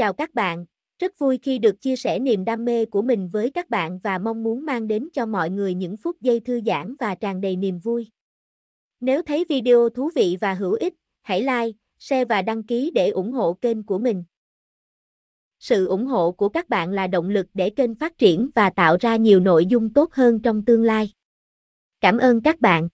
Chào các bạn, rất vui khi được chia sẻ niềm đam mê của mình với các bạn và mong muốn mang đến cho mọi người những phút giây thư giãn và tràn đầy niềm vui. Nếu thấy video thú vị và hữu ích, hãy like, share và đăng ký để ủng hộ kênh của mình. Sự ủng hộ của các bạn là động lực để kênh phát triển và tạo ra nhiều nội dung tốt hơn trong tương lai. Cảm ơn các bạn.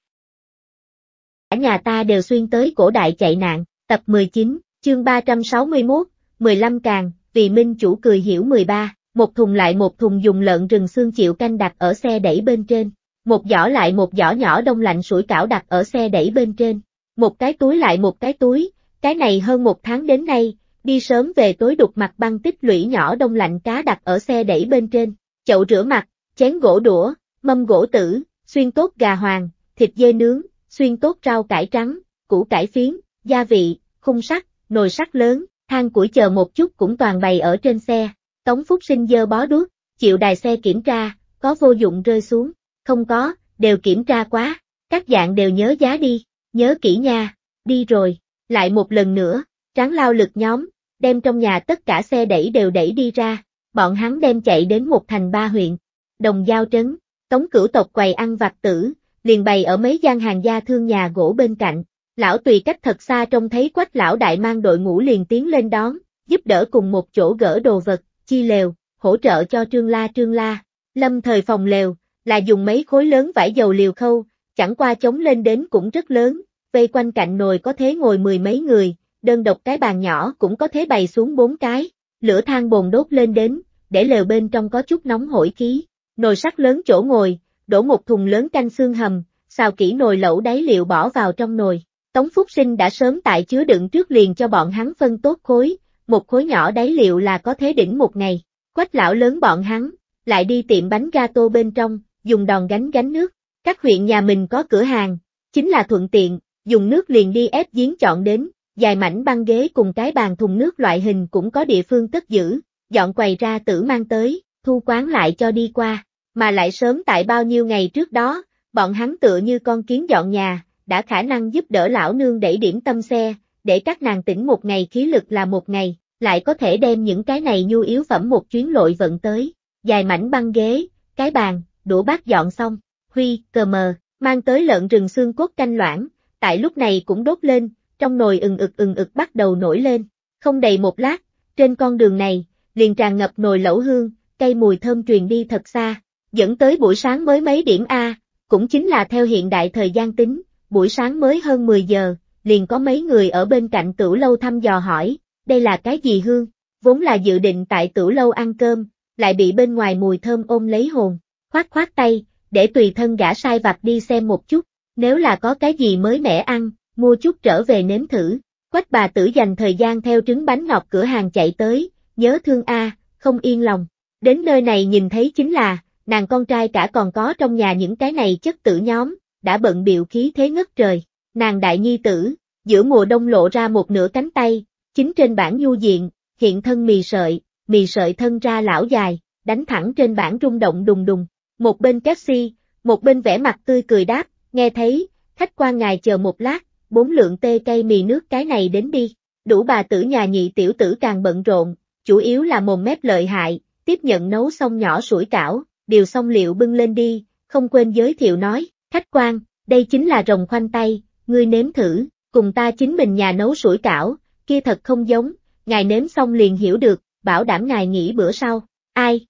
Cả nhà ta đều xuyên tới cổ đại chạy nạn, tập 19, chương 361. 15 càng, vì minh chủ cười hiểu 13, một thùng lại một thùng dùng lợn rừng xương chịu canh đặt ở xe đẩy bên trên, một giỏ lại một giỏ nhỏ đông lạnh sủi cảo đặt ở xe đẩy bên trên, một cái túi lại một cái túi, cái này hơn một tháng đến nay, đi sớm về tối đục mặt băng tích lũy nhỏ đông lạnh cá đặt ở xe đẩy bên trên, chậu rửa mặt, chén gỗ đũa, mâm gỗ tử, xuyên tốt gà hoàng, thịt dê nướng, xuyên tốt rau cải trắng, củ cải phiến, gia vị, khung sắt, nồi sắt lớn, Thang củi chờ một chút cũng toàn bày ở trên xe, Tống Phúc Sinh dơ bó đuốc, chịu đài xe kiểm tra, có vô dụng rơi xuống, không có, đều kiểm tra quá, các dạng đều nhớ giá đi, nhớ kỹ nha, đi rồi, lại một lần nữa, tráng lao lực nhóm, đem trong nhà tất cả xe đẩy đều đẩy đi ra, bọn hắn đem chạy đến một thành ba huyện, đồng giao trấn, tống cửu tộc quầy ăn vặt tử, liền bày ở mấy gian hàng gia thương nhà gỗ bên cạnh, Lão tùy cách thật xa trông thấy quách lão đại mang đội ngũ liền tiến lên đón, giúp đỡ cùng một chỗ gỡ đồ vật, chi lều, hỗ trợ cho trương la trương la. Lâm thời phòng lều, là dùng mấy khối lớn vải dầu liều khâu, chẳng qua chống lên đến cũng rất lớn, vây quanh cạnh nồi có thế ngồi mười mấy người, đơn độc cái bàn nhỏ cũng có thế bày xuống bốn cái, lửa than bồn đốt lên đến, để lều bên trong có chút nóng hổi khí, nồi sắt lớn chỗ ngồi, đổ một thùng lớn canh xương hầm, xào kỹ nồi lẩu đáy liệu bỏ vào trong nồi, Tống Phúc Sinh đã sớm tại chứa đựng trước liền cho bọn hắn phân tốt khối, một khối nhỏ đáy liệu là có thế đỉnh một ngày. Quách lão lớn bọn hắn, lại đi tiệm bánh gato bên trong, dùng đòn gánh gánh nước. Các huyện nhà mình có cửa hàng, chính là thuận tiện, dùng nước liền đi ép giếng chọn đến, dài mảnh băng ghế cùng cái bàn thùng nước loại hình cũng có địa phương tất giữ, dọn quầy ra tử mang tới, thu quán lại cho đi qua, mà lại sớm tại bao nhiêu ngày trước đó, bọn hắn tựa như con kiến dọn nhà, đã khả năng giúp đỡ lão nương đẩy điểm tâm xe, để các nàng tỉnh một ngày khí lực là một ngày, lại có thể đem những cái này nhu yếu phẩm một chuyến lội vận tới, dài mảnh băng ghế, cái bàn, đũa bát dọn xong, huy, cờ mờ, mang tới lợn rừng xương cốt canh loãng, tại lúc này cũng đốt lên, trong nồi ừng ực ừng ực bắt đầu nổi lên, không đầy một lát, trên con đường này, liền tràn ngập nồi lẩu hương, cây mùi thơm truyền đi thật xa, dẫn tới buổi sáng mới mấy điểm A, cũng chính là theo hiện đại thời gian tính, buổi sáng mới hơn 10 giờ, liền có mấy người ở bên cạnh tửu lâu thăm dò hỏi, đây là cái gì hương, vốn là dự định tại tửu lâu ăn cơm, lại bị bên ngoài mùi thơm ôm lấy hồn, khoát khoát tay, để tùy thân gã sai vặt đi xem một chút, nếu là có cái gì mới mẻ ăn, mua chút trở về nếm thử. Quách bà tử dành thời gian theo trứng bánh ngọt cửa hàng chạy tới, nhớ thương A, không yên lòng. Đến nơi này nhìn thấy chính là, nàng con trai cả còn có trong nhà những cái này chất tử nhóm, đã bận biệu khí thế ngất trời. Nàng đại nhi tử, giữa mùa đông lộ ra một nửa cánh tay, chính trên bản nhu diện, hiện thân mì sợi, mì sợi thân ra lão dài, đánh thẳng trên bản rung động đùng đùng. Một bên taxi, một bên vẻ mặt tươi cười đáp, nghe thấy, khách quan ngài chờ một lát, bốn lượng tê cây mì nước cái này đến đi. Đủ bà tử nhà nhị tiểu tử càng bận rộn, chủ yếu là mồm mép lợi hại, tiếp nhận nấu xong nhỏ sủi cảo, điều xong liệu bưng lên đi, không quên giới thiệu nói, Khách quan, đây chính là rồng khoanh tay, ngươi nếm thử, cùng ta chính mình nhà nấu sủi cảo, kia thật không giống, ngài nếm xong liền hiểu được, bảo đảm ngài nghỉ bữa sau, ai?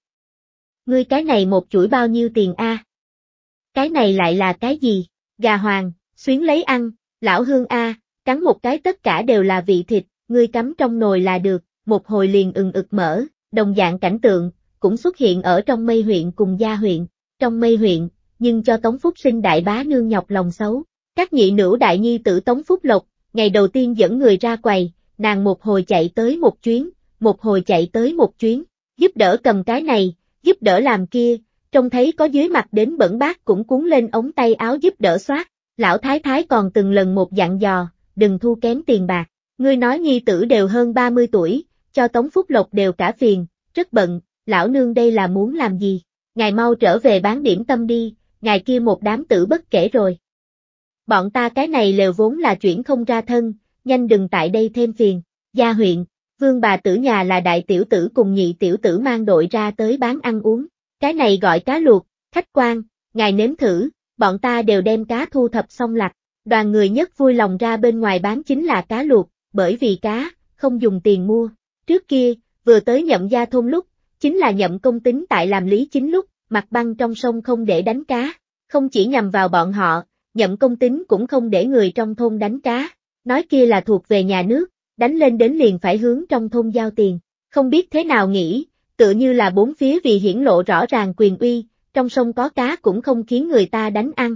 Ngươi cái này một chuỗi bao nhiêu tiền a? Cái này lại là cái gì? Gà hoàng, xuyến lấy ăn, lão hương a, cắn một cái tất cả đều là vị thịt, ngươi cắm trong nồi là được, một hồi liền ừng ực mở, đồng dạng cảnh tượng, cũng xuất hiện ở trong mây huyện cùng gia huyện. Trong mây huyện, nhưng cho Tống Phúc sinh đại bá nương nhọc lòng xấu. Các nhị nữ đại nhi tử Tống Phúc Lộc, ngày đầu tiên dẫn người ra quầy, nàng một hồi chạy tới một chuyến, một hồi chạy tới một chuyến, giúp đỡ cầm cái này, giúp đỡ làm kia, trông thấy có dưới mặt đến bẩn bát cũng cuốn lên ống tay áo giúp đỡ xoát, lão thái thái còn từng lần một dặn dò, đừng thu kém tiền bạc, ngươi nói nhi tử đều hơn 30 tuổi, cho Tống Phúc Lộc đều cả phiền, rất bận, lão nương đây là muốn làm gì, ngày mau trở về bán điểm tâm đi, ngài kia một đám tử bất kể rồi. Bọn ta cái này lều vốn là chuyển không ra thân, nhanh đừng tại đây thêm phiền, gia huyện, vương bà tử nhà là đại tiểu tử cùng nhị tiểu tử mang đội ra tới bán ăn uống, cái này gọi cá luộc, khách quan, ngài nếm thử, bọn ta đều đem cá thu thập xong lặt, đoàn người nhất vui lòng ra bên ngoài bán chính là cá luộc, bởi vì cá, không dùng tiền mua, trước kia, vừa tới nhậm gia thôn lúc, chính là nhậm công tính tại làm lý chính lúc, mặt băng trong sông không để đánh cá, không chỉ nhằm vào bọn họ, nhậm công tính cũng không để người trong thôn đánh cá, nói kia là thuộc về nhà nước, đánh lên đến liền phải hướng trong thôn giao tiền, không biết thế nào nghĩ, tựa như là bốn phía vì hiển lộ rõ ràng quyền uy, trong sông có cá cũng không khiến người ta đánh ăn.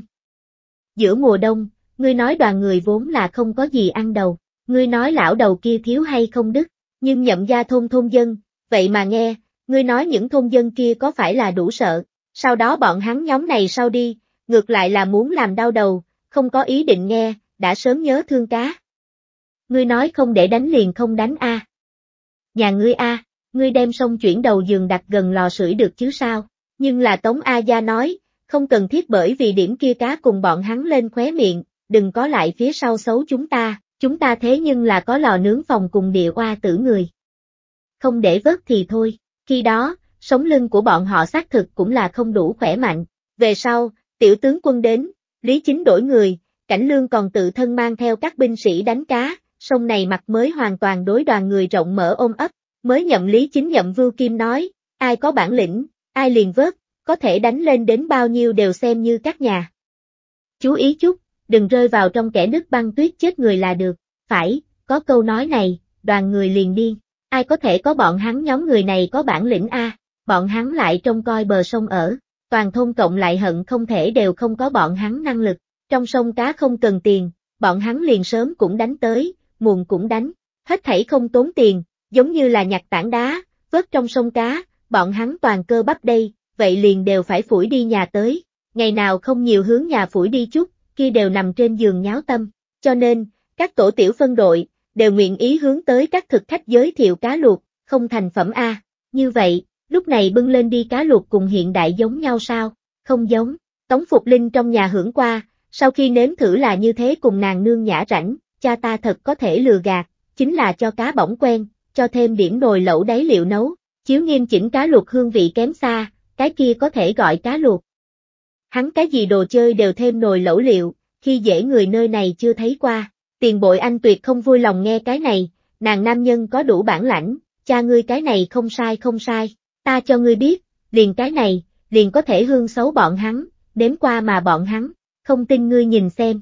Giữa mùa đông, ngươi nói đoàn người vốn là không có gì ăn đầu, ngươi nói lão đầu kia thiếu hay không đức, nhưng nhậm gia thôn thôn dân, vậy mà nghe, ngươi nói những thôn dân kia có phải là đủ sợ, sau đó bọn hắn nhóm này sau đi, ngược lại là muốn làm đau đầu, không có ý định nghe, đã sớm nhớ thương cá. Ngươi nói không để đánh liền không đánh a. Nhà ngươi a, ngươi đem sông chuyển đầu giường đặt gần lò sưởi được chứ sao? Nhưng là Tống A Gia nói, không cần thiết bởi vì điểm kia cá cùng bọn hắn lên khóe miệng, đừng có lại phía sau xấu chúng ta, chúng ta thế nhưng là có lò nướng phòng cùng địa oa tử người. Không để vớt thì thôi, khi đó, sống lưng của bọn họ xác thực cũng là không đủ khỏe mạnh. Về sau, tiểu tướng quân đến, Lý Chính đổi người, Cảnh Lương còn tự thân mang theo các binh sĩ đánh cá, sông này mặt mới hoàn toàn đối đoàn người rộng mở ôm ấp, mới nhậm Lý Chính nhậm Vưu Kim nói, ai có bản lĩnh, ai liền vớt, có thể đánh lên đến bao nhiêu đều xem như các nhà. Chú ý chút, đừng rơi vào trong kẻ nước băng tuyết chết người là được, phải, có câu nói này, đoàn người liền điên. Ai có thể có bọn hắn nhóm người này có bản lĩnh A, bọn hắn lại trông coi bờ sông ở, toàn thôn cộng lại hận không thể đều không có bọn hắn năng lực, trong sông cá không cần tiền, bọn hắn liền sớm cũng đánh tới, muộn cũng đánh, hết thảy không tốn tiền, giống như là nhặt tảng đá, vớt trong sông cá, bọn hắn toàn cơ bắp đây, vậy liền đều phải phủi đi nhà tới, ngày nào không nhiều hướng nhà phủi đi chút, kia đều nằm trên giường nháo tâm, cho nên, các tổ tiểu phân đội, đều nguyện ý hướng tới các thực khách giới thiệu cá luộc, không thành phẩm A. Như vậy, lúc này bưng lên đi cá luộc cùng hiện đại giống nhau sao? Không giống, Tống Phục Linh trong nhà hưởng qua, sau khi nếm thử là như thế cùng nàng nương nhã rảnh, cha ta thật có thể lừa gạt, chính là cho cá bỏng quen, cho thêm điểm nồi lẩu đáy liệu nấu, chiếu nghiêm chỉnh cá luộc hương vị kém xa, cái kia có thể gọi cá luộc. Hắn cái gì đồ chơi đều thêm nồi lẩu liệu, khi dễ người nơi này chưa thấy qua, Tiền bội anh tuyệt không vui lòng nghe cái này, nàng nam nhân có đủ bản lãnh, cha ngươi cái này không sai không sai, ta cho ngươi biết, liền cái này, liền có thể hương xấu bọn hắn, đếm qua mà bọn hắn, không tin ngươi nhìn xem.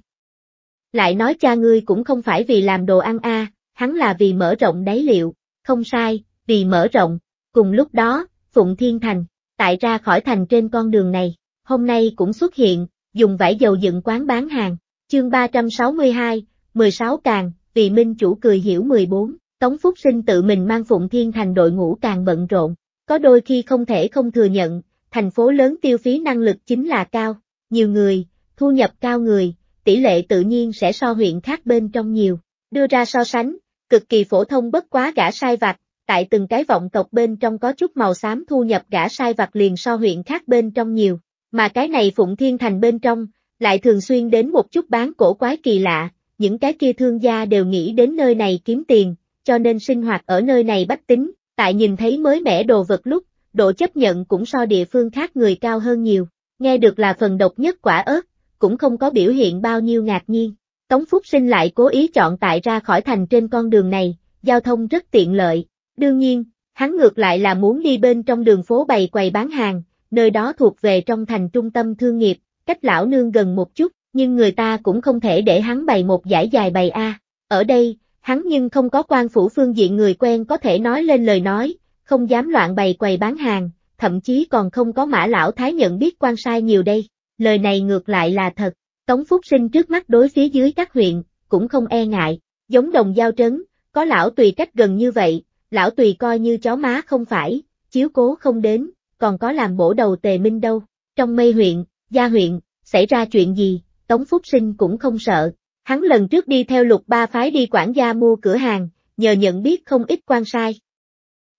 Lại nói cha ngươi cũng không phải vì làm đồ ăn a, hắn là vì mở rộng đáy liệu, không sai, vì mở rộng, cùng lúc đó, Phụng Thiên Thành, tại ra khỏi thành trên con đường này, hôm nay cũng xuất hiện, dùng vải dầu dựng quán bán hàng, chương 362, 16 càng, vì minh chủ cười hiểu 14, Tống Phúc Sinh tự mình mang Phụng Thiên Thành đội ngũ càng bận rộn, có đôi khi không thể không thừa nhận, thành phố lớn tiêu phí năng lực chính là cao, nhiều người, thu nhập cao người, tỷ lệ tự nhiên sẽ so huyện khác bên trong nhiều, đưa ra so sánh, cực kỳ phổ thông bất quá gã sai vặt, tại từng cái vọng tộc bên trong có chút màu xám thu nhập gã sai vặt liền so huyện khác bên trong nhiều, mà cái này Phụng Thiên Thành bên trong, lại thường xuyên đến một chút bán cổ quái kỳ lạ, những cái kia thương gia đều nghĩ đến nơi này kiếm tiền, cho nên sinh hoạt ở nơi này bách tính, tại nhìn thấy mới mẻ đồ vật lúc, độ chấp nhận cũng so địa phương khác người cao hơn nhiều, nghe được là phần độc nhất quả ớt, cũng không có biểu hiện bao nhiêu ngạc nhiên. Tống Phúc Sinh lại cố ý chọn tại ra khỏi thành trên con đường này, giao thông rất tiện lợi. Đương nhiên, hắn ngược lại là muốn đi bên trong đường phố bày quầy bán hàng, nơi đó thuộc về trong thành trung tâm thương nghiệp, cách lão nương gần một chút, nhưng người ta cũng không thể để hắn bày một giải dài bày A. Ở đây, hắn nhưng không có quan phủ phương diện người quen có thể nói lên lời nói, không dám loạn bày quầy bán hàng, thậm chí còn không có mã lão thái nhận biết quan sai nhiều đây. Lời này ngược lại là thật, Tống Phúc Sinh trước mắt đối phía dưới các huyện, cũng không e ngại, giống đồng giao trấn, có lão tùy cách gần như vậy, lão tùy coi như chó má không phải, chiếu cố không đến, còn có làm bổ đầu tề minh đâu. Trong mây huyện, gia huyện, xảy ra chuyện gì, Tống Phúc Sinh cũng không sợ. Hắn lần trước đi theo lục ba phái đi quản gia mua cửa hàng, nhờ nhận biết không ít quan sai.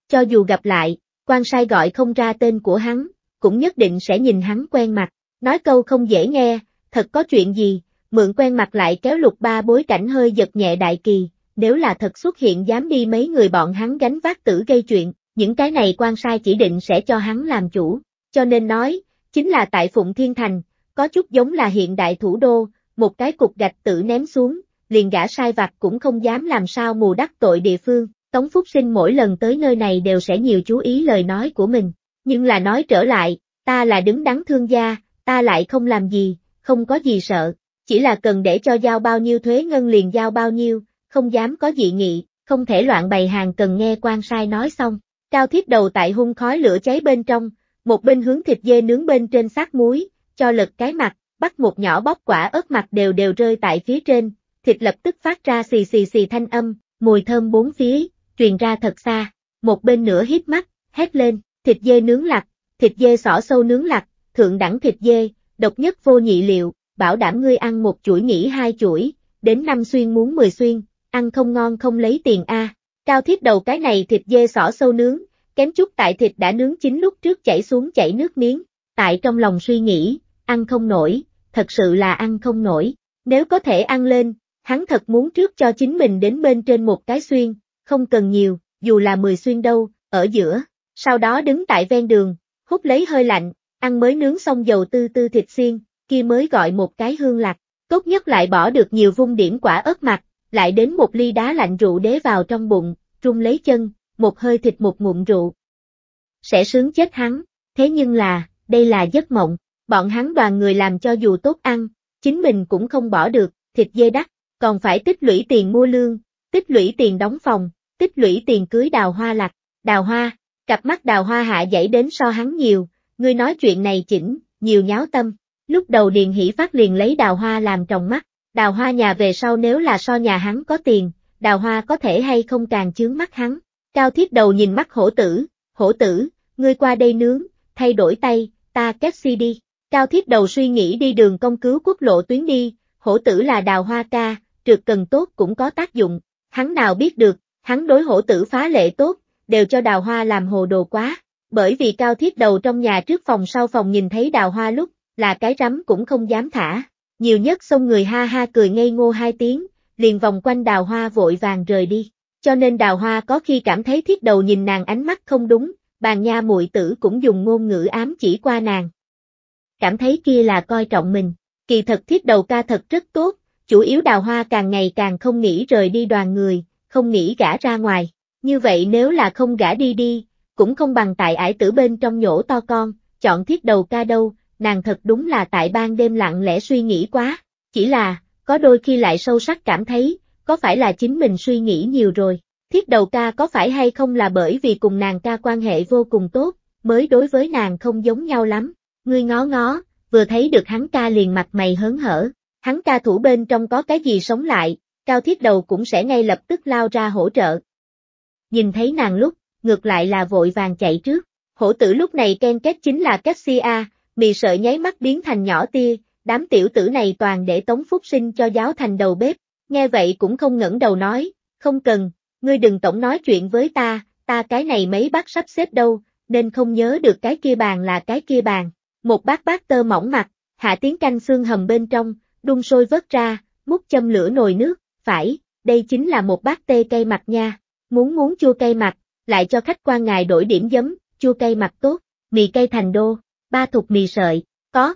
Cho dù gặp lại, quan sai gọi không ra tên của hắn, cũng nhất định sẽ nhìn hắn quen mặt, nói câu không dễ nghe, thật có chuyện gì, mượn quen mặt lại kéo lục ba bối cảnh hơi giật nhẹ đại kỳ, nếu là thật xuất hiện dám đi mấy người bọn hắn gánh vác tử gây chuyện, những cái này quan sai chỉ định sẽ cho hắn làm chủ, cho nên nói, chính là tại Phụng Thiên Thành, có chút giống là hiện đại thủ đô, một cái cục gạch tự ném xuống, liền gã sai vặt cũng không dám làm sao mù đắc tội địa phương. Tống Phúc Sinh mỗi lần tới nơi này đều sẽ nhiều chú ý lời nói của mình, nhưng là nói trở lại, ta là đứng đắn thương gia, ta lại không làm gì, không có gì sợ, chỉ là cần để cho giao bao nhiêu thuế ngân liền giao bao nhiêu, không dám có dị nghị, không thể loạn bày hàng cần nghe quan sai nói xong. Cao thiết đầu tại hung khói lửa cháy bên trong, một bên hướng thịt dê nướng bên trên sát muối, cho lật cái mặt, bắt một nhỏ bóp quả ớt mặt đều đều rơi tại phía trên, thịt lập tức phát ra xì xì xì thanh âm, mùi thơm bốn phía, truyền ra thật xa, một bên nửa hít mắt, hét lên, thịt dê nướng lạc, thịt dê sỏ sâu nướng lạc, thượng đẳng thịt dê, độc nhất vô nhị liệu, bảo đảm ngươi ăn một chuỗi nghỉ hai chuỗi, đến năm xuyên muốn mười xuyên, ăn không ngon không lấy tiền a. Cao thiết đầu cái này thịt dê sỏ sâu nướng, kém chút tại thịt đã nướng chín lúc trước chảy xuống chảy nước miếng, tại trong lòng suy nghĩ, ăn không nổi, thật sự là ăn không nổi, nếu có thể ăn lên, hắn thật muốn trước cho chính mình đến bên trên một cái xuyên, không cần nhiều, dù là 10 xuyên đâu, ở giữa, sau đó đứng tại ven đường, hút lấy hơi lạnh, ăn mới nướng xong dầu tư tư thịt xiên, kia mới gọi một cái hương lạc, tốt nhất lại bỏ được nhiều vung điểm quả ớt mặt, lại đến một ly đá lạnh rượu đế vào trong bụng, trung lấy chân, một hơi thịt một ngụm rượu. Sẽ sướng chết hắn, thế nhưng là, đây là giấc mộng, bọn hắn đoàn người làm cho dù tốt ăn, chính mình cũng không bỏ được, thịt dê đắt, còn phải tích lũy tiền mua lương, tích lũy tiền đóng phòng, tích lũy tiền cưới đào hoa lạc, đào hoa, cặp mắt đào hoa hạ dãy đến so hắn nhiều, ngươi nói chuyện này chỉnh, nhiều nháo tâm, lúc đầu Điền Hỷ Phát liền lấy đào hoa làm trồng mắt, đào hoa nhà về sau nếu là so nhà hắn có tiền, đào hoa có thể hay không càng chướng mắt hắn, cao thiết đầu nhìn mắt hổ tử, hổ tử, ngươi qua đây nướng, thay đổi tay, ta kết đi Cao thiết đầu suy nghĩ đi đường công cứu quốc lộ tuyến đi, hổ tử là đào hoa ca, trượt cần tốt cũng có tác dụng, hắn nào biết được, hắn đối hổ tử phá lệ tốt, đều cho đào hoa làm hồ đồ quá, bởi vì cao thiết đầu trong nhà trước phòng sau phòng nhìn thấy đào hoa lúc, là cái rắm cũng không dám thả, nhiều nhất xong người ha ha cười ngây ngô hai tiếng, liền vòng quanh đào hoa vội vàng rời đi, cho nên đào hoa có khi cảm thấy thiết đầu nhìn nàng ánh mắt không đúng, bàn nha muội tử cũng dùng ngôn ngữ ám chỉ qua nàng cảm thấy kia là coi trọng mình. Kỳ thật thiết đầu ca thật rất tốt, chủ yếu đào hoa càng ngày càng không nghĩ rời đi đoàn người, không nghĩ gã ra ngoài. Như vậy nếu là không gã đi đi, cũng không bằng tại ải tử bên trong nhổ to con, chọn thiết đầu ca đâu, nàng thật đúng là tại ban đêm lặng lẽ suy nghĩ quá, chỉ là, có đôi khi lại sâu sắc cảm thấy, có phải là chính mình suy nghĩ nhiều rồi, thiết đầu ca có phải hay không là bởi vì cùng nàng ca quan hệ vô cùng tốt, mới đối với nàng không giống nhau lắm, Ngươi ngó ngó, vừa thấy được hắn ta liền mặt mày hớn hở, hắn ta thủ bên trong có cái gì sống lại, cao thiết đầu cũng sẽ ngay lập tức lao ra hỗ trợ. Nhìn thấy nàng lúc, ngược lại là vội vàng chạy trước, hổ tử lúc này ken kết chính là cách si a, mì sợi nháy mắt biến thành nhỏ tia, đám tiểu tử này toàn để tống phúc sinh cho giáo thành đầu bếp, nghe vậy cũng không ngẩng đầu nói, không cần, ngươi đừng tổng nói chuyện với ta, ta cái này mấy bác sắp xếp đâu, nên không nhớ được cái kia bàn là cái kia bàn. Một bát bát tơ mỏng mặt, hạ tiếng canh xương hầm bên trong, đun sôi vớt ra, múc châm lửa nồi nước, phải, đây chính là một bát tê cây mặt nha. Muốn muốn chua cây mặt, lại cho khách qua ngài đổi điểm giấm, chua cây mặt tốt, mì cây thành đô, ba thục mì sợi, có.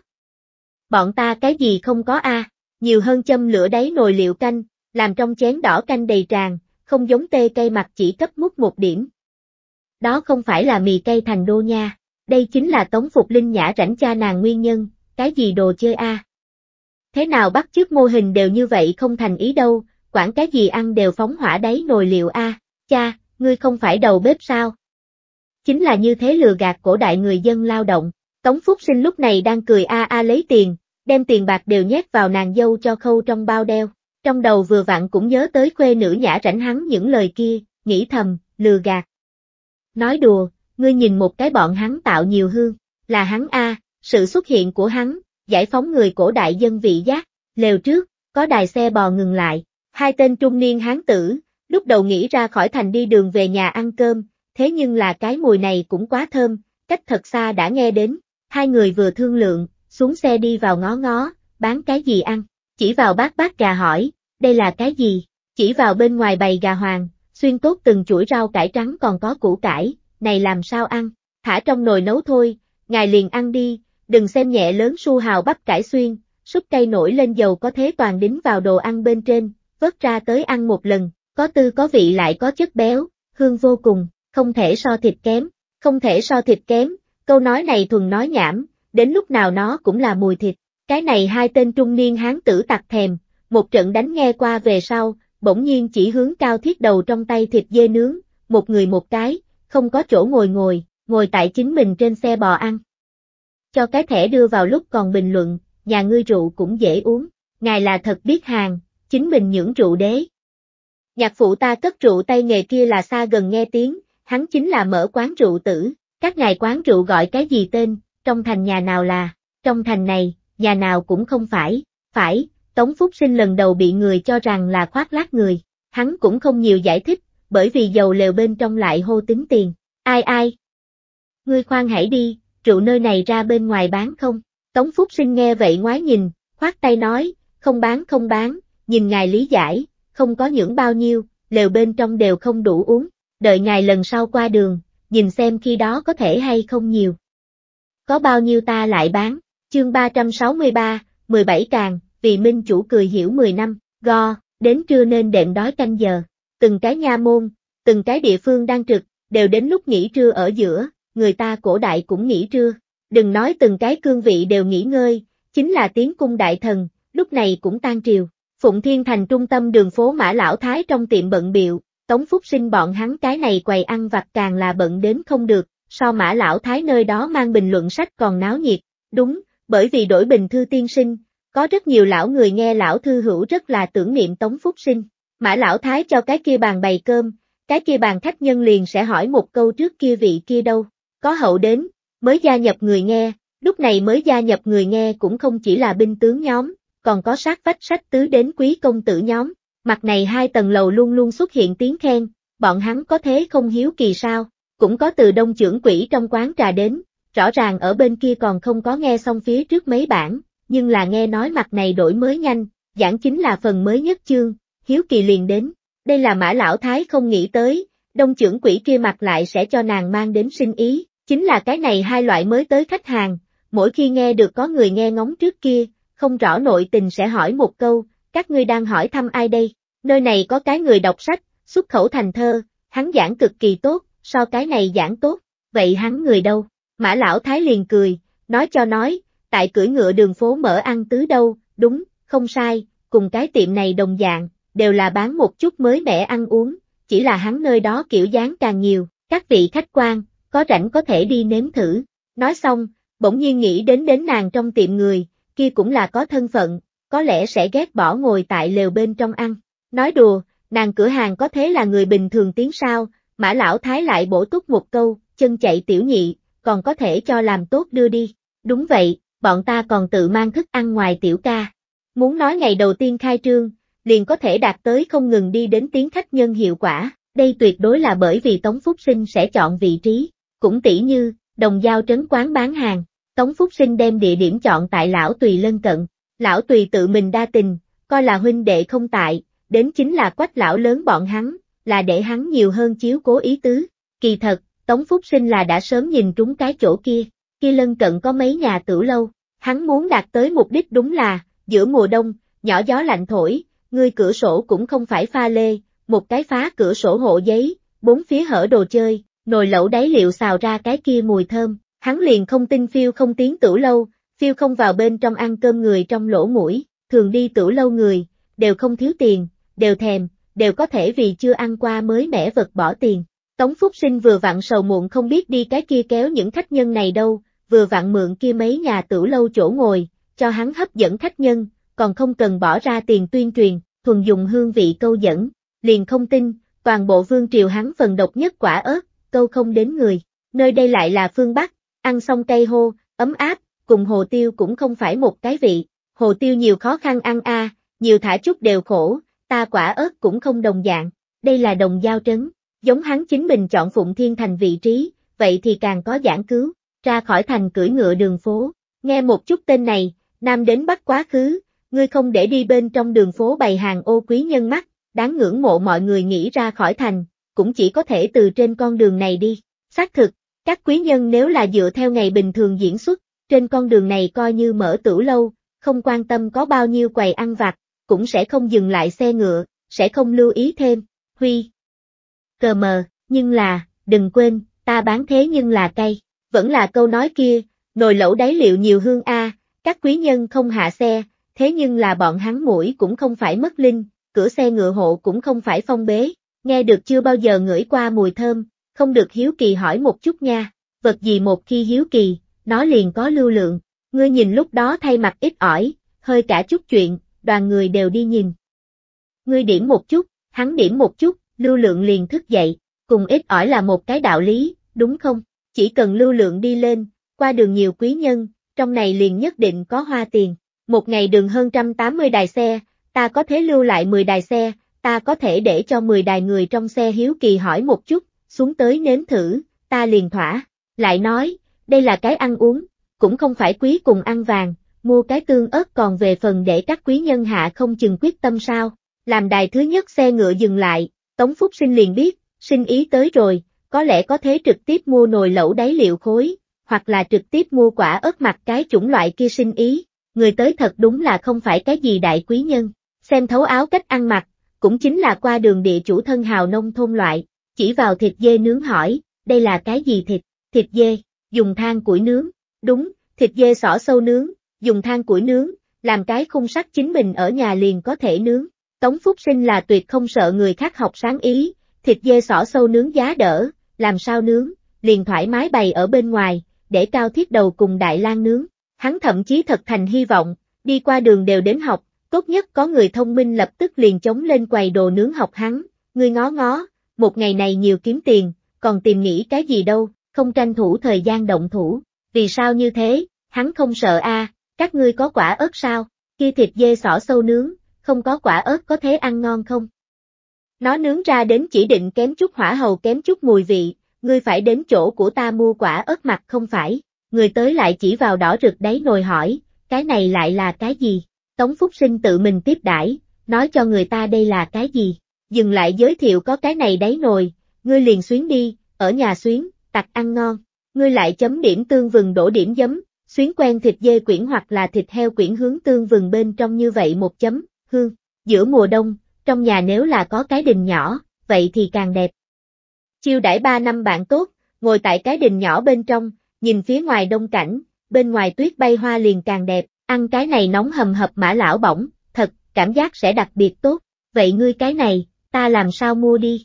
Bọn ta cái gì không có a nhiều hơn châm lửa đáy nồi liệu canh, làm trong chén đỏ canh đầy tràn, không giống tê cây mặt chỉ cấp múc một điểm. Đó không phải là mì cây thành đô nha. Đây chính là tống phục linh nhã rảnh cha nàng nguyên nhân, cái gì đồ chơi a? Thế nào bắt chước mô hình đều như vậy không thành ý đâu, quản cái gì ăn đều phóng hỏa đáy nồi liệu a, cha, ngươi không phải đầu bếp sao? Chính là như thế lừa gạt cổ đại người dân lao động, Tống Phúc Sinh lúc này đang cười a a lấy tiền, đem tiền bạc đều nhét vào nàng dâu cho khâu trong bao đeo, trong đầu vừa vặn cũng nhớ tới quê nữ nhã rảnh hắn những lời kia, nghĩ thầm, lừa gạt. Nói đùa, ngươi nhìn một cái bọn hắn tạo nhiều hương, là hắn A, sự xuất hiện của hắn, giải phóng người cổ đại dân vị giác, lều trước, có đài xe bò ngừng lại, hai tên trung niên hán tử, lúc đầu nghĩ ra khỏi thành đi đường về nhà ăn cơm, thế nhưng là cái mùi này cũng quá thơm, cách thật xa đã nghe đến, hai người vừa thương lượng, xuống xe đi vào ngó ngó, bán cái gì ăn, chỉ vào bát bát gà hỏi, đây là cái gì, chỉ vào bên ngoài bày gà hoàng, xuyên tốt từng chuỗi rau cải trắng còn có củ cải, này làm sao ăn, thả trong nồi nấu thôi, ngài liền ăn đi, đừng xem nhẹ lớn su hào bắp cải xuyên, súp cây nổi lên dầu có thế toàn đính vào đồ ăn bên trên, vớt ra tới ăn một lần, có tư có vị lại có chất béo, hương vô cùng, không thể so thịt kém, không thể so thịt kém, câu nói này thuần nói nhảm, đến lúc nào nó cũng là mùi thịt, cái này hai tên trung niên hán tử tặc thèm, một trận đánh nghe qua về sau, bỗng nhiên chỉ hướng cao thiết đầu trong tay thịt dê nướng, một người một cái, không có chỗ ngồi ngồi, ngồi tại chính mình trên xe bò ăn. Cho cái thẻ đưa vào lúc còn bình luận, nhà ngươi rượu cũng dễ uống, ngài là thật biết hàng, chính mình những rượu đế. Nhạc phụ ta cất rượu tay nghề kia là xa gần nghe tiếng, hắn chính là mở quán rượu tử, các ngài quán rượu gọi cái gì tên, trong thành nhà nào là, trong thành này, nhà nào cũng không phải, phải, Tống Phúc Sinh lần đầu bị người cho rằng là khoác lác người, hắn cũng không nhiều giải thích, bởi vì dầu lều bên trong lại hô tính tiền. Ai ai? Ngươi khoan hãy đi, rượu nơi này ra bên ngoài bán không? Tống Phúc Sinh nghe vậy ngoái nhìn, khoát tay nói, không bán không bán, nhìn ngài lý giải, không có những bao nhiêu, lều bên trong đều không đủ uống, đợi ngài lần sau qua đường, nhìn xem khi đó có thể hay không nhiều. Có bao nhiêu ta lại bán, chương 363, 17 càng, vì minh chủ cười hiểu 10 năm, go, đến trưa nên đệm đói canh giờ từng cái nha môn, từng cái địa phương đang trực, đều đến lúc nghỉ trưa ở giữa, người ta cổ đại cũng nghỉ trưa. Đừng nói từng cái cương vị đều nghỉ ngơi, chính là tiếng cung đại thần, lúc này cũng tan triều. Phụng Thiên Thành trung tâm đường phố Mã Lão Thái trong tiệm bận biệu, Tống Phúc sinh bọn hắn cái này quầy ăn vặt càng là bận đến không được, so Mã Lão Thái nơi đó mang bình luận sách còn náo nhiệt. Đúng, bởi vì đổi bình thư tiên sinh, có rất nhiều lão người nghe lão thư hữu rất là tưởng niệm Tống Phúc sinh. Mã lão thái cho cái kia bàn bày cơm, cái kia bàn khách nhân liền sẽ hỏi một câu trước kia vị kia đâu, có hậu đến, mới gia nhập người nghe, lúc này mới gia nhập người nghe cũng không chỉ là binh tướng nhóm, còn có sát vách sách tứ đến quý công tử nhóm, mặt này hai tầng lầu luôn luôn xuất hiện tiếng khen, bọn hắn có thế không hiếu kỳ sao, cũng có từ đông trưởng quỷ trong quán trà đến, rõ ràng ở bên kia còn không có nghe xong phía trước mấy bản, nhưng là nghe nói mặt này đổi mới nhanh, giảng chính là phần mới nhất chương, hiếu kỳ liền đến, đây là mã lão thái không nghĩ tới, đông trưởng quỷ kia mặt lại sẽ cho nàng mang đến sinh ý, chính là cái này hai loại mới tới khách hàng, mỗi khi nghe được có người nghe ngóng trước kia, không rõ nội tình sẽ hỏi một câu, các ngươi đang hỏi thăm ai đây, nơi này có cái người đọc sách, xuất khẩu thành thơ, hắn giảng cực kỳ tốt, so cái này giảng tốt, vậy hắn người đâu, mã lão thái liền cười, nói cho nói, tại cưỡi ngựa đường phố mở ăn tứ đâu, đúng, không sai, cùng cái tiệm này đồng dạng, đều là bán một chút mới mẻ ăn uống, chỉ là hắn nơi đó kiểu dáng càng nhiều, các vị khách quan, có rảnh có thể đi nếm thử. Nói xong, bỗng nhiên nghĩ đến đến nàng trong tiệm người, kia cũng là có thân phận, có lẽ sẽ ghét bỏ ngồi tại lều bên trong ăn. Nói đùa, nàng cửa hàng có thế là người bình thường tiếng sao, mã lão thái lại bổ túc một câu, chân chạy tiểu nhị, còn có thể cho làm tốt đưa đi. Đúng vậy, bọn ta còn tự mang thức ăn ngoài tiểu ca. Muốn nói ngày đầu tiên khai trương, liền có thể đạt tới không ngừng đi đến tiếng khách nhân hiệu quả, đây tuyệt đối là bởi vì Tống Phúc Sinh sẽ chọn vị trí, cũng tỷ như, đồng giao trấn quán bán hàng, Tống Phúc Sinh đem địa điểm chọn tại Lão Tùy lân cận, Lão Tùy tự mình đa tình, coi là huynh đệ không tại, đến chính là quách lão lớn bọn hắn, là để hắn nhiều hơn chiếu cố ý tứ, kỳ thật, Tống Phúc Sinh là đã sớm nhìn trúng cái chỗ kia, kia lân cận có mấy nhà tử lâu, hắn muốn đạt tới mục đích đúng là, giữa mùa đông, nhỏ gió lạnh thổi, ngươi cửa sổ cũng không phải pha lê, một cái phá cửa sổ hộ giấy, bốn phía hở đồ chơi, nồi lẩu đáy liệu xào ra cái kia mùi thơm, hắn liền không tin phiêu không tiến tử lâu, phiêu không vào bên trong ăn cơm người trong lỗ mũi, thường đi tử lâu người, đều không thiếu tiền, đều thèm, đều có thể vì chưa ăn qua mới mẻ vật bỏ tiền. Tống Phúc Sinh vừa vặn sầu muộn không biết đi cái kia kéo những khách nhân này đâu, vừa vặn mượn kia mấy nhà tử lâu chỗ ngồi, cho hắn hấp dẫn khách nhân, còn không cần bỏ ra tiền tuyên truyền, thuần dùng hương vị câu dẫn, liền không tin, toàn bộ vương triều hắn phần độc nhất quả ớt, câu không đến người, nơi đây lại là phương Bắc, ăn xong cây hô, ấm áp, cùng hồ tiêu cũng không phải một cái vị, hồ tiêu nhiều khó khăn ăn a, nhiều thả chút đều khổ, ta quả ớt cũng không đồng dạng, đây là đồng giao trấn, giống hắn chính mình chọn Phụng Thiên Thành vị trí, vậy thì càng có giảng cứu, ra khỏi thành cưỡi ngựa đường phố, nghe một chút tên này, nam đến bắc quá khứ, ngươi không để đi bên trong đường phố bày hàng ô quý nhân mắt, đáng ngưỡng mộ mọi người nghĩ ra khỏi thành, cũng chỉ có thể từ trên con đường này đi. Xác thực, các quý nhân nếu là dựa theo ngày bình thường diễn xuất, trên con đường này coi như mở tửu lâu, không quan tâm có bao nhiêu quầy ăn vặt, cũng sẽ không dừng lại xe ngựa, sẽ không lưu ý thêm, huy. Cờ mờ, nhưng là, đừng quên, ta bán thế nhưng là cây, vẫn là câu nói kia, nồi lẩu đáy liệu nhiều hương a, các quý nhân không hạ xe, thế nhưng là bọn hắn mũi cũng không phải mất linh, cửa xe ngựa hộ cũng không phải phong bế, nghe được chưa bao giờ ngửi qua mùi thơm, không được hiếu kỳ hỏi một chút nha, vật gì một khi hiếu kỳ, nó liền có lưu lượng, ngươi nhìn lúc đó thay mặt ít ỏi, hơi cả chút chuyện, đoàn người đều đi nhìn. Ngươi điểm một chút, hắn điểm một chút, lưu lượng liền thức dậy, cùng ít ỏi là một cái đạo lý, đúng không? Chỉ cần lưu lượng đi lên, qua đường nhiều quý nhân, trong này liền nhất định có hoa tiền một ngày đường hơn 180 đài xe, ta có thể lưu lại 10 đài xe, ta có thể để cho 10 đài người trong xe hiếu kỳ hỏi một chút, xuống tới nếm thử, ta liền thỏa, lại nói, đây là cái ăn uống, cũng không phải quý cùng ăn vàng, mua cái tương ớt còn về phần để các quý nhân hạ không chừng quyết tâm sao, làm đài thứ nhất xe ngựa dừng lại, Tống Phúc Sinh liền biết, sinh ý tới rồi, có lẽ có thế trực tiếp mua nồi lẩu đáy liệu khối, hoặc là trực tiếp mua quả ớt mặt cái chủng loại kia sinh ý, người tới thật đúng là không phải cái gì đại quý nhân, xem thấu áo cách ăn mặc, cũng chính là qua đường địa chủ thân hào nông thôn loại, chỉ vào thịt dê nướng hỏi, đây là cái gì thịt, thịt dê, dùng than củi nướng, đúng, thịt dê xỏ sâu nướng, dùng than củi nướng, làm cái khung sắt chính mình ở nhà liền có thể nướng, Tống Phúc Sinh là tuyệt không sợ người khác học sáng ý, thịt dê xỏ sâu nướng giá đỡ, làm sao nướng, liền thoải mái bày ở bên ngoài, để cao thiết đầu cùng đại lang nướng hắn thậm chí thật thành hy vọng, đi qua đường đều đến học, tốt nhất có người thông minh lập tức liền chống lên quầy đồ nướng học hắn, người ngó ngó, một ngày này nhiều kiếm tiền, còn tìm nghĩ cái gì đâu, không tranh thủ thời gian động thủ, vì sao như thế, hắn không sợ a các ngươi có quả ớt sao, kia thịt dê sỏ sâu nướng, không có quả ớt có thế ăn ngon không? Nó nướng ra đến chỉ định kém chút hỏa hầu kém chút mùi vị, ngươi phải đến chỗ của ta mua quả ớt mặt không phải, người tới lại chỉ vào đỏ rực đáy nồi hỏi, cái này lại là cái gì? Tống Phúc Sinh tự mình tiếp đãi, nói cho người ta đây là cái gì? Dừng lại giới thiệu có cái này đáy nồi, ngươi liền xuyến đi, ở nhà xuyến, tặc ăn ngon. Ngươi lại chấm điểm tương vừng đổ điểm giấm, xuyến quen thịt dê quyển hoặc là thịt heo quyển hướng tương vừng bên trong như vậy một chấm, hương. Giữa mùa đông, trong nhà nếu là có cái đình nhỏ, vậy thì càng đẹp. Chiêu đãi ba năm bạn tốt, ngồi tại cái đình nhỏ bên trong, nhìn phía ngoài đông cảnh, bên ngoài tuyết bay hoa liền càng đẹp, ăn cái này nóng hầm hập mã lão bỏng, thật, cảm giác sẽ đặc biệt tốt, vậy ngươi cái này, ta làm sao mua đi?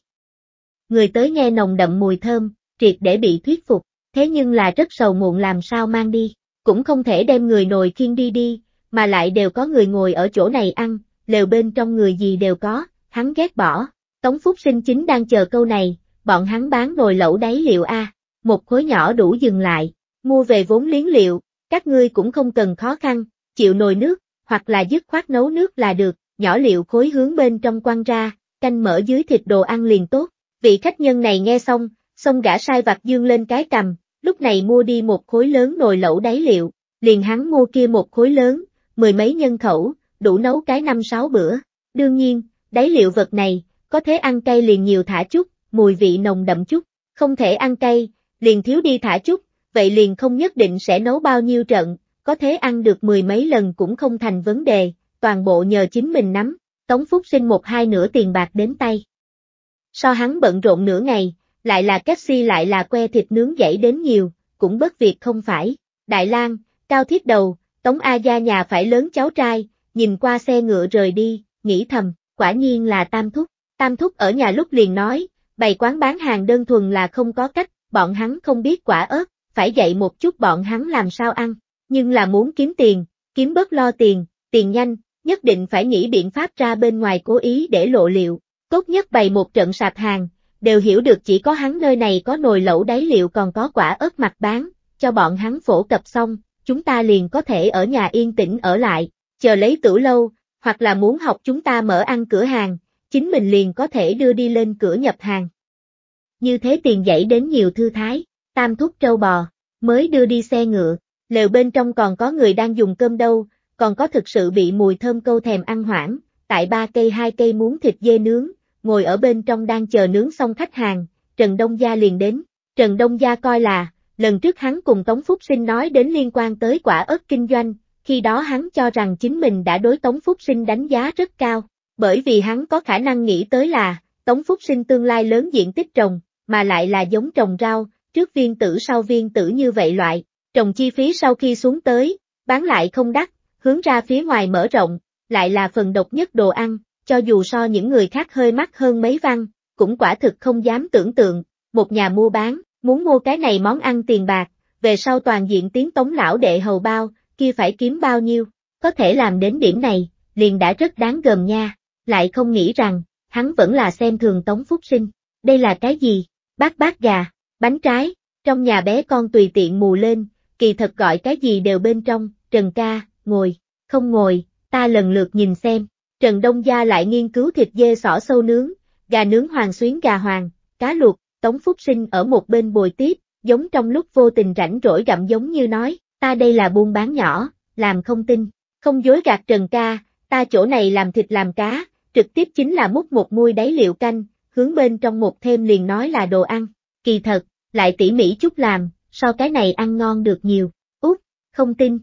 Người tới nghe nồng đậm mùi thơm, triệt để bị thuyết phục, thế nhưng là rất sầu muộn làm sao mang đi, cũng không thể đem người nồi khiêng đi đi, mà lại đều có người ngồi ở chỗ này ăn, lều bên trong người gì đều có, hắn ghét bỏ. Tống Phúc Sinh chính đang chờ câu này, bọn hắn bán nồi lẩu đáy liệu a. À một khối nhỏ đủ dừng lại, mua về vốn liếng liệu, các ngươi cũng không cần khó khăn, chịu nồi nước, hoặc là dứt khoát nấu nước là được, nhỏ liệu khối hướng bên trong quăng ra, canh mở dưới thịt đồ ăn liền tốt. Vị khách nhân này nghe xong, xong gã sai vặt dương lên cái cầm, lúc này mua đi một khối lớn nồi lẩu đáy liệu, liền hắn mua kia một khối lớn, mười mấy nhân khẩu, đủ nấu cái năm sáu bữa. Đương nhiên, đáy liệu vật này, có thể ăn cay liền nhiều thả chút, mùi vị nồng đậm chút, không thể ăn cay, liền thiếu đi thả chút, vậy liền không nhất định sẽ nấu bao nhiêu trận, có thế ăn được mười mấy lần cũng không thành vấn đề, toàn bộ nhờ chính mình nắm, Tống Phúc sinh một hai nửa tiền bạc đến tay. So hắn bận rộn nửa ngày, lại là cách si lại là que thịt nướng dãy đến nhiều, cũng bất việc không phải, Đại lang Cao Thiết Đầu, Tống A Gia nhà phải lớn cháu trai, nhìn qua xe ngựa rời đi, nghĩ thầm, quả nhiên là Tam Thúc, Tam Thúc ở nhà lúc liền nói, bày quán bán hàng đơn thuần là không có cách, bọn hắn không biết quả ớt, phải dạy một chút bọn hắn làm sao ăn, nhưng là muốn kiếm tiền, kiếm bớt lo tiền, tiền nhanh, nhất định phải nghĩ biện pháp ra bên ngoài cố ý để lộ liệu, tốt nhất bày một trận sạp hàng, đều hiểu được chỉ có hắn nơi này có nồi lẩu đáy liệu còn có quả ớt mặt bán, cho bọn hắn phổ cập xong, chúng ta liền có thể ở nhà yên tĩnh ở lại, chờ lấy tử lâu, hoặc là muốn học chúng ta mở ăn cửa hàng, chính mình liền có thể đưa đi lên cửa nhập hàng như thế tiền dãy đến nhiều thư thái, tam thúc trâu bò, mới đưa đi xe ngựa, lều bên trong còn có người đang dùng cơm đâu, còn có thực sự bị mùi thơm câu thèm ăn hoảng, tại ba cây hai cây muốn thịt dê nướng, ngồi ở bên trong đang chờ nướng xong khách hàng, Trần Đông Gia liền đến, Trần Đông Gia coi là, lần trước hắn cùng Tống Phúc Sinh nói đến liên quan tới quả ớt kinh doanh, khi đó hắn cho rằng chính mình đã đối Tống Phúc Sinh đánh giá rất cao, bởi vì hắn có khả năng nghĩ tới là, Tống Phúc Sinh tương lai lớn diện tích trồng, mà lại là giống trồng rau, trước viên tử sau viên tử như vậy loại, trồng chi phí sau khi xuống tới, bán lại không đắt, hướng ra phía ngoài mở rộng, lại là phần độc nhất đồ ăn, cho dù so những người khác hơi mắc hơn mấy văn, cũng quả thực không dám tưởng tượng, một nhà mua bán, muốn mua cái này món ăn tiền bạc, về sau toàn diện tiếng tống lão đệ hầu bao, kia phải kiếm bao nhiêu, có thể làm đến điểm này, liền đã rất đáng gờm nha, lại không nghĩ rằng, hắn vẫn là xem thường tống phúc sinh, đây là cái gì, Bát bát gà, bánh trái, trong nhà bé con tùy tiện mù lên, kỳ thật gọi cái gì đều bên trong, Trần ca, ngồi, không ngồi, ta lần lượt nhìn xem. Trần Đông Gia lại nghiên cứu thịt dê sỏ sâu nướng, gà nướng hoàng xuyến gà hoàng, cá luộc, Tống Phúc Sinh ở một bên bồi tiếp, giống trong lúc vô tình rảnh rỗi gặm giống như nói, ta đây là buôn bán nhỏ, làm không tin, không dối gạt Trần ca, ta chỗ này làm thịt làm cá, trực tiếp chính là múc một muôi đáy liệu canh, hướng bên trong một thêm liền nói là đồ ăn, kỳ thật, lại tỉ mỉ chút làm, so cái này ăn ngon được nhiều, út, không tin.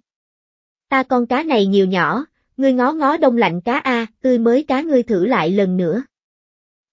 Ta con cá này nhiều nhỏ, ngươi ngó ngó đông lạnh cá A, tươi mới cá ngươi thử lại lần nữa.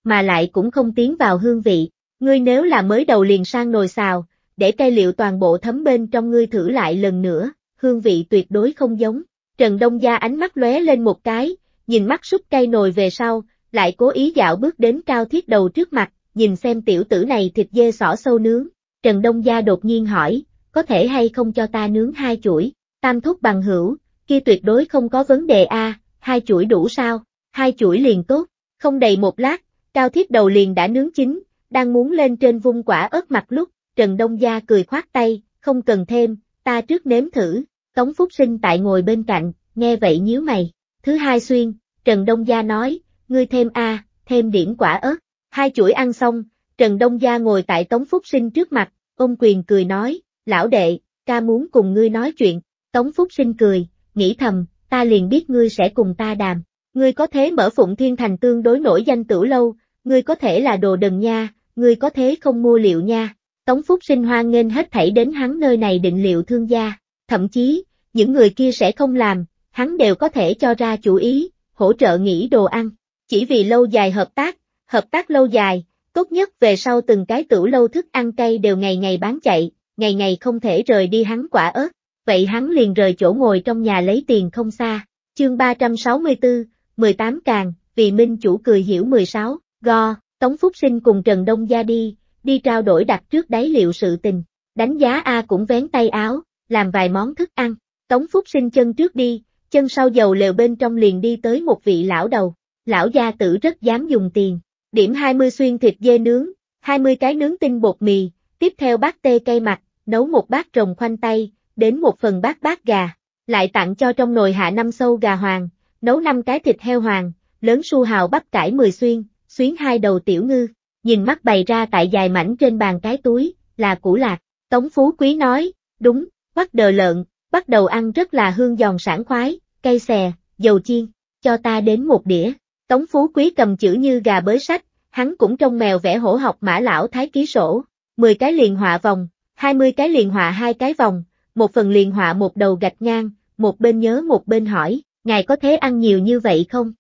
Mà lại cũng không tiến vào hương vị, ngươi nếu là mới đầu liền sang nồi xào, để cây liệu toàn bộ thấm bên trong ngươi thử lại lần nữa, hương vị tuyệt đối không giống. Trần Đông Gia ánh mắt lóe lên một cái, nhìn mắt súp cây nồi về sau, lại cố ý dạo bước đến cao thiết đầu trước mặt, nhìn xem tiểu tử này thịt dê xỏ sâu nướng. Trần Đông Gia đột nhiên hỏi, có thể hay không cho ta nướng hai chuỗi, tam thúc bằng hữu, kia tuyệt đối không có vấn đề a, hai chuỗi đủ sao, hai chuỗi liền tốt, không đầy một lát, cao thiết đầu liền đã nướng chín, đang muốn lên trên vung quả ớt mặt lúc, Trần Đông Gia cười khoát tay, không cần thêm, ta trước nếm thử, Tống Phúc Sinh tại ngồi bên cạnh, nghe vậy nhíu mày, thứ hai xuyên, Trần Đông Gia nói, ngươi thêm a, thêm điểm quả ớt. Hai chuỗi ăn xong, Trần Đông Gia ngồi tại Tống Phúc Sinh trước mặt, ôm quyền cười nói, lão đệ, ca muốn cùng ngươi nói chuyện. Tống Phúc Sinh cười, nghĩ thầm, ta liền biết ngươi sẽ cùng ta đàm. Ngươi có thế mở Phụng Thiên Thành tương đối nổi danh tử lâu, ngươi có thể là đồ đần nha, ngươi có thế không mua liệu nha. Tống Phúc Sinh hoan nghênh hết thảy đến hắn nơi này định liệu thương gia, thậm chí, những người kia sẽ không làm, hắn đều có thể cho ra chủ ý, hỗ trợ nghỉ đồ ăn chỉ vì lâu dài hợp tác, hợp tác lâu dài, tốt nhất về sau từng cái tửu lâu thức ăn cây đều ngày ngày bán chạy, ngày ngày không thể rời đi hắn quả ớt, vậy hắn liền rời chỗ ngồi trong nhà lấy tiền không xa. Chương 364, 18 càng, vì minh chủ cười hiểu 16, go, Tống Phúc Sinh cùng Trần Đông Gia đi, đi trao đổi đặt trước đáy liệu sự tình, đánh giá A cũng vén tay áo, làm vài món thức ăn, Tống Phúc Sinh chân trước đi, chân sau dầu lều bên trong liền đi tới một vị lão đầu, lão gia tử rất dám dùng tiền. Điểm 20 xuyên thịt dê nướng, 20 cái nướng tinh bột mì, tiếp theo bát tê cây mặt, nấu một bát trồng khoanh tây, đến một phần bát bát gà, lại tặng cho trong nồi hạ năm sâu gà hoàng, nấu năm cái thịt heo hoàng, lớn su hào bắp cải 10 xuyên, xuyến hai đầu tiểu ngư, nhìn mắt bày ra tại dài mảnh trên bàn cái túi, là củ lạc, Tống Phú Quý nói, đúng, bắt đờ lợn, bắt đầu ăn rất là hương giòn sảng khoái, cây xè, dầu chiên, cho ta đến một đĩa. Tống Phú Quý cầm chữ như gà bới sách, hắn cũng trong mèo vẽ hổ học mã lão thái ký sổ, 10 cái liền họa vòng, 20 cái liền họa hai cái vòng, một phần liền họa một đầu gạch ngang, một bên nhớ một bên hỏi, ngài có thế ăn nhiều như vậy không?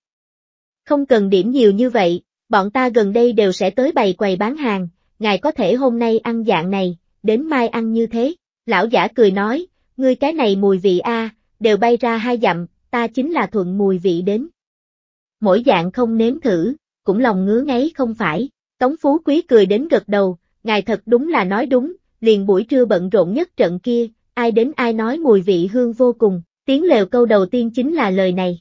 Không cần điểm nhiều như vậy, bọn ta gần đây đều sẽ tới bày quầy bán hàng, ngài có thể hôm nay ăn dạng này, đến mai ăn như thế. Lão giả cười nói, ngươi cái này mùi vị a, đều bay ra hai dặm, ta chính là thuận mùi vị đến mỗi dạng không nếm thử, cũng lòng ngứa ngáy không phải. Tống Phú Quý cười đến gật đầu, ngài thật đúng là nói đúng, liền buổi trưa bận rộn nhất trận kia, ai đến ai nói mùi vị hương vô cùng, tiếng lều câu đầu tiên chính là lời này.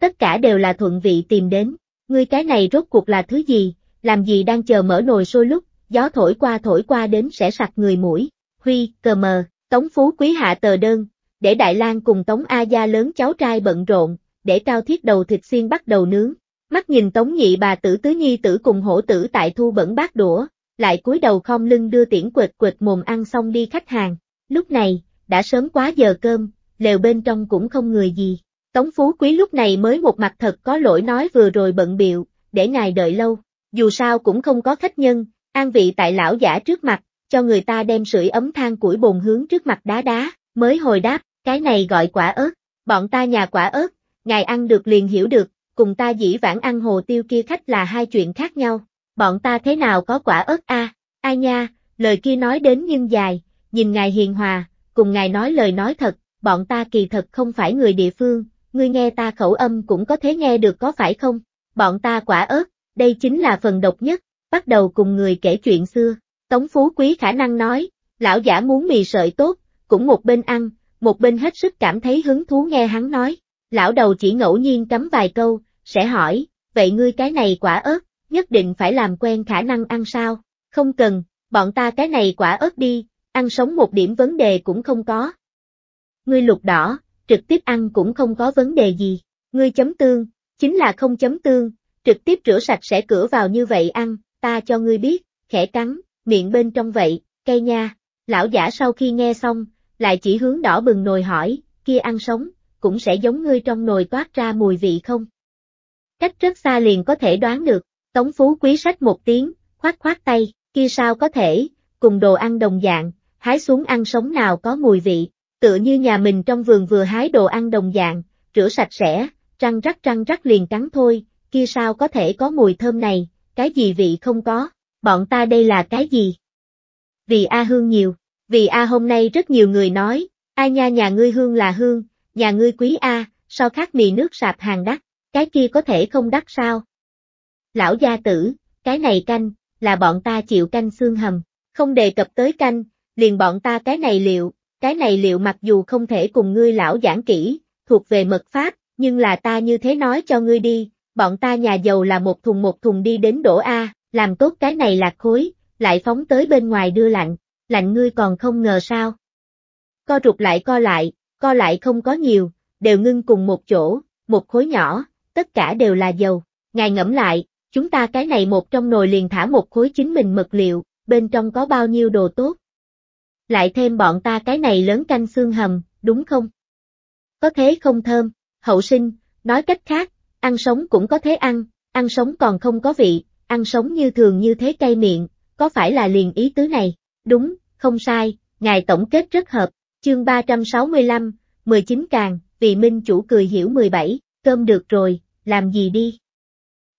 Tất cả đều là thuận vị tìm đến, ngươi cái này rốt cuộc là thứ gì, làm gì đang chờ mở nồi sôi lúc, gió thổi qua thổi qua đến sẽ sặc người mũi, huy, cờ mờ, Tống Phú Quý hạ tờ đơn, để Đại lang cùng Tống A Gia lớn cháu trai bận rộn, để trao thiết đầu thịt xiên bắt đầu nướng. Mắt nhìn Tống Nhị bà tử tứ nhi tử cùng hổ tử tại thu bẩn bát đũa, lại cúi đầu khom lưng đưa tiễn quệt quệt mồm ăn xong đi khách hàng. Lúc này, đã sớm quá giờ cơm, lều bên trong cũng không người gì. Tống Phú Quý lúc này mới một mặt thật có lỗi nói vừa rồi bận biệu, để ngài đợi lâu. Dù sao cũng không có khách nhân, an vị tại lão giả trước mặt, cho người ta đem sưởi ấm than củi bồn hướng trước mặt đá đá, mới hồi đáp, cái này gọi quả ớt. Bọn ta nhà quả ớt, ngài ăn được liền hiểu được, cùng ta dĩ vãng ăn hồ tiêu kia khách là hai chuyện khác nhau, bọn ta thế nào có quả ớt a? À? ai nha, lời kia nói đến nhưng dài, nhìn ngài hiền hòa, cùng ngài nói lời nói thật, bọn ta kỳ thật không phải người địa phương, ngươi nghe ta khẩu âm cũng có thể nghe được có phải không, bọn ta quả ớt, đây chính là phần độc nhất, bắt đầu cùng người kể chuyện xưa, Tống Phú Quý khả năng nói, lão giả muốn mì sợi tốt, cũng một bên ăn, một bên hết sức cảm thấy hứng thú nghe hắn nói, Lão đầu chỉ ngẫu nhiên cắm vài câu, sẽ hỏi, vậy ngươi cái này quả ớt, nhất định phải làm quen khả năng ăn sao? Không cần, bọn ta cái này quả ớt đi, ăn sống một điểm vấn đề cũng không có. Ngươi lục đỏ, trực tiếp ăn cũng không có vấn đề gì, ngươi chấm tương, chính là không chấm tương, trực tiếp rửa sạch sẽ cửa vào như vậy ăn, ta cho ngươi biết, khẽ cắn, miệng bên trong vậy, cay nha. Lão giả sau khi nghe xong, lại chỉ hướng đỏ bừng nồi hỏi, kia ăn sống, cũng sẽ giống ngươi trong nồi toát ra mùi vị không? Cách rất xa liền có thể đoán được, Tống Phú Quý sách một tiếng, khoát khoát tay, kia sao có thể, cùng đồ ăn đồng dạng, hái xuống ăn sống nào có mùi vị, tựa như nhà mình trong vườn vừa hái đồ ăn đồng dạng, rửa sạch sẽ, răng rắc răng rắc liền cắn thôi, kia sao có thể có mùi thơm này, cái gì vị không có, bọn ta đây là cái gì? Vì A hương nhiều, vì A hôm nay rất nhiều người nói, ai nha nhà ngươi hương là hương, nhà ngươi quý A, so khác mì nước sạp hàng đắt, cái kia có thể không đắt sao? Lão gia tử, cái này canh, là bọn ta chịu canh xương hầm, không đề cập tới canh, liền bọn ta cái này liệu, cái này liệu mặc dù không thể cùng ngươi lão giảng kỹ, thuộc về mật pháp, nhưng là ta như thế nói cho ngươi đi, bọn ta nhà giàu là một thùng một thùng đi đến đổ A, làm tốt cái này là khối, lại phóng tới bên ngoài đưa lạnh, lạnh ngươi còn không ngờ sao. Co rụt lại co lại, co lại không có nhiều, đều ngưng cùng một chỗ, một khối nhỏ, tất cả đều là dầu. Ngài ngẫm lại, chúng ta cái này một trong nồi liền thả một khối chính mình mật liệu, bên trong có bao nhiêu đồ tốt. Lại thêm bọn ta cái này lớn canh xương hầm, đúng không? Có thế không thơm, hậu sinh, nói cách khác, ăn sống cũng có thế ăn, ăn sống còn không có vị, ăn sống như thường như thế cay miệng, có phải là liền ý tứ này? Đúng, không sai, ngài tổng kết rất hợp. Chương 365, 19 càng, vị minh chủ cười hiểu 17, cơm được rồi, làm gì đi.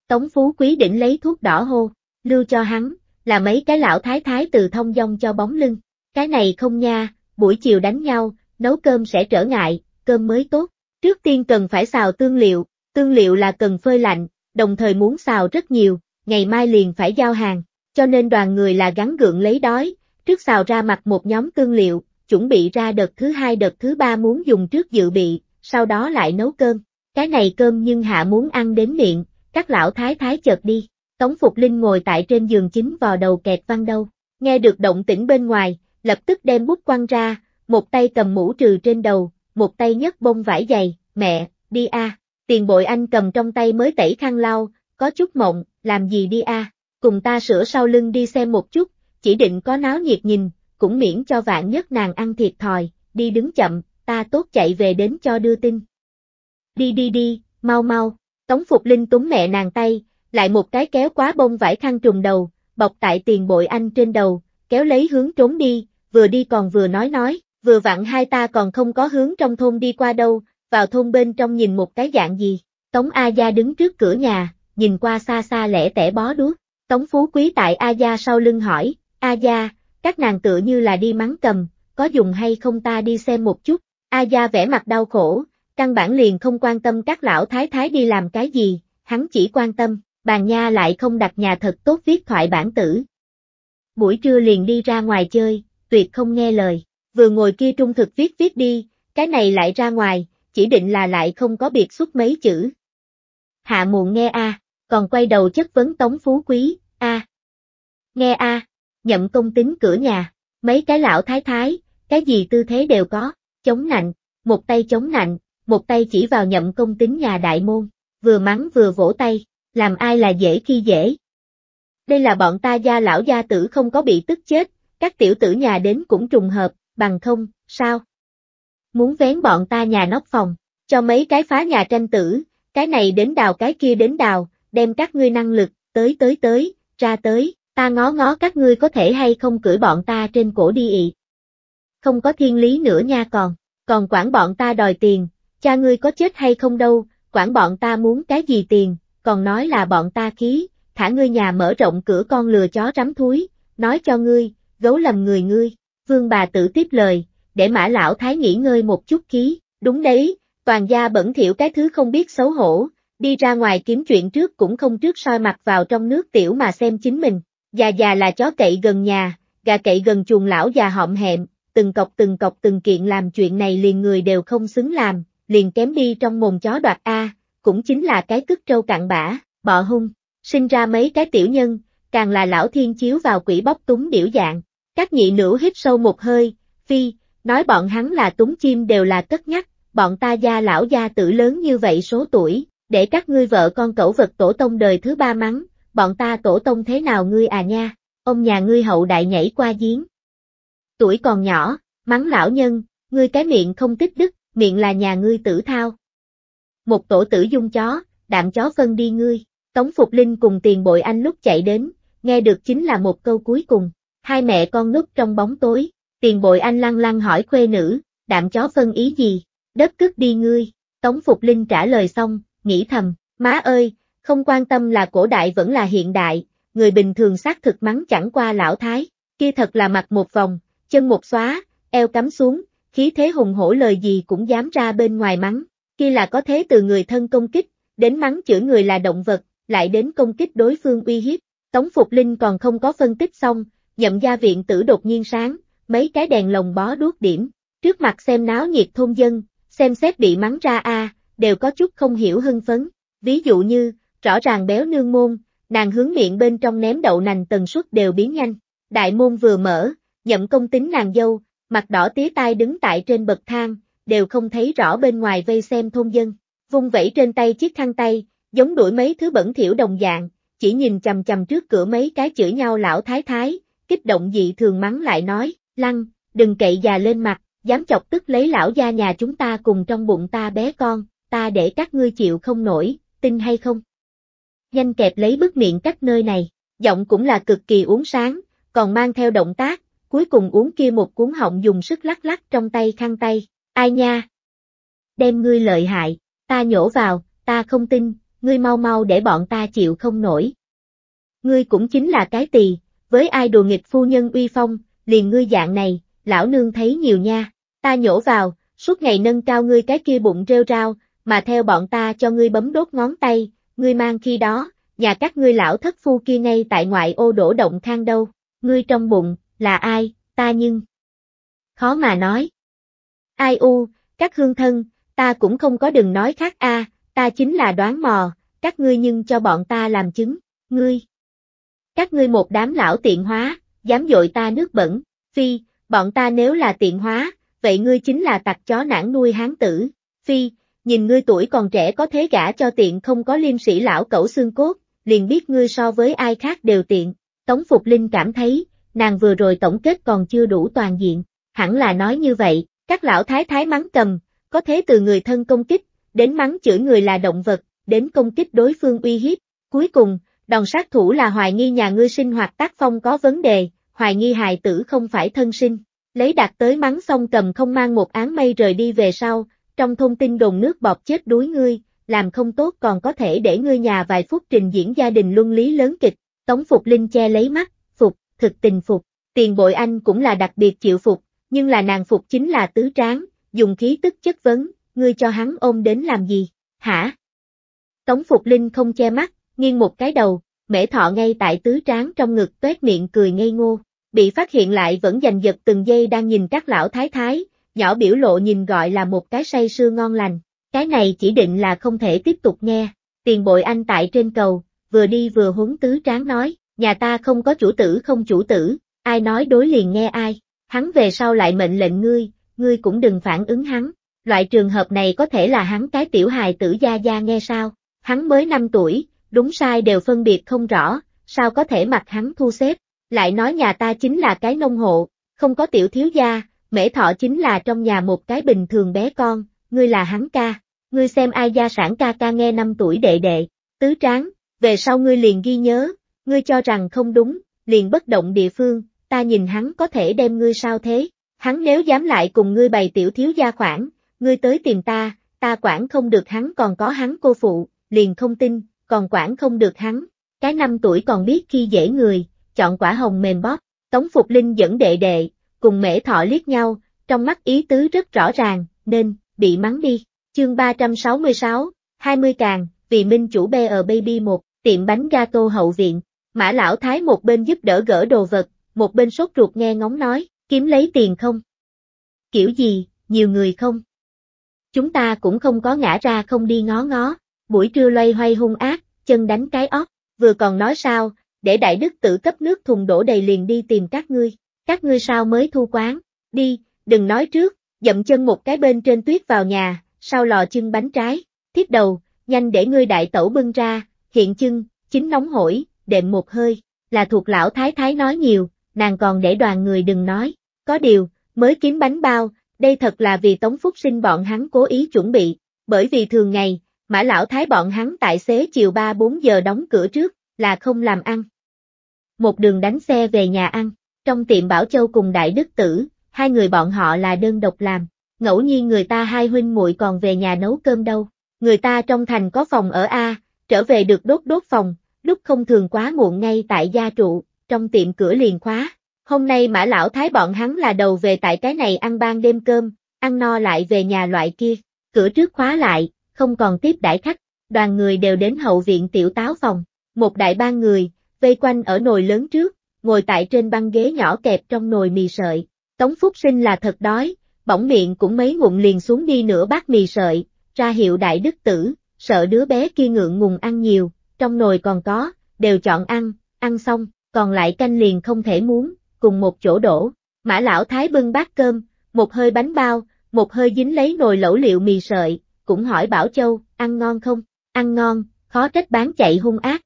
Tống Phú Quý đỉnh lấy thuốc đỏ hô, lưu cho hắn, là mấy cái lão thái thái từ thông dong cho bóng lưng. Cái này không nha, buổi chiều đánh nhau, nấu cơm sẽ trở ngại, cơm mới tốt. Trước tiên cần phải xào tương liệu, tương liệu là cần phơi lạnh, đồng thời muốn xào rất nhiều, ngày mai liền phải giao hàng, cho nên đoàn người là gắn gượng lấy đói, trước xào ra mặt một nhóm tương liệu, chuẩn bị ra đợt thứ hai đợt thứ ba muốn dùng trước dự bị, sau đó lại nấu cơm. Cái này cơm nhưng hạ muốn ăn đến miệng, các lão thái thái chợt đi. Tống Phục Linh ngồi tại trên giường chính vò đầu kẹt văn đâu, nghe được động tĩnh bên ngoài, lập tức đem bút quăng ra, một tay cầm mũ trừ trên đầu, một tay nhấc bông vải dày, mẹ, đi a. Tiền bội anh cầm trong tay mới tẩy khăn lau, có chút mộng, làm gì đi a, cùng ta sửa sau lưng đi xem một chút, chỉ định có náo nhiệt nhìn, cũng miễn cho vạn nhất nàng ăn thiệt thòi, đi đứng chậm, ta tốt chạy về đến cho đưa tin. Đi đi đi, mau mau, Tống Phục Linh túng mẹ nàng tay, lại một cái kéo quá bông vải khăn trùng đầu, bọc tại tiền bội anh trên đầu, kéo lấy hướng trốn đi, vừa đi còn vừa nói nói, vừa vặn hai ta còn không có hướng trong thôn đi qua đâu, vào thôn bên trong nhìn một cái dạng gì. Tống A Gia đứng trước cửa nhà, nhìn qua xa xa lẻ tẻ bó đuốc. Tống Phú Quý tại A Gia sau lưng hỏi, A Gia, các nàng tựa như là đi mắng cầm, có dùng hay không ta đi xem một chút, A Gia vẻ mặt đau khổ, căn bản liền không quan tâm các lão thái thái đi làm cái gì, hắn chỉ quan tâm, bàn nha lại không đặt nhà thật tốt viết thoại bản tử. Buổi trưa liền đi ra ngoài chơi, tuyệt không nghe lời, vừa ngồi kia trung thực viết viết đi, cái này lại ra ngoài, chỉ định là lại không có biệt xuất mấy chữ. Hạ muộn nghe a, còn quay đầu chất vấn Tống Phú Quý, a. Nghe a nhậm công tính cửa nhà, mấy cái lão thái thái, cái gì tư thế đều có, chống nạnh, một tay chống nạnh, một tay chỉ vào nhậm công tính nhà đại môn, vừa mắng vừa vỗ tay, làm ai là dễ khi dễ. Đây là bọn ta gia lão gia tử không có bị tức chết, các tiểu tử nhà đến cũng trùng hợp, bằng không, sao? Muốn vén bọn ta nhà nóc phòng, cho mấy cái phá nhà tranh tử, cái này đến đào cái kia đến đào, đem các ngươi năng lực, tới tới tới, ra tới. Ta ngó ngó các ngươi có thể hay không cưỡi bọn ta trên cổ đi ị. Không có thiên lý nữa nha còn, còn quản bọn ta đòi tiền, cha ngươi có chết hay không đâu, quản bọn ta muốn cái gì tiền, còn nói là bọn ta khí, thả ngươi nhà mở rộng cửa con lừa chó rắm thúi, nói cho ngươi, gấu lầm người ngươi, vương bà tử tiếp lời, để mã lão thái nghỉ ngơi một chút khí, đúng đấy, toàn gia bẩn thiểu cái thứ không biết xấu hổ, đi ra ngoài kiếm chuyện trước cũng không trước soi mặt vào trong nước tiểu mà xem chính mình. Già già là chó cậy gần nhà, gà cậy gần chuồng lão già họm hẹm, từng cọc từng cọc từng kiện làm chuyện này liền người đều không xứng làm, liền kém đi trong mồm chó đoạt A, cũng chính là cái cứt trâu cặn bã, bọ hung, sinh ra mấy cái tiểu nhân, càng là lão thiên chiếu vào quỷ bóc túng điểu dạng, các nhị nữ hít sâu một hơi, phi, nói bọn hắn là túng chim đều là cất nhắc, bọn ta gia lão gia tử lớn như vậy số tuổi, để các ngươi vợ con cẩu vật tổ tông đời thứ ba mắng, bọn ta tổ tông thế nào ngươi à nha, ông nhà ngươi hậu đại nhảy qua giếng. Tuổi còn nhỏ, mắng lão nhân, ngươi cái miệng không tích đức, miệng là nhà ngươi tử thao. Một tổ tử dung chó, đạm chó phân đi ngươi, Tống Phục Linh cùng tiền bội anh lúc chạy đến, nghe được chính là một câu cuối cùng, hai mẹ con núp trong bóng tối, tiền bội anh lăng lăng hỏi khuê nữ, đạm chó phân ý gì, đất cướp đi ngươi, Tống Phục Linh trả lời xong, nghĩ thầm, má ơi, không quan tâm là cổ đại vẫn là hiện đại, người bình thường xác thực mắng chẳng qua lão thái, kia thật là mặt một vòng, chân một xóa, eo cắm xuống, khí thế hùng hổ lời gì cũng dám ra bên ngoài mắng, kia là có thế từ người thân công kích, đến mắng chửi người là động vật, lại đến công kích đối phương uy hiếp. Tống Phục Linh còn không có phân tích xong, nhậm gia viện tử đột nhiên sáng, mấy cái đèn lồng bó đuốc điểm, trước mặt xem náo nhiệt thôn dân, xem xét bị mắng ra a đều có chút không hiểu hưng phấn, ví dụ như, rõ ràng béo nương môn, nàng hướng miệng bên trong ném đậu nành tần suất đều biến nhanh. Đại môn vừa mở, nhậm công tính nàng dâu, mặt đỏ tía tai đứng tại trên bậc thang, đều không thấy rõ bên ngoài vây xem thôn dân, vung vẫy trên tay chiếc khăn tay, giống đuổi mấy thứ bẩn thỉu đồng dạng, chỉ nhìn chầm chầm trước cửa mấy cái chửi nhau lão thái thái, kích động dị thường mắng lại nói, lăng, đừng cậy già lên mặt, dám chọc tức lấy lão gia nhà chúng ta cùng trong bụng ta bé con, ta để các ngươi chịu không nổi, tin hay không? nhanh kẹp lấy bức miệng cách nơi này, giọng cũng là cực kỳ uống sáng, còn mang theo động tác, cuối cùng uống kia một cuốn họng dùng sức lắc lắc trong tay khăn tay, ai nha? Đem ngươi lợi hại, ta nhổ vào, ta không tin, ngươi mau mau để bọn ta chịu không nổi. Ngươi cũng chính là cái tỳ, với ai đồ nghịch phu nhân uy phong, liền ngươi dạng này, lão nương thấy nhiều nha, ta nhổ vào, suốt ngày nâng cao ngươi cái kia bụng rêu rao, mà theo bọn ta cho ngươi bấm đốt ngón tay, ngươi mang khi đó, nhà các ngươi lão thất phu kia ngay tại ngoại ô đổ động khang đâu, ngươi trong bụng, là ai, ta nhưng. Khó mà nói. Ai u, các hương thân, ta cũng không có đừng nói khác a, à, ta chính là đoán mò, các ngươi nhưng cho bọn ta làm chứng, ngươi. Các ngươi một đám lão tiện hóa, dám dội ta nước bẩn, phi, bọn ta nếu là tiện hóa, vậy ngươi chính là tặc chó nản nuôi hán tử, phi, nhìn ngươi tuổi còn trẻ có thế gã cho tiện không có liêm sĩ lão cẩu xương cốt, liền biết ngươi so với ai khác đều tiện. Tống Phục Linh cảm thấy, nàng vừa rồi tổng kết còn chưa đủ toàn diện, hẳn là nói như vậy, các lão thái thái mắng cầm, có thế từ người thân công kích, đến mắng chửi người là động vật, đến công kích đối phương uy hiếp. Cuối cùng, đòn sát thủ là hoài nghi nhà ngươi sinh hoạt tác phong có vấn đề, hoài nghi hài tử không phải thân sinh. Lấy đạt tới mắng xong cầm không mang một án mây rời đi về sau, trong thông tin đồn nước bọt chết đuối ngươi, làm không tốt còn có thể để ngươi nhà vài phút trình diễn gia đình luân lý lớn kịch, Tống Phục Linh che lấy mắt, phục, thực tình phục, tiền bội anh cũng là đặc biệt chịu phục, nhưng là nàng phục chính là tứ tráng, dùng khí tức chất vấn, ngươi cho hắn ôm đến làm gì, hả? Tống Phục Linh không che mắt, nghiêng một cái đầu, mễ thọ ngay tại tứ tráng trong ngực tuét miệng cười ngây ngô, bị phát hiện lại vẫn giành giật từng giây đang nhìn các lão thái thái, nhỏ biểu lộ nhìn gọi là một cái say sưa ngon lành, cái này chỉ định là không thể tiếp tục nghe, tiền bội anh tại trên cầu, vừa đi vừa huấn tứ tráng nói, nhà ta không có chủ tử không chủ tử, ai nói đối liền nghe ai, hắn về sau lại mệnh lệnh ngươi, ngươi cũng đừng phản ứng hắn, loại trường hợp này có thể là hắn cái tiểu hài tử gia gia nghe sao, hắn mới 5 tuổi, đúng sai đều phân biệt không rõ, sao có thể mặc hắn thu xếp, lại nói nhà ta chính là cái nông hộ, không có tiểu thiếu gia, Mễ thọ chính là trong nhà một cái bình thường bé con, ngươi là hắn ca, ngươi xem ai gia sản ca ca nghe năm tuổi đệ đệ, tứ tráng, về sau ngươi liền ghi nhớ, ngươi cho rằng không đúng, liền bất động địa phương, ta nhìn hắn có thể đem ngươi sao thế, hắn nếu dám lại cùng ngươi bày tiểu thiếu gia khoản, ngươi tới tìm ta, ta quản không được hắn còn có hắn cô phụ, liền không tin, còn quản không được hắn, cái năm tuổi còn biết khi dễ người, chọn quả hồng mềm bóp, Tống Phục Linh dẫn đệ đệ, cùng mễ thọ liếc nhau, trong mắt ý tứ rất rõ ràng, nên, bị mắng đi. Chương 366, 20 càng, vì minh chủ bê ở ờ Baby 1, tiệm bánh gato hậu viện, mã lão thái một bên giúp đỡ gỡ đồ vật, một bên sốt ruột nghe ngóng nói, kiếm lấy tiền không? Kiểu gì, nhiều người không? Chúng ta cũng không có ngã ra không đi ngó ngó, buổi trưa loay hoay hung ác, chân đánh cái óc, vừa còn nói sao, để đại đức tự cấp nước thùng đổ đầy liền đi tìm các ngươi các ngươi sao mới thu quán, đi, đừng nói trước, dậm chân một cái bên trên tuyết vào nhà, sau lò chưng bánh trái, tiếp đầu, nhanh để ngươi đại tẩu bưng ra, hiện chưng, chính nóng hổi, đệm một hơi, là thuộc lão thái thái nói nhiều, nàng còn để đoàn người đừng nói, có điều, mới kiếm bánh bao, đây thật là vì Tống Phúc sinh bọn hắn cố ý chuẩn bị, bởi vì thường ngày, mã lão thái bọn hắn tại xế chiều 3-4 giờ đóng cửa trước, là không làm ăn. Một đường đánh xe về nhà ăn, trong tiệm Bảo Châu cùng Đại Đức Tử, hai người bọn họ là đơn độc làm, ngẫu nhiên người ta hai huynh muội còn về nhà nấu cơm đâu. Người ta trong thành có phòng ở A, trở về được đốt đốt phòng, lúc không thường quá muộn ngay tại gia trụ, trong tiệm cửa liền khóa. Hôm nay mã lão thái bọn hắn là đầu về tại cái này ăn ban đêm cơm, ăn no lại về nhà loại kia, cửa trước khóa lại, không còn tiếp đãi khách, đoàn người đều đến hậu viện tiểu táo phòng, một đại ba người, vây quanh ở nồi lớn trước, ngồi tại trên băng ghế nhỏ kẹp trong nồi mì sợi. Tống Phúc Sinh là thật đói, bỗng miệng cũng mấy ngụm liền xuống đi nửa bát mì sợi, ra hiệu đại đức tử, sợ đứa bé kia ngượng ngùng ăn nhiều, trong nồi còn có, đều chọn ăn, ăn xong, còn lại canh liền không thể muốn, cùng một chỗ đổ. Mã lão thái bưng bát cơm, một hơi bánh bao, một hơi dính lấy nồi lẩu liệu mì sợi, cũng hỏi Bảo Châu, ăn ngon không? Ăn ngon, khó trách bán chạy hung ác.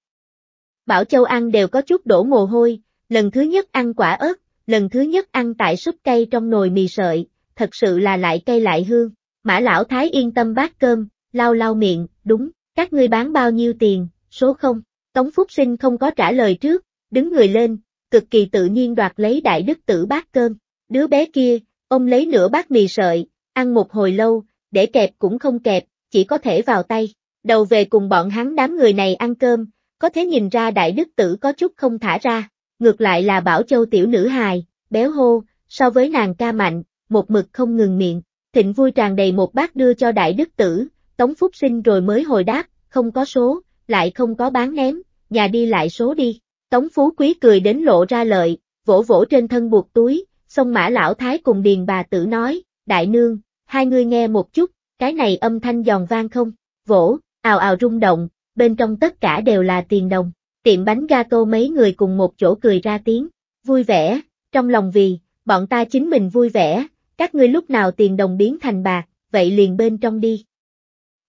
Bảo Châu ăn đều có chút đổ mồ hôi, Lần thứ nhất ăn quả ớt, lần thứ nhất ăn tại súp cây trong nồi mì sợi, thật sự là lại cây lại hương. Mã lão thái yên tâm bát cơm, lau lau miệng, đúng, các ngươi bán bao nhiêu tiền, số không. Tống Phúc Sinh không có trả lời trước, đứng người lên, cực kỳ tự nhiên đoạt lấy đại đức tử bát cơm. Đứa bé kia, ông lấy nửa bát mì sợi, ăn một hồi lâu, để kẹp cũng không kẹp, chỉ có thể vào tay. Đầu về cùng bọn hắn đám người này ăn cơm, có thể nhìn ra đại đức tử có chút không thả ra ngược lại là Bảo Châu tiểu nữ hài, béo hô, so với nàng ca mạnh, một mực không ngừng miệng, thịnh vui tràn đầy một bát đưa cho đại đức tử, tống phúc sinh rồi mới hồi đáp, không có số, lại không có bán ném, nhà đi lại số đi, tống phú quý cười đến lộ ra lợi, vỗ vỗ trên thân buộc túi, xong mã lão thái cùng điền bà tử nói, đại nương, hai người nghe một chút, cái này âm thanh giòn vang không, vỗ, ào ào rung động, bên trong tất cả đều là tiền đồng. Tiệm bánh gato mấy người cùng một chỗ cười ra tiếng, vui vẻ, trong lòng vì, bọn ta chính mình vui vẻ, các ngươi lúc nào tiền đồng biến thành bạc, vậy liền bên trong đi.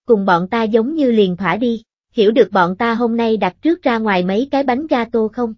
Cùng bọn ta giống như liền thỏa đi, hiểu được bọn ta hôm nay đặt trước ra ngoài mấy cái bánh gato không?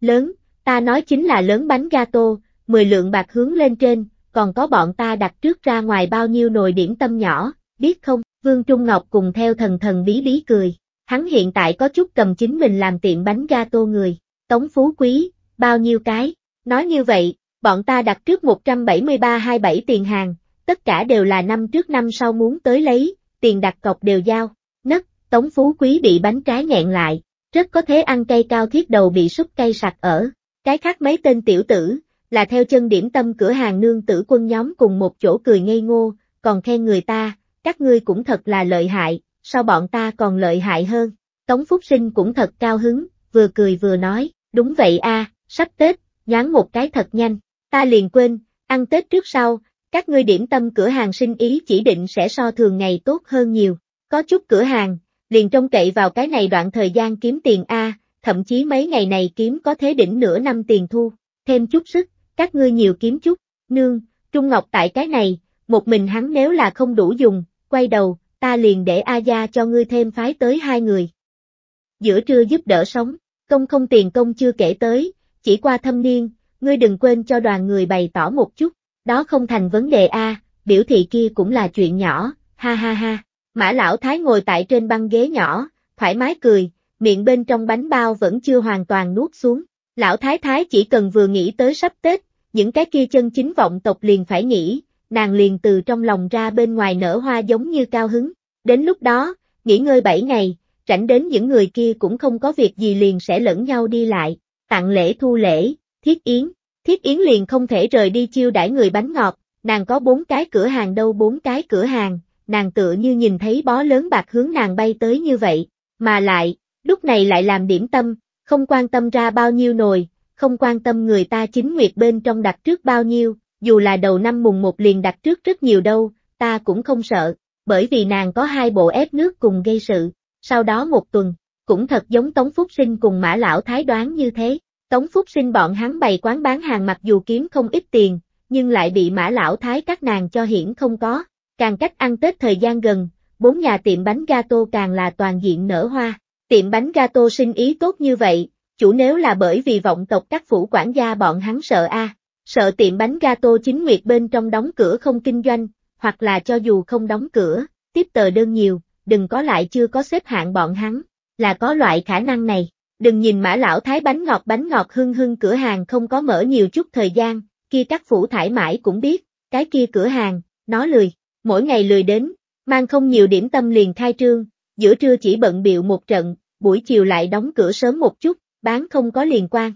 Lớn, ta nói chính là lớn bánh gato, 10 lượng bạc hướng lên trên, còn có bọn ta đặt trước ra ngoài bao nhiêu nồi điểm tâm nhỏ, biết không? Vương Trung Ngọc cùng theo thần thần bí bí cười. Hắn hiện tại có chút cầm chính mình làm tiệm bánh gato người. Tống Phú Quý, bao nhiêu cái? Nói như vậy, bọn ta đặt trước 173-27 tiền hàng, tất cả đều là năm trước năm sau muốn tới lấy, tiền đặt cọc đều giao. Nấc, Tống Phú Quý bị bánh trái nghẹn lại, rất có thế ăn cây cao thiết đầu bị súc cây sặc ở. Cái khác mấy tên tiểu tử, là theo chân điểm tâm cửa hàng nương tử quân nhóm cùng một chỗ cười ngây ngô, còn khen người ta, các ngươi cũng thật là lợi hại, sao bọn ta còn lợi hại hơn? Tống Phúc Sinh cũng thật cao hứng, vừa cười vừa nói, đúng vậy a, sắp Tết, nhán một cái thật nhanh, ta liền quên, ăn Tết trước sau, các ngươi điểm tâm cửa hàng sinh ý chỉ định sẽ so thường ngày tốt hơn nhiều, có chút cửa hàng, liền trông cậy vào cái này đoạn thời gian kiếm tiền a, thậm chí mấy ngày này kiếm có thế đỉnh nửa năm tiền thu, thêm chút sức, các ngươi nhiều kiếm chút, nương, Trung Ngọc tại cái này, một mình hắn nếu là không đủ dùng, quay đầu, ta liền để A Gia cho ngươi thêm phái tới hai người. Giữa trưa giúp đỡ sống, công không tiền công chưa kể tới, chỉ qua thâm niên, ngươi đừng quên cho đoàn người bày tỏ một chút, đó không thành vấn đề A, biểu thị kia cũng là chuyện nhỏ, ha ha ha. Mã lão thái ngồi tại trên băng ghế nhỏ, thoải mái cười, miệng bên trong bánh bao vẫn chưa hoàn toàn nuốt xuống. Lão thái thái chỉ cần vừa nghĩ tới sắp Tết, những cái kia chân chính vọng tộc liền phải nghĩ, nàng liền từ trong lòng ra bên ngoài nở hoa giống như cao hứng. Đến lúc đó, nghỉ ngơi 7 ngày, rảnh đến những người kia cũng không có việc gì liền sẽ lẫn nhau đi lại, tặng lễ thu lễ, thiết yến. Thiết yến liền không thể rời đi chiêu đãi người bánh ngọt, nàng có bốn cái cửa hàng đâu bốn cái cửa hàng, nàng tựa như nhìn thấy bó lớn bạc hướng nàng bay tới như vậy, mà lại, lúc này lại làm điểm tâm, không quan tâm ra bao nhiêu nồi, không quan tâm người ta chính nguyệt bên trong đặt trước bao nhiêu, dù là đầu năm mùng một liền đặt trước rất nhiều đâu, ta cũng không sợ, bởi vì nàng có hai bộ ép nước cùng gây sự, sau đó một tuần, cũng thật giống Tống Phúc Sinh cùng Mã Lão Thái đoán như thế, Tống Phúc Sinh bọn hắn bày quán bán hàng mặc dù kiếm không ít tiền, nhưng lại bị Mã Lão Thái các nàng cho hiển không có, càng cách ăn Tết thời gian gần, bốn nhà tiệm bánh gato càng là toàn diện nở hoa, tiệm bánh gato sinh ý tốt như vậy, chủ nếu là bởi vì vọng tộc các phủ quản gia bọn hắn sợ a à sợ tiệm bánh gato chính nguyệt bên trong đóng cửa không kinh doanh, hoặc là cho dù không đóng cửa, tiếp tờ đơn nhiều, đừng có lại chưa có xếp hạng bọn hắn, là có loại khả năng này. Đừng nhìn mã lão thái bánh ngọt bánh ngọt hưng hưng cửa hàng không có mở nhiều chút thời gian, kia các phủ thải mãi cũng biết, cái kia cửa hàng, nó lười, mỗi ngày lười đến, mang không nhiều điểm tâm liền khai trương, giữa trưa chỉ bận biệu một trận, buổi chiều lại đóng cửa sớm một chút, bán không có liên quan.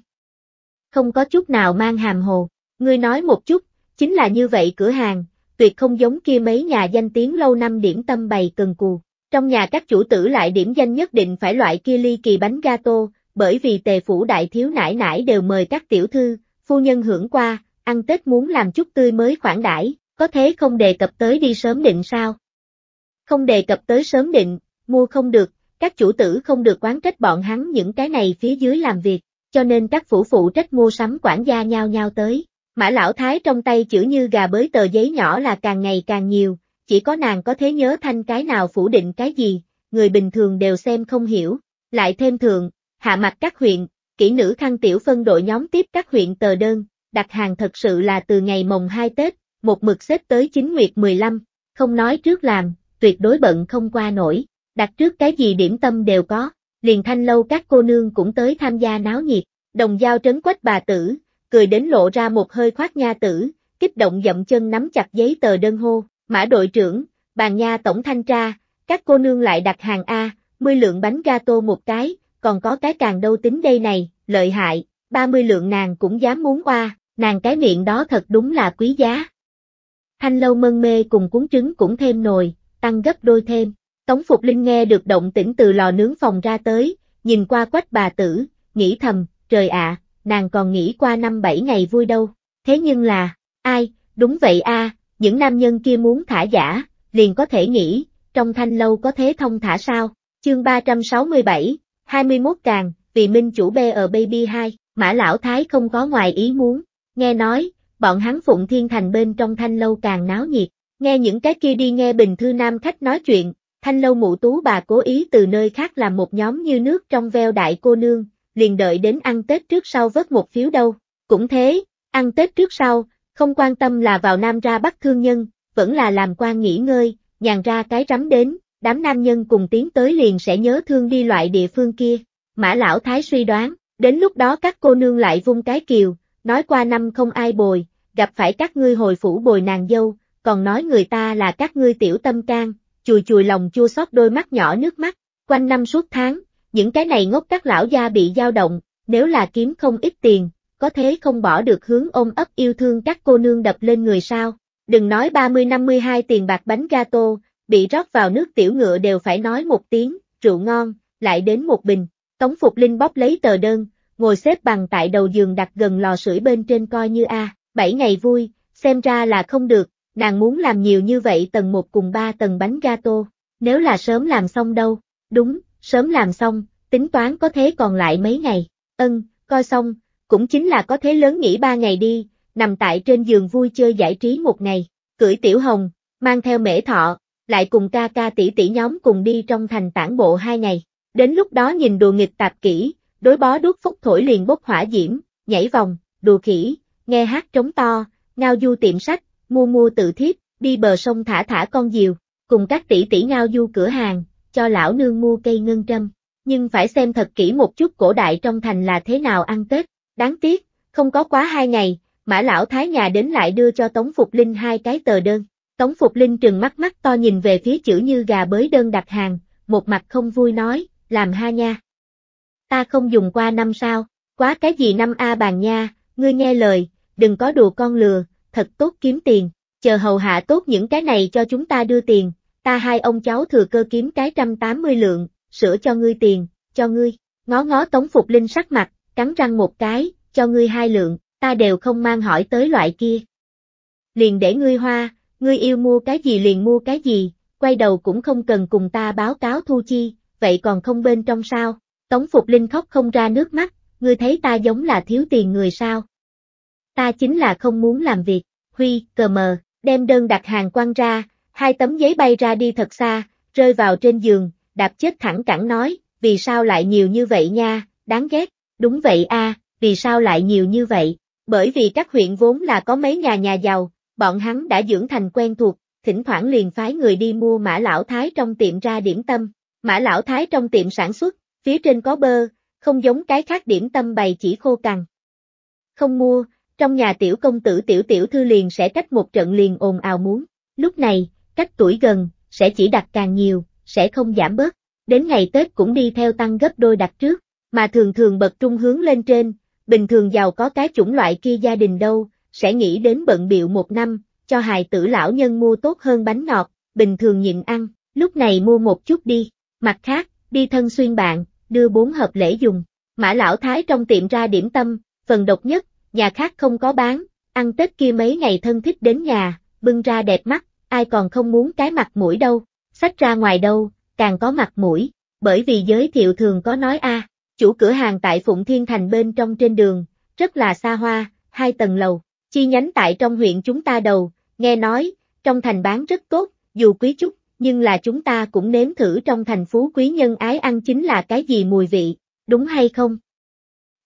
Không có chút nào mang hàm hồ. Ngươi nói một chút, chính là như vậy cửa hàng, tuyệt không giống kia mấy nhà danh tiếng lâu năm điểm tâm bày cần cù. Trong nhà các chủ tử lại điểm danh nhất định phải loại kia ly kỳ bánh gato, bởi vì tề phủ đại thiếu nãi nãi đều mời các tiểu thư, phu nhân hưởng qua, ăn Tết muốn làm chút tươi mới khoản đãi, có thế không đề cập tới đi sớm định sao? Không đề cập tới sớm định, mua không được, các chủ tử không được quán trách bọn hắn những cái này phía dưới làm việc, cho nên các phủ phụ trách mua sắm quản gia nhau nhau tới, Mã lão thái trong tay chữ như gà bới tờ giấy nhỏ là càng ngày càng nhiều, chỉ có nàng có thế nhớ thanh cái nào phủ định cái gì, người bình thường đều xem không hiểu. Lại thêm thường, hạ mặt các huyện, kỹ nữ khăn tiểu phân đội nhóm tiếp các huyện tờ đơn, đặt hàng thật sự là từ ngày mồng 2 Tết, một mực xếp tới 9 nguyệt 15, không nói trước làm, tuyệt đối bận không qua nổi, đặt trước cái gì điểm tâm đều có, liền thanh lâu các cô nương cũng tới tham gia náo nhiệt, đồng giao trấn quách bà tử, cười đến lộ ra một hơi khoát nha tử, kích động dậm chân nắm chặt giấy tờ đơn hô, mã đội trưởng, bàn nha tổng thanh tra, các cô nương lại đặt hàng A, 10 lượng bánh gato một cái, còn có cái càng đâu tính đây này, lợi hại, 30 lượng nàng cũng dám muốn qua, nàng cái miệng đó thật đúng là quý giá. Thanh lâu mân mê cùng cuốn trứng cũng thêm nồi, tăng gấp đôi thêm, Tống Phục Linh nghe được động tĩnh từ lò nướng phòng ra tới, nhìn qua quách bà tử, nghĩ thầm, trời ạ, nàng còn nghĩ qua năm bảy ngày vui đâu. Thế nhưng là, ai, đúng vậy a, những nam nhân kia muốn thả giả, liền có thể nghĩ, trong thanh lâu có thế thông thả sao? Chương 367, 21 càng, vì minh chủ bê ở ờ Baby 2, Mã Lão Thái không có ngoài ý muốn, nghe nói, bọn hắn phụng thiên thành bên trong thanh lâu càng náo nhiệt, nghe những cái kia đi nghe bình thư nam khách nói chuyện, thanh lâu mụ tú bà cố ý từ nơi khác làm một nhóm như nước trong veo đại cô nương, liền đợi đến ăn Tết trước sau vớt một phiếu đâu. Cũng thế, ăn Tết trước sau, không quan tâm là vào Nam ra bắt thương nhân, vẫn là làm quan nghỉ ngơi, nhàn ra cái rắm đến, đám nam nhân cùng tiến tới liền sẽ nhớ thương đi loại địa phương kia. Mã lão thái suy đoán, đến lúc đó các cô nương lại vung cái kiều, nói qua năm không ai bồi, gặp phải các ngươi hồi phủ bồi nàng dâu, còn nói người ta là các ngươi tiểu tâm can, chùi chùi lòng chua xót đôi mắt nhỏ nước mắt, quanh năm suốt tháng, những cái này ngốc các lão gia bị dao động, nếu là kiếm không ít tiền, có thế không bỏ được hướng ôm ấp yêu thương các cô nương đập lên người sao. Đừng nói 30-52 tiền bạc bánh gato, bị rót vào nước tiểu ngựa đều phải nói một tiếng, rượu ngon, lại đến một bình. Tống Phục Linh bóp lấy tờ đơn, ngồi xếp bằng tại đầu giường đặt gần lò sưởi bên trên coi như a à, bảy ngày vui, xem ra là không được, nàng muốn làm nhiều như vậy tầng một cùng ba tầng bánh gato, nếu là sớm làm xong đâu, đúng, sớm làm xong, tính toán có thế còn lại mấy ngày, ân, coi xong, cũng chính là có thế lớn nghỉ ba ngày đi, nằm tại trên giường vui chơi giải trí một ngày, cưỡi tiểu hồng, mang theo mễ thọ, lại cùng ca ca tỷ tỷ nhóm cùng đi trong thành tản bộ hai ngày, đến lúc đó nhìn đùa nghịch tạp kỹ, đối bó đuốc phúc thổi liền bốc hỏa diễm, nhảy vòng, đùa khỉ, nghe hát trống to, ngao du tiệm sách, mua mua tự thiếp, đi bờ sông thả thả con diều, cùng các tỷ tỷ ngao du cửa hàng, cho lão nương mua cây ngân trâm, nhưng phải xem thật kỹ một chút cổ đại trong thành là thế nào ăn Tết, đáng tiếc, không có quá hai ngày, mã lão thái nhà đến lại đưa cho Tống Phục Linh hai cái tờ đơn. Tống Phục Linh trừng mắt mắt to nhìn về phía chữ như gà bới đơn đặt hàng, một mặt không vui nói, làm ha nha. Ta không dùng qua năm sao, quá cái gì năm A bàn nha, ngươi nghe lời, đừng có đùa con lừa, thật tốt kiếm tiền, chờ hầu hạ tốt những cái này cho chúng ta đưa tiền, ta hai ông cháu thừa cơ kiếm cái trăm tám mươi lượng, sửa cho ngươi tiền, cho ngươi, ngó ngó tống phục linh sắc mặt, cắn răng một cái, cho ngươi hai lượng, ta đều không mang hỏi tới loại kia. Liền để ngươi hoa, ngươi yêu mua cái gì liền mua cái gì, quay đầu cũng không cần cùng ta báo cáo thu chi, vậy còn không bên trong sao, tống phục linh khóc không ra nước mắt, ngươi thấy ta giống là thiếu tiền người sao. Ta chính là không muốn làm việc, huy, cờ mờ, đem đơn đặt hàng quăng ra, Hai tấm giấy bay ra đi thật xa, rơi vào trên giường, đạp chết thẳng cẳng nói, vì sao lại nhiều như vậy nha, đáng ghét, đúng vậy a, vì sao lại nhiều như vậy, bởi vì các huyện vốn là có mấy nhà nhà giàu, bọn hắn đã dưỡng thành quen thuộc, thỉnh thoảng liền phái người đi mua mã lão thái trong tiệm ra điểm tâm, mã lão thái trong tiệm sản xuất, phía trên có bơ, không giống cái khác điểm tâm bày chỉ khô cằn. Không mua, trong nhà tiểu công tử tiểu tiểu thư liền sẽ trách một trận liền ồn ào muốn, lúc này, cách tuổi gần, sẽ chỉ đặt càng nhiều, sẽ không giảm bớt. Đến ngày Tết cũng đi theo tăng gấp đôi đặt trước, mà thường thường bật trung hướng lên trên, bình thường giàu có cái chủng loại kia gia đình đâu, sẽ nghĩ đến bận biệu một năm, cho hài tử lão nhân mua tốt hơn bánh ngọt, bình thường nhịn ăn, lúc này mua một chút đi, mặt khác, đi thân xuyên bạn, đưa bốn hộp lễ dùng, mã lão thái trong tiệm ra điểm tâm, phần độc nhất, nhà khác không có bán, ăn Tết kia mấy ngày thân thích đến nhà, bưng ra đẹp mắt, ai còn không muốn cái mặt mũi đâu, sách ra ngoài đâu, càng có mặt mũi, bởi vì giới thiệu thường có nói a chủ cửa hàng tại Phụng Thiên Thành bên trong trên đường, rất là xa hoa, hai tầng lầu, chi nhánh tại trong huyện chúng ta đầu, nghe nói, trong thành bán rất tốt, dù quý chút, nhưng là chúng ta cũng nếm thử trong thành phú quý nhân ái ăn chính là cái gì mùi vị, đúng hay không?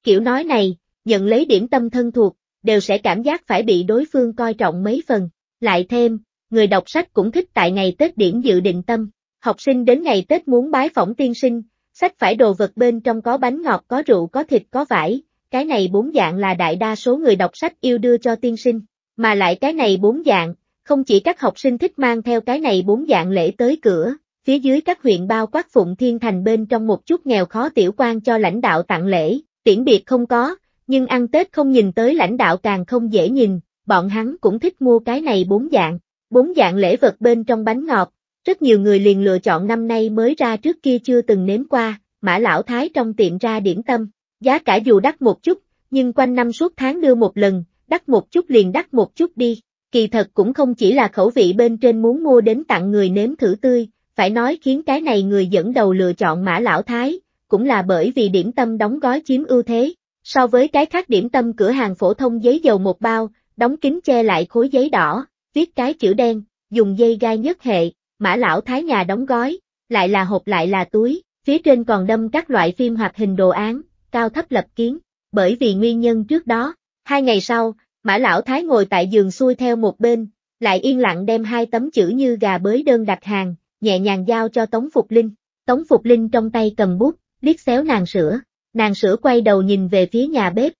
Kiểu nói này, nhận lấy điểm tâm thân thuộc, đều sẽ cảm giác phải bị đối phương coi trọng mấy phần, lại thêm, người đọc sách cũng thích tại ngày Tết điểm dự định tâm. Học sinh đến ngày Tết muốn bái phỏng tiên sinh, sách phải đồ vật bên trong có bánh ngọt có rượu có thịt có vải, cái này bốn dạng là đại đa số người đọc sách yêu đưa cho tiên sinh, mà lại cái này bốn dạng, không chỉ các học sinh thích mang theo cái này bốn dạng lễ tới cửa, phía dưới các huyện bao quát phụng thiên thành bên trong một chút nghèo khó tiểu quan cho lãnh đạo tặng lễ, tiễn biệt không có, nhưng ăn Tết không nhìn tới lãnh đạo càng không dễ nhìn, bọn hắn cũng thích mua cái này bốn dạng. Bốn dạng lễ vật bên trong bánh ngọt, rất nhiều người liền lựa chọn năm nay mới ra trước kia chưa từng nếm qua, mã lão thái trong tiệm ra điểm tâm, giá cả dù đắt một chút, nhưng quanh năm suốt tháng đưa một lần, đắt một chút liền đắt một chút đi, kỳ thật cũng không chỉ là khẩu vị bên trên muốn mua đến tặng người nếm thử tươi, phải nói khiến cái này người dẫn đầu lựa chọn mã lão thái, cũng là bởi vì điểm tâm đóng gói chiếm ưu thế, so với cái khác điểm tâm cửa hàng phổ thông giấy dầu một bao, đóng kín che lại khối giấy đỏ, viết cái chữ đen, dùng dây gai nhất hệ, mã lão thái nhà đóng gói, lại là hộp lại là túi, phía trên còn đâm các loại phim hoạt hình đồ án, cao thấp lập kiến, bởi vì nguyên nhân trước đó. Hai ngày sau, mã lão thái ngồi tại giường xuôi theo một bên, lại yên lặng đem hai tấm chữ như gà bới đơn đặt hàng, nhẹ nhàng giao cho Tống Phục Linh. Tống Phục Linh trong tay cầm bút, liếc xéo nàng sữa, nàng sữa quay đầu nhìn về phía nhà bếp.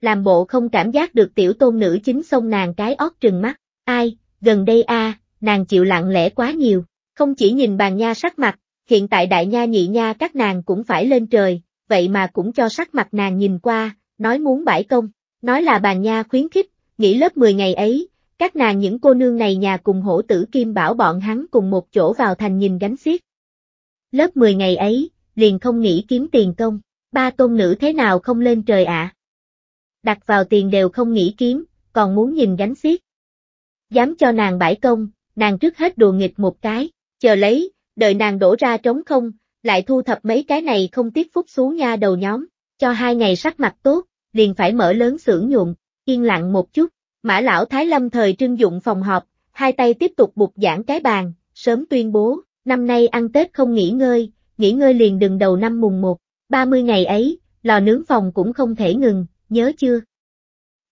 Làm bộ không cảm giác được tiểu tôn nữ chính xông nàng cái ót trừng mắt. Ai, gần đây a, à, nàng chịu lặng lẽ quá nhiều, không chỉ nhìn bàn nha sắc mặt, hiện tại đại nha nhị nha các nàng cũng phải lên trời, vậy mà cũng cho sắc mặt nàng nhìn qua, nói muốn bãi công, nói là bàn nha khuyến khích, nghỉ lớp 10 ngày ấy, các nàng những cô nương này nhà cùng hổ tử kim bảo bọn hắn cùng một chỗ vào thành nhìn gánh xiết. Lớp 10 ngày ấy, liền không nghĩ kiếm tiền công, ba tôn nữ thế nào không lên trời ạ. À? Đặt vào tiền đều không nghĩ kiếm, còn muốn nhìn gánh xiết dám cho nàng bãi công, nàng trước hết đùa nghịch một cái, chờ lấy, đợi nàng đổ ra trống không, lại thu thập mấy cái này không tiếc phúc xuống nha đầu nhóm, cho hai ngày sắc mặt tốt, liền phải mở lớn xưởng nhuộm, yên lặng một chút, mã lão Thái Lâm thời trưng dụng phòng họp, hai tay tiếp tục bục giảng cái bàn, sớm tuyên bố, năm nay ăn Tết không nghỉ ngơi, nghỉ ngơi liền đừng đầu năm mùng 1, 30 ngày ấy, lò nướng phòng cũng không thể ngừng, nhớ chưa?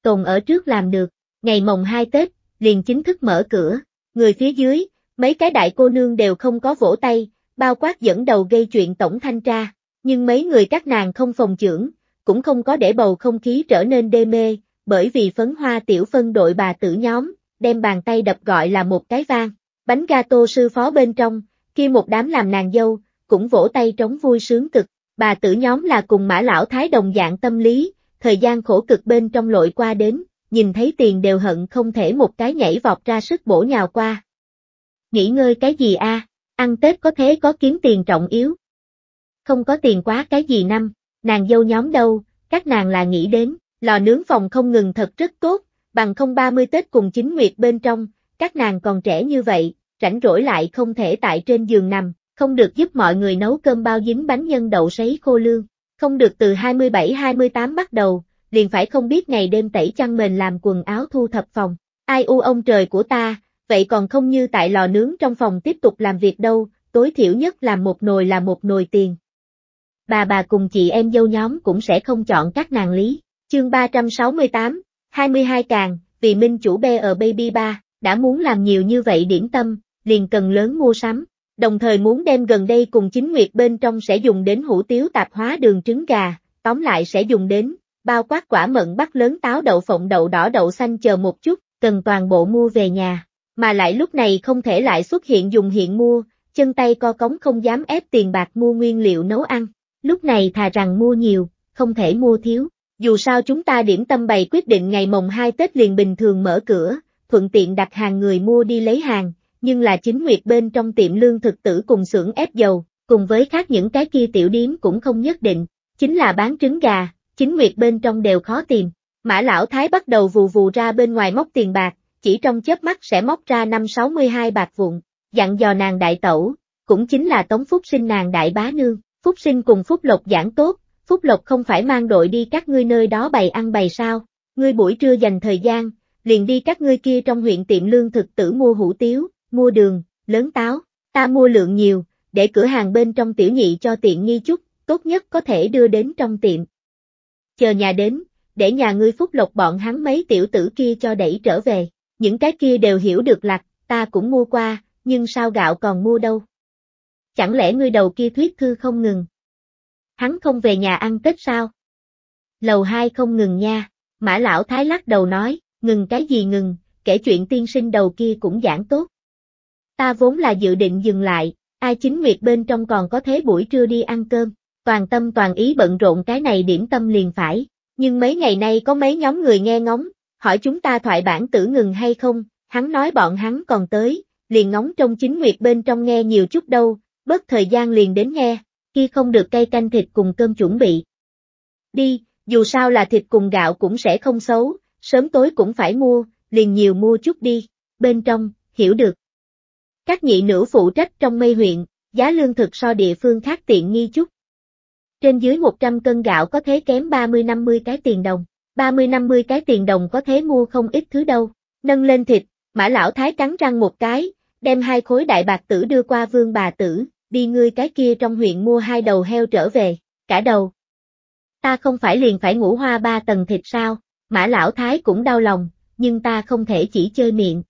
Tồn ở trước làm được, ngày mồng 2 Tết, liền chính thức mở cửa, người phía dưới, mấy cái đại cô nương đều không có vỗ tay, bao quát dẫn đầu gây chuyện tổng thanh tra, nhưng mấy người các nàng không phòng trưởng, cũng không có để bầu không khí trở nên đê mê, bởi vì phấn hoa tiểu phân đội bà tử nhóm, đem bàn tay đập gọi là một cái vang, bánh gato sư phó bên trong, kia một đám làm nàng dâu, cũng vỗ tay trống vui sướng cực, bà tử nhóm là cùng mã lão thái đồng dạng tâm lý, thời gian khổ cực bên trong lội qua đến, nhìn thấy tiền đều hận không thể một cái nhảy vọt ra sức bổ nhào qua. Nghỉ ngơi cái gì a? ăn Tết có thế có kiếm tiền trọng yếu. Không có tiền quá cái gì năm, nàng dâu nhóm đâu, các nàng là nghĩ đến, lò nướng phòng không ngừng thật rất tốt, bằng không 30 Tết cùng chính nguyệt bên trong, các nàng còn trẻ như vậy, rảnh rỗi lại không thể tại trên giường nằm, không được giúp mọi người nấu cơm bao dính bánh nhân đậu sấy khô lương, không được từ 27-28 bắt đầu, liền phải không biết ngày đêm tẩy chăn mền làm quần áo thu thập phòng. Ai u ông trời của ta, vậy còn không như tại lò nướng trong phòng tiếp tục làm việc đâu, tối thiểu nhất làm một nồi là một nồi tiền. Bà bà cùng chị em dâu nhóm cũng sẽ không chọn các nàng lý. Chương 368, 22 càng, vì minh chủ bê ở Baby Ba, đã muốn làm nhiều như vậy điểm tâm, liền cần lớn mua sắm, đồng thời muốn đem gần đây cùng chính nguyệt bên trong sẽ dùng đến hủ tiếu tạp hóa đường trứng gà, tóm lại sẽ dùng đến, bao quát quả mận bắt lớn táo đậu phộng đậu đỏ đậu xanh chờ một chút, cần toàn bộ mua về nhà, mà lại lúc này không thể lại xuất hiện dùng hiện mua, chân tay co cống không dám ép tiền bạc mua nguyên liệu nấu ăn, lúc này thà rằng mua nhiều, không thể mua thiếu, dù sao chúng ta điểm tâm bày quyết định ngày mồng 2 Tết liền bình thường mở cửa, thuận tiện đặt hàng người mua đi lấy hàng, nhưng là chính nguyệt bên trong tiệm lương thực tử cùng xưởng ép dầu, cùng với khác những cái kia tiểu điếm cũng không nhất định, chính là bán trứng gà, chính nguyệt bên trong đều khó tìm. Mã lão thái bắt đầu vù vù ra bên ngoài móc tiền bạc, chỉ trong chớp mắt sẽ móc ra năm 62 bạc vụn, dặn dò nàng đại tẩu, cũng chính là tống phúc sinh nàng đại bá nương, phúc sinh cùng phúc lộc giảng tốt, phúc lộc không phải mang đội đi các ngươi nơi đó bày ăn bày sao, ngươi buổi trưa dành thời gian, liền đi các ngươi kia trong huyện tiệm lương thực tử mua hủ tiếu, mua đường, lớn táo, ta mua lượng nhiều, để cửa hàng bên trong tiểu nhị cho tiện nghi chút, tốt nhất có thể đưa đến trong tiệm, chờ nhà đến, để nhà ngươi phúc lộc bọn hắn mấy tiểu tử kia cho đẩy trở về, những cái kia đều hiểu được lạc, ta cũng mua qua, nhưng sao gạo còn mua đâu. Chẳng lẽ ngươi đầu kia thuyết thư không ngừng? Hắn không về nhà ăn Tết sao? Lầu hai không ngừng nha, mã lão thái lắc đầu nói, ngừng cái gì ngừng, kể chuyện tiên sinh đầu kia cũng giảng tốt. Ta vốn là dự định dừng lại, ai chính nguyệt bên trong còn có thế buổi trưa đi ăn cơm toàn tâm toàn ý bận rộn cái này điểm tâm liền phải, nhưng mấy ngày nay có mấy nhóm người nghe ngóng, hỏi chúng ta thoại bản tử ngừng hay không, hắn nói bọn hắn còn tới, liền ngóng trong chính nguyệt bên trong nghe nhiều chút đâu, bớt thời gian liền đến nghe, khi không được cây canh thịt cùng cơm chuẩn bị. Đi, dù sao là thịt cùng gạo cũng sẽ không xấu, sớm tối cũng phải mua, liền nhiều mua chút đi, bên trong, hiểu được. Các nhị nữ phụ trách trong mây huyện, giá lương thực so địa phương khác tiện nghi chút, trên dưới 100 cân gạo có thế kém 30-50 cái tiền đồng. 30-50 cái tiền đồng có thế mua không ít thứ đâu. Nâng lên thịt, mã lão thái cắn răng một cái, đem hai khối đại bạc tử đưa qua vương bà tử, đi ngươi cái kia trong huyện mua hai đầu heo trở về, cả đầu. Ta không phải liền phải ngủ hoa ba tầng thịt sao, mã lão thái cũng đau lòng, nhưng ta không thể chỉ chơi miệng.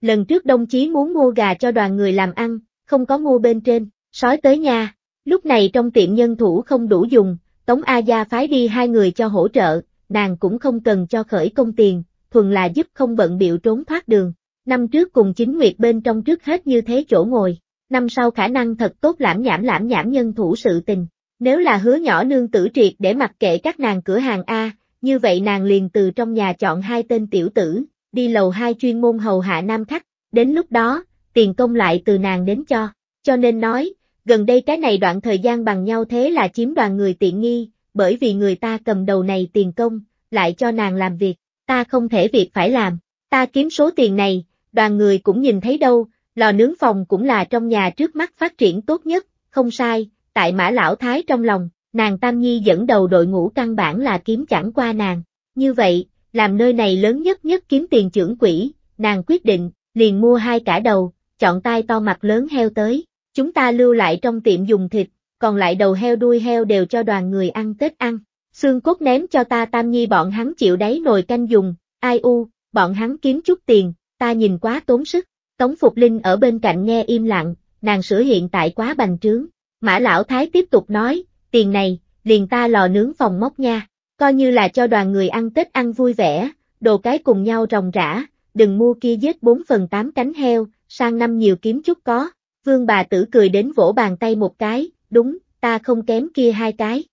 Lần trước đồng chí muốn mua gà cho đoàn người làm ăn, không có mua bên trên, sói tới nhà, Lúc này trong tiệm nhân thủ không đủ dùng, Tống A Gia phái đi hai người cho hỗ trợ, nàng cũng không cần cho khởi công tiền, thuần là giúp không bận biệu trốn thoát đường. Năm trước cùng chính nguyệt bên trong trước hết như thế chỗ ngồi, năm sau khả năng thật tốt lãm nhảm lãm nhảm nhân thủ sự tình. Nếu là hứa nhỏ nương tử triệt để mặc kệ các nàng cửa hàng A, như vậy nàng liền từ trong nhà chọn hai tên tiểu tử, đi lầu hai chuyên môn hầu hạ nam khách, đến lúc đó, tiền công lại từ nàng đến cho. Cho nên nói, gần đây cái này đoạn thời gian bằng nhau thế là chiếm đoàn người tiện nghi, bởi vì người ta cầm đầu này tiền công, lại cho nàng làm việc, ta không thể việc phải làm, ta kiếm số tiền này, đoàn người cũng nhìn thấy đâu, lò nướng phòng cũng là trong nhà trước mắt phát triển tốt nhất, không sai, tại mã lão thái trong lòng, nàng Tam Nhi dẫn đầu đội ngũ căn bản là kiếm chẳng qua nàng, như vậy, làm nơi này lớn nhất nhất kiếm tiền trưởng quỹ, nàng quyết định, liền mua hai cả đầu, chọn tai to mặt lớn heo tới, Chúng ta lưu lại trong tiệm dùng thịt, còn lại đầu heo đuôi heo đều cho đoàn người ăn Tết ăn. Xương cốt ném cho ta tam nhi bọn hắn chịu đáy nồi canh dùng, ai u, bọn hắn kiếm chút tiền, ta nhìn quá tốn sức. Tống Phục Linh ở bên cạnh nghe im lặng, nàng sửa hiện tại quá bành trướng. Mã Lão Thái tiếp tục nói, tiền này, liền ta lò nướng phòng móc nha, coi như là cho đoàn người ăn Tết ăn vui vẻ, đồ cái cùng nhau rồng rã, đừng mua kia giết 4 phần 8 cánh heo, sang năm nhiều kiếm chút có. Vương bà tử cười đến vỗ bàn tay một cái, đúng, ta không kém kia hai cái.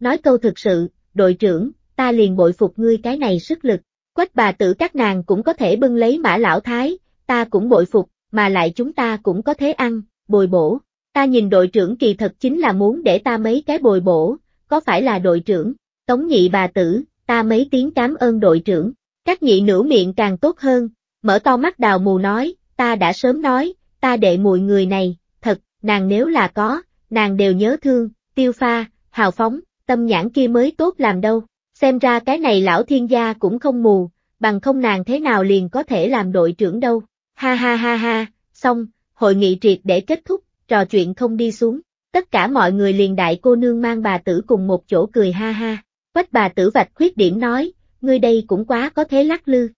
Nói câu thực sự, đội trưởng, ta liền bội phục ngươi cái này sức lực, quách bà tử các nàng cũng có thể bưng lấy mã lão thái, ta cũng bội phục, mà lại chúng ta cũng có thế ăn, bồi bổ. Ta nhìn đội trưởng kỳ thật chính là muốn để ta mấy cái bồi bổ, có phải là đội trưởng, tống nhị bà tử, ta mấy tiếng cảm ơn đội trưởng, các nhị nữ miệng càng tốt hơn, mở to mắt đào mù nói, ta đã sớm nói, ta đệ muội người này, thật, nàng nếu là có, nàng đều nhớ thương, tiêu pha, hào phóng, tâm nhãn kia mới tốt làm đâu. Xem ra cái này lão thiên gia cũng không mù, bằng không nàng thế nào liền có thể làm đội trưởng đâu. Ha ha ha ha, xong, hội nghị triệt để kết thúc, trò chuyện không đi xuống. Tất cả mọi người liền đại cô nương mang bà tử cùng một chỗ cười ha ha. Quách bà tử vạch khuyết điểm nói, ngươi đây cũng quá có thế lắc lư.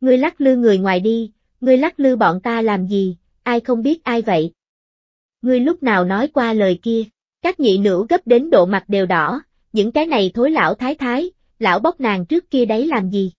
Ngươi lắc lư người ngoài đi, ngươi lắc lư bọn ta làm gì, ai không biết ai vậy? Ngươi lúc nào nói qua lời kia, các nhị nữ gấp đến độ mặt đều đỏ, những cái này thối lão thái thái, lão bóc nàng trước kia đấy làm gì?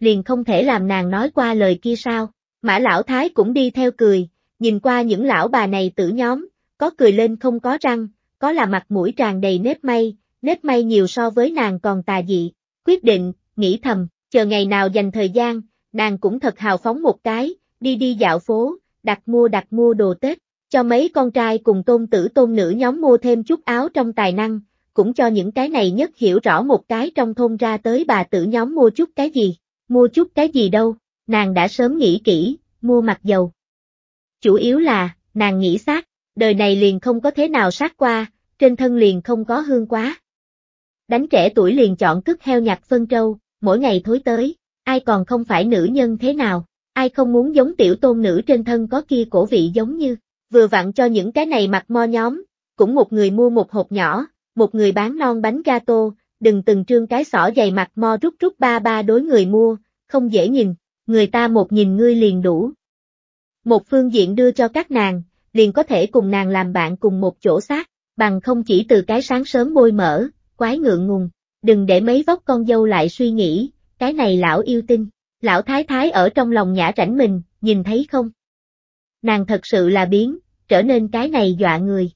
Liền không thể làm nàng nói qua lời kia sao? Mã lão thái cũng đi theo cười, nhìn qua những lão bà này tử nhóm, có cười lên không có răng, có là mặt mũi tràn đầy nếp may, nếp may nhiều so với nàng còn tà dị, quyết định, nghĩ thầm, chờ ngày nào dành thời gian, nàng cũng thật hào phóng một cái, đi đi dạo phố, đặt mua đặt mua đồ Tết, cho mấy con trai cùng tôn tử tôn nữ nhóm mua thêm chút áo trong tài năng, cũng cho những cái này nhất hiểu rõ một cái trong thôn ra tới bà tử nhóm mua chút cái gì, mua chút cái gì đâu, nàng đã sớm nghĩ kỹ, mua mặt dầu. Chủ yếu là, nàng nghĩ sát, đời này liền không có thế nào sát qua, trên thân liền không có hương quá. Đánh trẻ tuổi liền chọn cứt heo nhặt phân trâu, mỗi ngày thối tới, ai còn không phải nữ nhân thế nào ai không muốn giống tiểu tôn nữ trên thân có kia cổ vị giống như, vừa vặn cho những cái này mặt mo nhóm, cũng một người mua một hộp nhỏ, một người bán non bánh gato, đừng từng trương cái sỏ dày mặt mo rút rút ba ba đối người mua, không dễ nhìn, người ta một nhìn ngươi liền đủ. Một phương diện đưa cho các nàng, liền có thể cùng nàng làm bạn cùng một chỗ xác, bằng không chỉ từ cái sáng sớm bôi mở, quái ngượng ngùng, đừng để mấy vóc con dâu lại suy nghĩ, cái này lão yêu tinh, Lão thái thái ở trong lòng nhã rảnh mình, nhìn thấy không? Nàng thật sự là biến, trở nên cái này dọa người.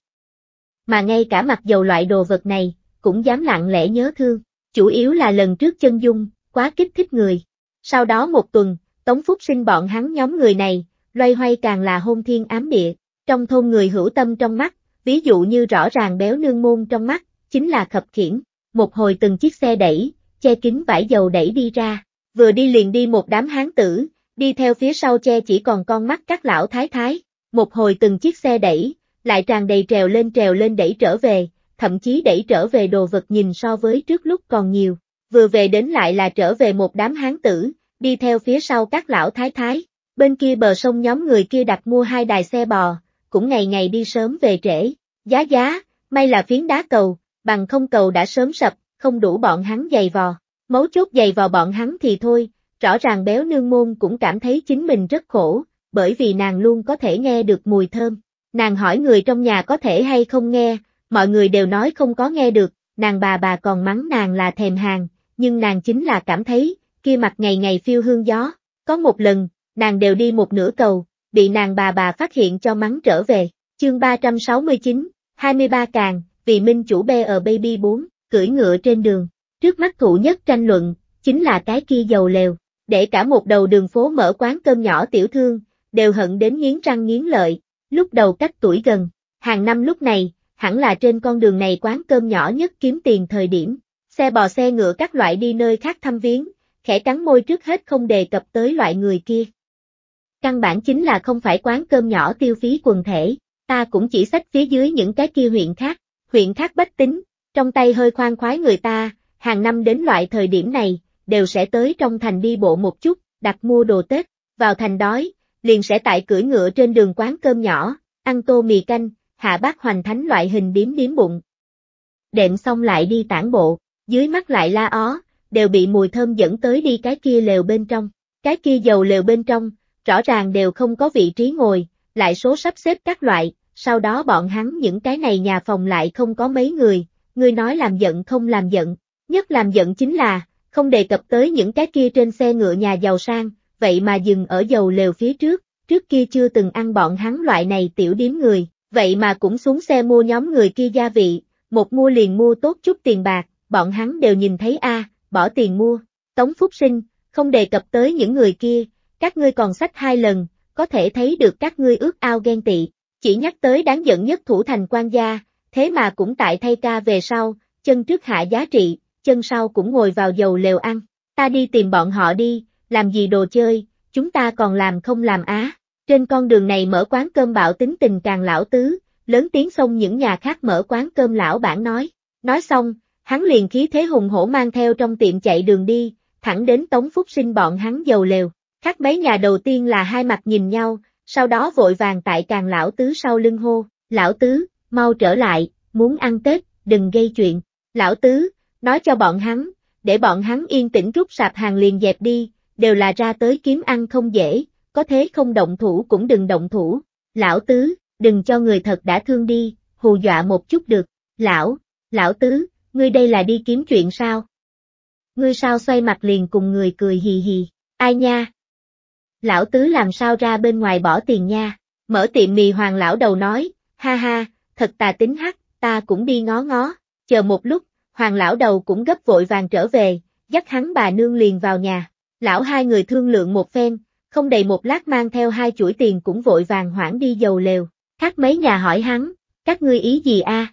Mà ngay cả mặt dầu loại đồ vật này, cũng dám lặng lẽ nhớ thương, chủ yếu là lần trước chân dung, quá kích thích người. Sau đó một tuần, Tống Phúc sinh bọn hắn nhóm người này, loay hoay càng là hôn thiên ám địa, trong thôn người hữu tâm trong mắt, ví dụ như rõ ràng béo nương môn trong mắt, chính là khập khiển, một hồi từng chiếc xe đẩy, che kính vải dầu đẩy đi ra, vừa đi liền đi một đám hán tử, đi theo phía sau che chỉ còn con mắt các lão thái thái, một hồi từng chiếc xe đẩy, lại tràn đầy trèo lên trèo lên đẩy trở về, thậm chí đẩy trở về đồ vật nhìn so với trước lúc còn nhiều, vừa về đến lại là trở về một đám hán tử, đi theo phía sau các lão thái thái, bên kia bờ sông nhóm người kia đặt mua hai đài xe bò, cũng ngày ngày đi sớm về trễ, giá giá, may là phiến đá cầu, bằng không cầu đã sớm sập, không đủ bọn hắn giày vò, Mấu chốt dày vào bọn hắn thì thôi, rõ ràng béo nương môn cũng cảm thấy chính mình rất khổ, bởi vì nàng luôn có thể nghe được mùi thơm. Nàng hỏi người trong nhà có thể hay không nghe, mọi người đều nói không có nghe được, nàng bà bà còn mắng nàng là thèm hàng, nhưng nàng chính là cảm thấy, kia mặt ngày ngày phiêu hương gió. Có một lần, nàng đều đi một nửa cầu, bị nàng bà bà phát hiện cho mắng trở về. Chương 369, 23 càng, vì minh chủ bê ở baby 4, cưỡi ngựa trên đường. Trước mắt thủ nhất tranh luận, chính là cái kia dầu lều, để cả một đầu đường phố mở quán cơm nhỏ tiểu thương, đều hận đến nghiến răng nghiến lợi, lúc đầu cách tuổi gần, hàng năm lúc này, hẳn là trên con đường này quán cơm nhỏ nhất kiếm tiền thời điểm, xe bò xe ngựa các loại đi nơi khác thăm viếng, khẽ cắn môi trước hết không đề cập tới loại người kia. Căn bản chính là không phải quán cơm nhỏ tiêu phí quần thể, ta cũng chỉ sách phía dưới những cái kia huyện khác, huyện khác bách tính, trong tay hơi khoan khoái người ta, hàng năm đến loại thời điểm này, đều sẽ tới trong thành đi bộ một chút, đặt mua đồ Tết, vào thành đói, liền sẽ tại cưỡi ngựa trên đường quán cơm nhỏ, ăn tô mì canh, hạ bát hoành thánh loại hình điếm điếm bụng. Đệm xong lại đi tản bộ, dưới mắt lại la ó, đều bị mùi thơm dẫn tới đi cái kia lều bên trong, cái kia dầu lều bên trong, rõ ràng đều không có vị trí ngồi, lại số sắp xếp các loại, sau đó bọn hắn những cái này nhà phòng lại không có mấy người, người nói làm giận không làm giận nhất làm giận chính là, không đề cập tới những cái kia trên xe ngựa nhà giàu sang, vậy mà dừng ở dầu lều phía trước, trước kia chưa từng ăn bọn hắn loại này tiểu điếm người, vậy mà cũng xuống xe mua nhóm người kia gia vị, một mua liền mua tốt chút tiền bạc, bọn hắn đều nhìn thấy a, bỏ tiền mua. Tống Phúc Sinh, không đề cập tới những người kia, các ngươi còn sách hai lần, có thể thấy được các ngươi ước ao ghen tị, chỉ nhắc tới đáng giận nhất thủ thành quan gia, thế mà cũng tại thay ca về sau, chân trước hạ giá trị, chân sau cũng ngồi vào dầu lều ăn. Ta đi tìm bọn họ đi, làm gì đồ chơi, chúng ta còn làm không làm á. Trên con đường này mở quán cơm bảo tính tình càng lão tứ, lớn tiếng xông những nhà khác mở quán cơm lão bản nói. Nói xong, hắn liền khí thế hùng hổ mang theo trong tiệm chạy đường đi, thẳng đến Tống Phúc sinh bọn hắn dầu lều. Khác mấy nhà đầu tiên là hai mặt nhìn nhau, sau đó vội vàng tại càng lão tứ sau lưng hô, lão tứ, mau trở lại, muốn ăn Tết, đừng gây chuyện. Lão tứ, nói cho bọn hắn, để bọn hắn yên tĩnh rút sạp hàng liền dẹp đi, đều là ra tới kiếm ăn không dễ, có thế không động thủ cũng đừng động thủ, lão tứ, đừng cho người thật đã thương đi, hù dọa một chút được, lão, lão tứ, ngươi đây là đi kiếm chuyện sao? Ngươi sao xoay mặt liền cùng người cười hì hì, ai nha? Lão tứ làm sao ra bên ngoài bỏ tiền nha, mở tiệm mì hoàng lão đầu nói, ha ha, thật tà tính hắc, ta cũng đi ngó ngó, chờ một lúc, hoàng lão đầu cũng gấp vội vàng trở về, dắt hắn bà nương liền vào nhà. Lão hai người thương lượng một phen, không đầy một lát mang theo hai chuỗi tiền cũng vội vàng hoảng đi dầu lều. Khác mấy nhà hỏi hắn, các ngươi ý gì a?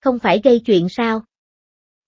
Không phải gây chuyện sao?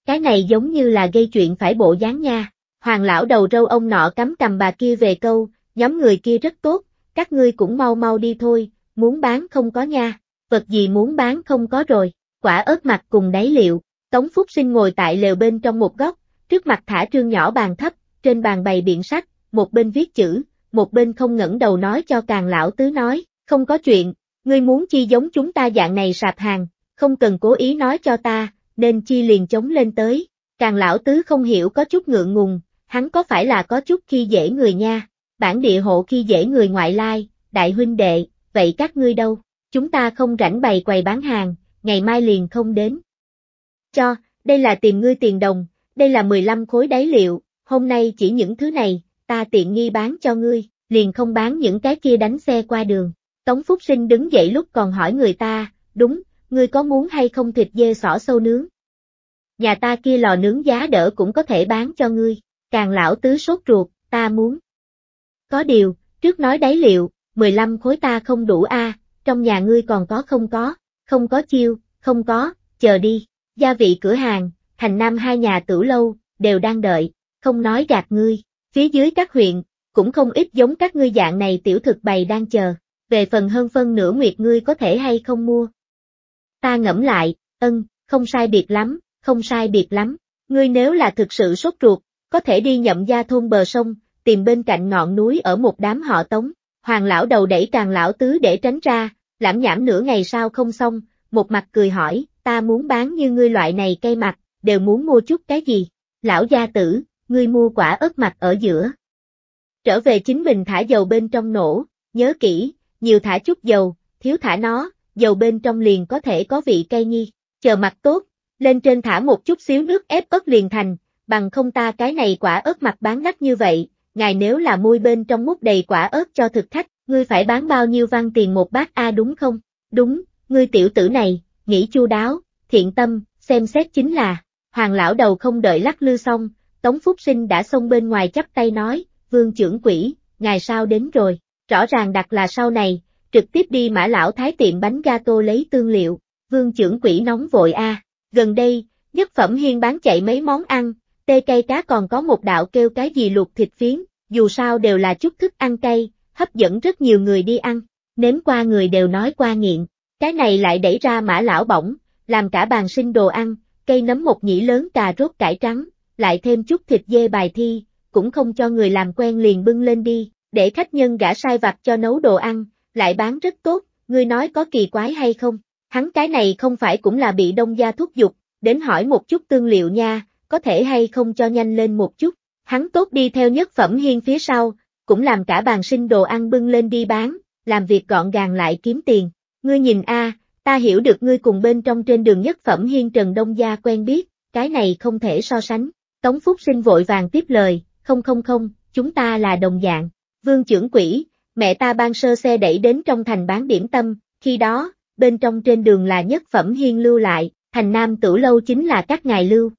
Cái này giống như là gây chuyện phải bộ dáng nha. Hoàng lão đầu râu ông nọ cắm cầm bà kia về câu, nhóm người kia rất tốt, các ngươi cũng mau mau đi thôi, muốn bán không có nha, vật gì muốn bán không có rồi, quả ớt mặt cùng đáy liệu, Tống Phúc Sinh ngồi tại lều bên trong một góc, trước mặt thả trương nhỏ bàn thấp, trên bàn bày biện sách, một bên viết chữ, một bên không ngẩng đầu nói cho càng lão tứ nói, không có chuyện, ngươi muốn chi giống chúng ta dạng này sạp hàng, không cần cố ý nói cho ta, nên chi liền chống lên tới, càng lão tứ không hiểu có chút ngượng ngùng, hắn có phải là có chút khi dễ người nha, bản địa hộ khi dễ người ngoại lai, đại huynh đệ, vậy các ngươi đâu, chúng ta không rảnh bày quầy bán hàng, ngày mai liền không đến, cho, đây là tìm ngươi tiền đồng, đây là 15 khối đáy liệu, hôm nay chỉ những thứ này, ta tiện nghi bán cho ngươi, liền không bán những cái kia đánh xe qua đường. Tống Phúc Sinh đứng dậy lúc còn hỏi người ta, đúng, ngươi có muốn hay không thịt dê xỏ sâu nướng? Nhà ta kia lò nướng giá đỡ cũng có thể bán cho ngươi, càng lão tứ sốt ruột, ta muốn. Có điều, trước nói đáy liệu, 15 khối ta không đủ a, trong nhà ngươi còn có không có, không có chiêu, không có, chờ đi. Gia vị cửa hàng, thành nam hai nhà tử lâu, đều đang đợi, không nói gạt ngươi, phía dưới các huyện, cũng không ít giống các ngươi dạng này tiểu thực bày đang chờ, về phần hơn phân nửa nguyệt ngươi có thể hay không mua. Ta ngẫm lại, ân, không sai biệt lắm, không sai biệt lắm, ngươi nếu là thực sự sốt ruột, có thể đi nhậm gia thôn bờ sông, tìm bên cạnh ngọn núi ở một đám họ tống, hoàng lão đầu đẩy càng lão tứ để tránh ra, lãm nhảm nửa ngày sau không xong, một mặt cười hỏi, ta muốn bán như ngươi loại này cây mặt, đều muốn mua chút cái gì. Lão gia tử, ngươi mua quả ớt mặt ở giữa. Trở về chính mình thả dầu bên trong nổ, nhớ kỹ, nhiều thả chút dầu, thiếu thả nó, dầu bên trong liền có thể có vị cây nhi, chờ mặt tốt, lên trên thả một chút xíu nước ép ớt liền thành, bằng không ta cái này quả ớt mặt bán đắt như vậy, ngài nếu là môi bên trong múc đầy quả ớt cho thực khách, ngươi phải bán bao nhiêu văn tiền một bát a đúng không? Đúng, ngươi tiểu tử này, nghĩ chu đáo, thiện tâm, xem xét chính là, hoàng lão đầu không đợi lắc lư xong, Tống Phúc Sinh đã xông bên ngoài chắp tay nói, vương trưởng quỷ, ngày sau đến rồi, rõ ràng đặt là sau này, trực tiếp đi mã lão thái tiệm bánh gato lấy tương liệu, vương trưởng quỷ nóng vội a gần đây, nhất phẩm hiên bán chạy mấy món ăn, tê cây cá còn có một đạo kêu cái gì luộc thịt phiến, dù sao đều là chút thức ăn cay, hấp dẫn rất nhiều người đi ăn, nếm qua người đều nói qua nghiện, cái này lại đẩy ra mã lão bỏng, làm cả bàn sinh đồ ăn, cây nấm một nhĩ lớn cà rốt cải trắng, lại thêm chút thịt dê bài thi, cũng không cho người làm quen liền bưng lên đi, để khách nhân gã sai vặt cho nấu đồ ăn, lại bán rất tốt, ngươi nói có kỳ quái hay không? Hắn cái này không phải cũng là bị đông gia thúc giục, đến hỏi một chút tương liệu nha, có thể hay không cho nhanh lên một chút. Hắn tốt đi theo nhất phẩm hiên phía sau, cũng làm cả bàn sinh đồ ăn bưng lên đi bán, làm việc gọn gàng lại kiếm tiền. Ngươi nhìn a, ta hiểu được ngươi cùng bên trong trên đường nhất phẩm hiên Trần Đông Gia quen biết, cái này không thể so sánh. Tống Phúc Sinh vội vàng tiếp lời, không không không, chúng ta là đồng dạng. Vương trưởng quỷ, mẹ ta ban sơ xe đẩy đến trong thành bán điểm tâm, khi đó, bên trong trên đường là nhất phẩm hiên lưu lại, thành nam tử lâu chính là các ngài lưu.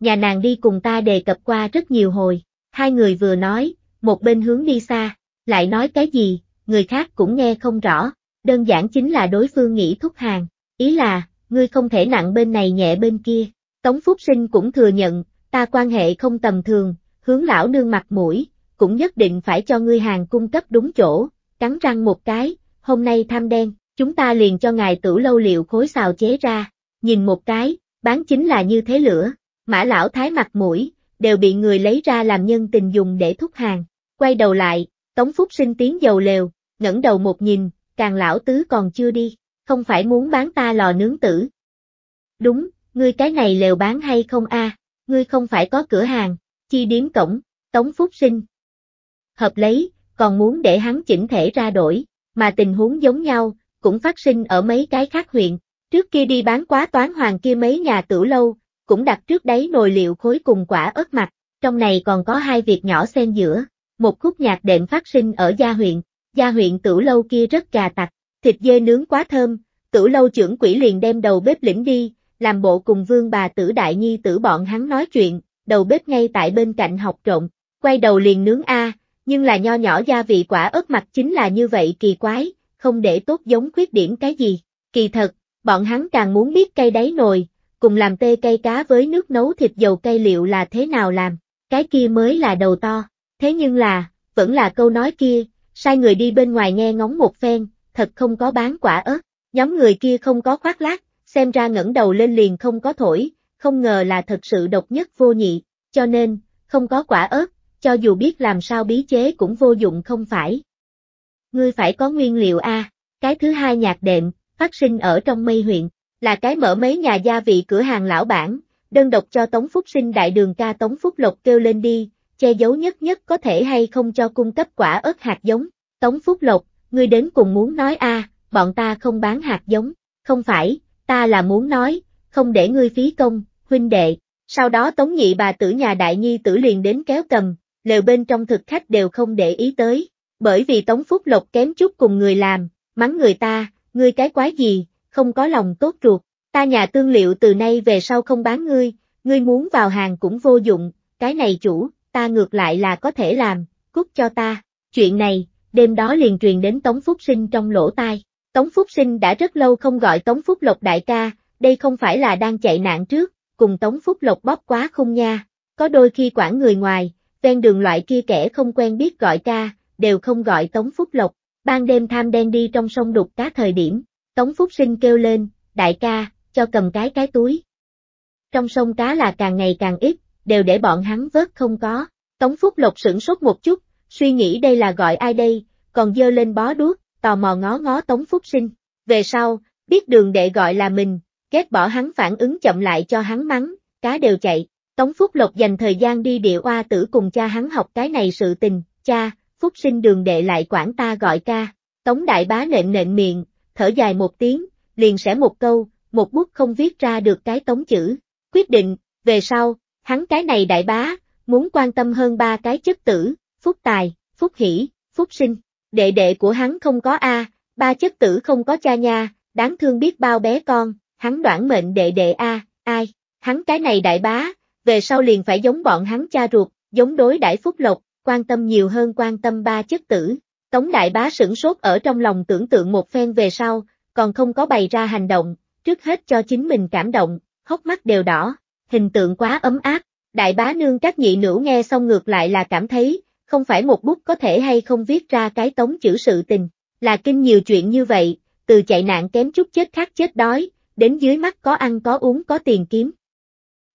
Nhà nàng đi cùng ta đề cập qua rất nhiều hồi, hai người vừa nói, một bên hướng đi xa, lại nói cái gì, người khác cũng nghe không rõ đơn giản chính là đối phương nghĩ thúc hàng, ý là, ngươi không thể nặng bên này nhẹ bên kia. Tống Phúc Sinh cũng thừa nhận, ta quan hệ không tầm thường, hướng lão nương mặt mũi, cũng nhất định phải cho ngươi hàng cung cấp đúng chỗ, cắn răng một cái, hôm nay tham đen, chúng ta liền cho ngài tử lâu liệu khối xào chế ra, nhìn một cái, bán chính là như thế lửa, mã lão thái mặt mũi, đều bị người lấy ra làm nhân tình dùng để thúc hàng, quay đầu lại, Tống Phúc Sinh tiếng dầu lều, ngẩng đầu một nhìn, càng lão tứ còn chưa đi, không phải muốn bán ta lò nướng tử. Đúng, ngươi cái này lều bán hay không a? À? ngươi không phải có cửa hàng, chi điếm cổng, tống phúc sinh. Hợp lấy, còn muốn để hắn chỉnh thể ra đổi, mà tình huống giống nhau, cũng phát sinh ở mấy cái khác huyện. Trước kia đi bán quá toán hoàng kia mấy nhà tử lâu, cũng đặt trước đấy nồi liệu khối cùng quả ớt mặt, trong này còn có hai việc nhỏ xen giữa. Một khúc nhạc đệm phát sinh ở gia huyện, gia huyện tử lâu kia rất gà tặc, thịt dê nướng quá thơm, tử lâu trưởng quỷ liền đem đầu bếp lĩnh đi, làm bộ cùng vương bà tử đại nhi tử bọn hắn nói chuyện, đầu bếp ngay tại bên cạnh học trộn, quay đầu liền nướng A, nhưng là nho nhỏ gia vị quả ớt mặt chính là như vậy kỳ quái, không để tốt giống khuyết điểm cái gì, kỳ thật, bọn hắn càng muốn biết cây đáy nồi, cùng làm tê cây cá với nước nấu thịt dầu cây liệu là thế nào làm, cái kia mới là đầu to, thế nhưng là, vẫn là câu nói kia, sai người đi bên ngoài nghe ngóng một phen, thật không có bán quả ớt. Nhóm người kia không có khoác lác, xem ra ngẩng đầu lên liền không có thổi, không ngờ là thật sự độc nhất vô nhị, cho nên, không có quả ớt, cho dù biết làm sao bí chế cũng vô dụng không phải. Ngươi phải có nguyên liệu A, cái thứ hai nhạc đệm, phát sinh ở trong mây huyện, là cái mở mấy nhà gia vị cửa hàng lão bản, đơn độc cho Tống Phúc sinh đại đường ca Tống Phúc Lộc kêu lên đi, che giấu nhất nhất có thể hay không cho cung cấp quả ớt hạt giống. Tống Phúc Lộc, ngươi đến cùng muốn nói a, bọn ta không bán hạt giống, không phải, ta là muốn nói, không để ngươi phí công, huynh đệ. Sau đó Tống Nhị bà tử nhà đại nhi tử liền đến kéo cầm, lều bên trong thực khách đều không để ý tới, bởi vì Tống Phúc Lộc kém chút cùng người làm, mắng người ta, ngươi cái quái gì, không có lòng tốt ruột, ta nhà tương liệu từ nay về sau không bán ngươi, ngươi muốn vào hàng cũng vô dụng, cái này chủ, ta ngược lại là có thể làm, cút cho ta. Chuyện này, đêm đó liền truyền đến Tống Phúc Sinh trong lỗ tai. Tống Phúc Sinh đã rất lâu không gọi Tống Phúc Lộc đại ca, đây không phải là đang chạy nạn trước, cùng Tống Phúc Lộc bóp quá không nha. Có đôi khi quản người ngoài, ven đường loại kia kẻ không quen biết gọi ca, đều không gọi Tống Phúc Lộc. Ban đêm tham đen đi trong sông đục cá thời điểm, Tống Phúc Sinh kêu lên, đại ca, cho cầm cái cái túi. Trong sông cá là càng ngày càng ít, đều để bọn hắn vớt không có. Tống Phúc Lộc sửng sốt một chút, suy nghĩ đây là gọi ai đây, còn dơ lên bó đuốc, tò mò ngó ngó Tống Phúc Sinh. Về sau, biết đường đệ gọi là mình, ghét bỏ hắn phản ứng chậm lại cho hắn mắng, cá đều chạy. Tống Phúc Lộc dành thời gian đi địa oa tử cùng cha hắn học cái này sự tình, cha, Phúc Sinh đường đệ lại quản ta gọi ca. Tống Đại Bá nện nện miệng, thở dài một tiếng, liền sẽ một câu, một bút không viết ra được cái tống chữ. Quyết định, về sau, hắn cái này đại bá, muốn quan tâm hơn ba cái chất tử, phúc tài, phúc hỷ, phúc sinh, đệ đệ của hắn không có A, ba chất tử không có cha nha, đáng thương biết bao bé con, hắn đoản mệnh đệ đệ A, ai, hắn cái này đại bá, về sau liền phải giống bọn hắn cha ruột, giống đối đại phúc lộc, quan tâm nhiều hơn quan tâm ba chất tử. Tống đại bá sửng sốt ở trong lòng tưởng tượng một phen về sau, còn không có bày ra hành động, trước hết cho chính mình cảm động, hốc mắt đều đỏ, hình tượng quá ấm áp, đại bá nương các nhị nữ nghe xong ngược lại là cảm thấy, không phải một bút có thể hay không viết ra cái tống chữ sự tình, là kinh nhiều chuyện như vậy, từ chạy nạn kém chút chết khác chết đói, đến dưới mắt có ăn có uống có tiền kiếm.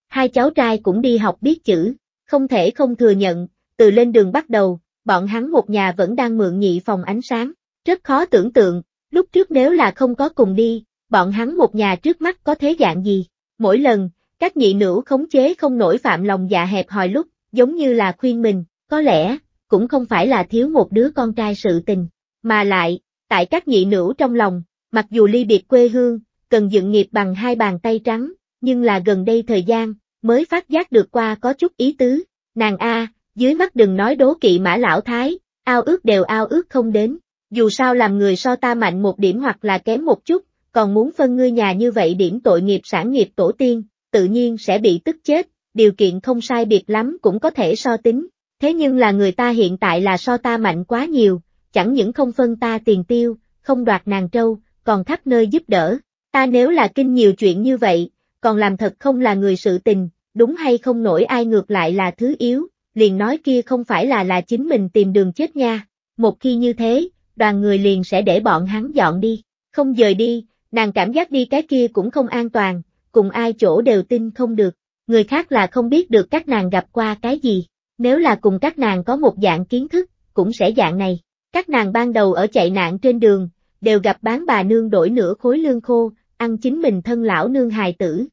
Hai cháu trai cũng đi học biết chữ, không thể không thừa nhận, từ lên đường bắt đầu, bọn hắn một nhà vẫn đang mượn nhị phòng ánh sáng, rất khó tưởng tượng, lúc trước nếu là không có cùng đi, bọn hắn một nhà trước mắt có thế dạng gì, mỗi lần, các nhị nữ khống chế không nổi phạm lòng dạ hẹp hòi lúc, giống như là khuyên mình, có lẽ, cũng không phải là thiếu một đứa con trai sự tình, mà lại, tại các nhị nữ trong lòng, mặc dù ly biệt quê hương, cần dựng nghiệp bằng hai bàn tay trắng, nhưng là gần đây thời gian, mới phát giác được qua có chút ý tứ, nàng A, dưới mắt đừng nói đố kỵ mã lão thái, ao ước đều ao ước không đến, dù sao làm người so ta mạnh một điểm hoặc là kém một chút, còn muốn phân ngươi nhà như vậy điểm tội nghiệp sản nghiệp tổ tiên, tự nhiên sẽ bị tức chết, điều kiện không sai biệt lắm cũng có thể so tính, thế nhưng là người ta hiện tại là so ta mạnh quá nhiều, chẳng những không phân ta tiền tiêu, không đoạt nàng trâu, còn khắp nơi giúp đỡ, ta nếu là kinh nhiều chuyện như vậy, còn làm thật không là người sự tình, đúng hay không nổi ai ngược lại là thứ yếu, liền nói kia không phải là là chính mình tìm đường chết nha, một khi như thế, đoàn người liền sẽ để bọn hắn dọn đi, không dời đi, nàng cảm giác đi cái kia cũng không an toàn, cùng ai chỗ đều tin không được, người khác là không biết được các nàng gặp qua cái gì, nếu là cùng các nàng có một dạng kiến thức, cũng sẽ dạng này. Các nàng ban đầu ở chạy nạn trên đường, đều gặp bán bà nương đổi nửa khối lương khô, ăn chính mình thân lão nương hài tử.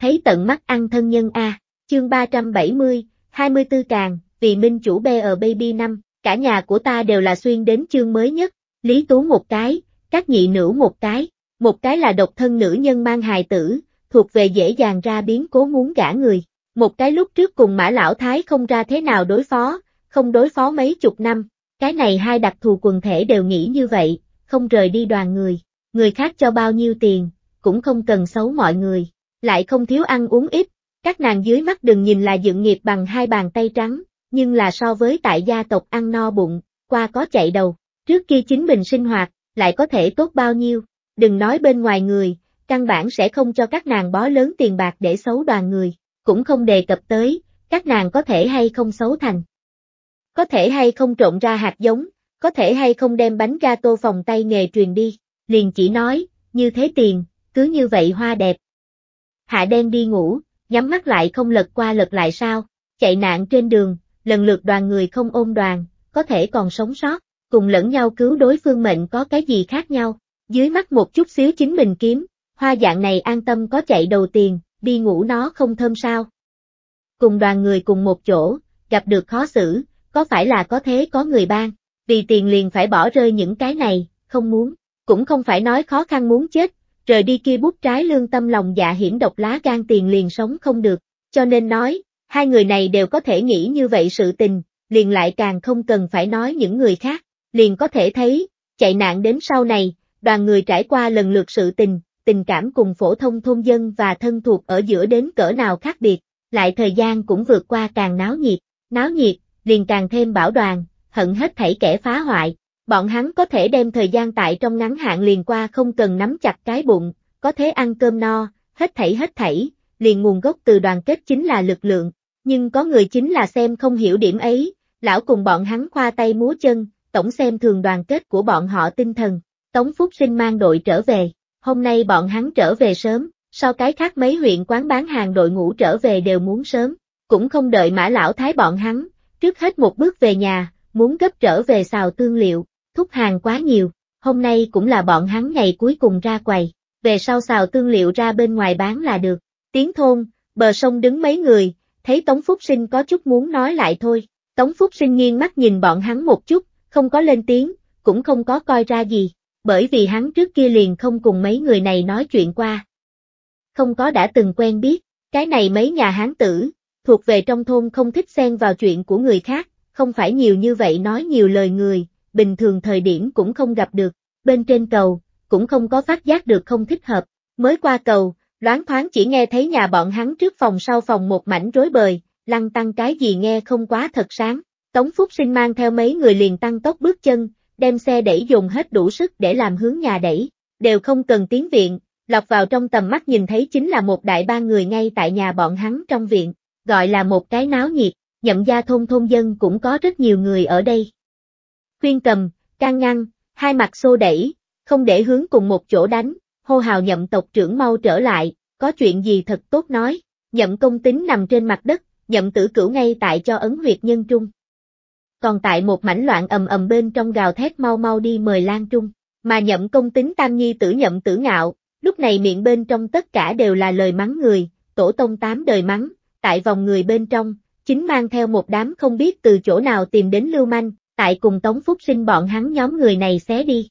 Thấy tận mắt ăn thân nhân A, chương 370, 24 càng, vì minh chủ bê ở baby năm, cả nhà của ta đều là xuyên đến chương mới nhất, Lý Tú một cái, các nhị nữ một cái, một cái là độc thân nữ nhân mang hài tử, thuộc về dễ dàng ra biến cố muốn gả người. Một cái lúc trước cùng mã lão thái không ra thế nào đối phó, không đối phó mấy chục năm, cái này hai đặc thù quần thể đều nghĩ như vậy, không rời đi đoàn người, người khác cho bao nhiêu tiền, cũng không cần xấu mọi người, lại không thiếu ăn uống ít, các nàng dưới mắt đừng nhìn là dựng nghiệp bằng hai bàn tay trắng, nhưng là so với tại gia tộc ăn no bụng, qua có chạy đầu, trước kia chính mình sinh hoạt, lại có thể tốt bao nhiêu đừng nói bên ngoài người, căn bản sẽ không cho các nàng bó lớn tiền bạc để xấu đoàn người, cũng không đề cập tới, các nàng có thể hay không xấu thành. Có thể hay không trộn ra hạt giống, có thể hay không đem bánh ga tô phòng tay nghề truyền đi, liền chỉ nói, như thế tiền, cứ như vậy hoa đẹp. Hạ đen đi ngủ, nhắm mắt lại không lật qua lật lại sao, chạy nạn trên đường, lần lượt đoàn người không ôm đoàn, có thể còn sống sót, cùng lẫn nhau cứu đối phương mệnh có cái gì khác nhau dưới mắt một chút xíu chính mình kiếm, hoa dạng này an tâm có chạy đầu tiền, đi ngủ nó không thơm sao. Cùng đoàn người cùng một chỗ, gặp được khó xử, có phải là có thế có người ban, vì tiền liền phải bỏ rơi những cái này, không muốn, cũng không phải nói khó khăn muốn chết, rời đi kia bút trái lương tâm lòng dạ hiểm độc lá gan tiền liền sống không được, cho nên nói, hai người này đều có thể nghĩ như vậy sự tình, liền lại càng không cần phải nói những người khác, liền có thể thấy, chạy nạn đến sau này, đoàn người trải qua lần lượt sự tình, tình cảm cùng phổ thông thôn dân và thân thuộc ở giữa đến cỡ nào khác biệt, lại thời gian cũng vượt qua càng náo nhiệt, náo nhiệt, liền càng thêm bảo đoàn, hận hết thảy kẻ phá hoại, bọn hắn có thể đem thời gian tại trong ngắn hạn liền qua không cần nắm chặt cái bụng, có thể ăn cơm no, hết thảy hết thảy, liền nguồn gốc từ đoàn kết chính là lực lượng, nhưng có người chính là xem không hiểu điểm ấy, lão cùng bọn hắn khoa tay múa chân, tổng xem thường đoàn kết của bọn họ tinh thần, Tống Phúc Sinh mang đội trở về, hôm nay bọn hắn trở về sớm, sau cái khác mấy huyện quán bán hàng đội ngũ trở về đều muốn sớm, cũng không đợi mã lão thái bọn hắn, trước hết một bước về nhà, muốn gấp trở về xào tương liệu, thúc hàng quá nhiều, hôm nay cũng là bọn hắn ngày cuối cùng ra quầy, về sau xào tương liệu ra bên ngoài bán là được, tiếng thôn, bờ sông đứng mấy người, thấy Tống Phúc Sinh có chút muốn nói lại thôi, Tống Phúc Sinh nghiêng mắt nhìn bọn hắn một chút, không có lên tiếng, cũng không có coi ra gì, bởi vì hắn trước kia liền không cùng mấy người này nói chuyện qua. Không có đã từng quen biết, cái này mấy nhà hán tử, thuộc về trong thôn không thích xen vào chuyện của người khác, không phải nhiều như vậy nói nhiều lời người, bình thường thời điểm cũng không gặp được, bên trên cầu, cũng không có phát giác được không thích hợp, mới qua cầu, loáng thoáng chỉ nghe thấy nhà bọn hắn trước phòng sau phòng một mảnh rối bời, lăng tăng cái gì nghe không quá thật sáng, Tống Phúc Sinh mang theo mấy người liền tăng tốc bước chân, đem xe đẩy dùng hết đủ sức để làm hướng nhà đẩy, đều không cần tiến viện, lọc vào trong tầm mắt nhìn thấy chính là một đại ba người ngay tại nhà bọn hắn trong viện, gọi là một cái náo nhiệt, nhậm gia thôn thôn dân cũng có rất nhiều người ở đây. Khuyên cầm, can ngăn, hai mặt xô đẩy, không để hướng cùng một chỗ đánh, hô hào nhậm tộc trưởng mau trở lại, có chuyện gì thật tốt nói, nhậm công tính nằm trên mặt đất, nhậm tử cửu ngay tại cho ấn huyệt nhân trung, còn tại một mảnh loạn ầm ầm bên trong gào thét mau mau đi mời Lan Trung, mà nhậm công tính tam nhi tử nhậm tử ngạo, lúc này miệng bên trong tất cả đều là lời mắng người, tổ tông tám đời mắng, tại vòng người bên trong, chính mang theo một đám không biết từ chỗ nào tìm đến lưu manh, tại cùng Tống Phúc sinh bọn hắn nhóm người này xé đi.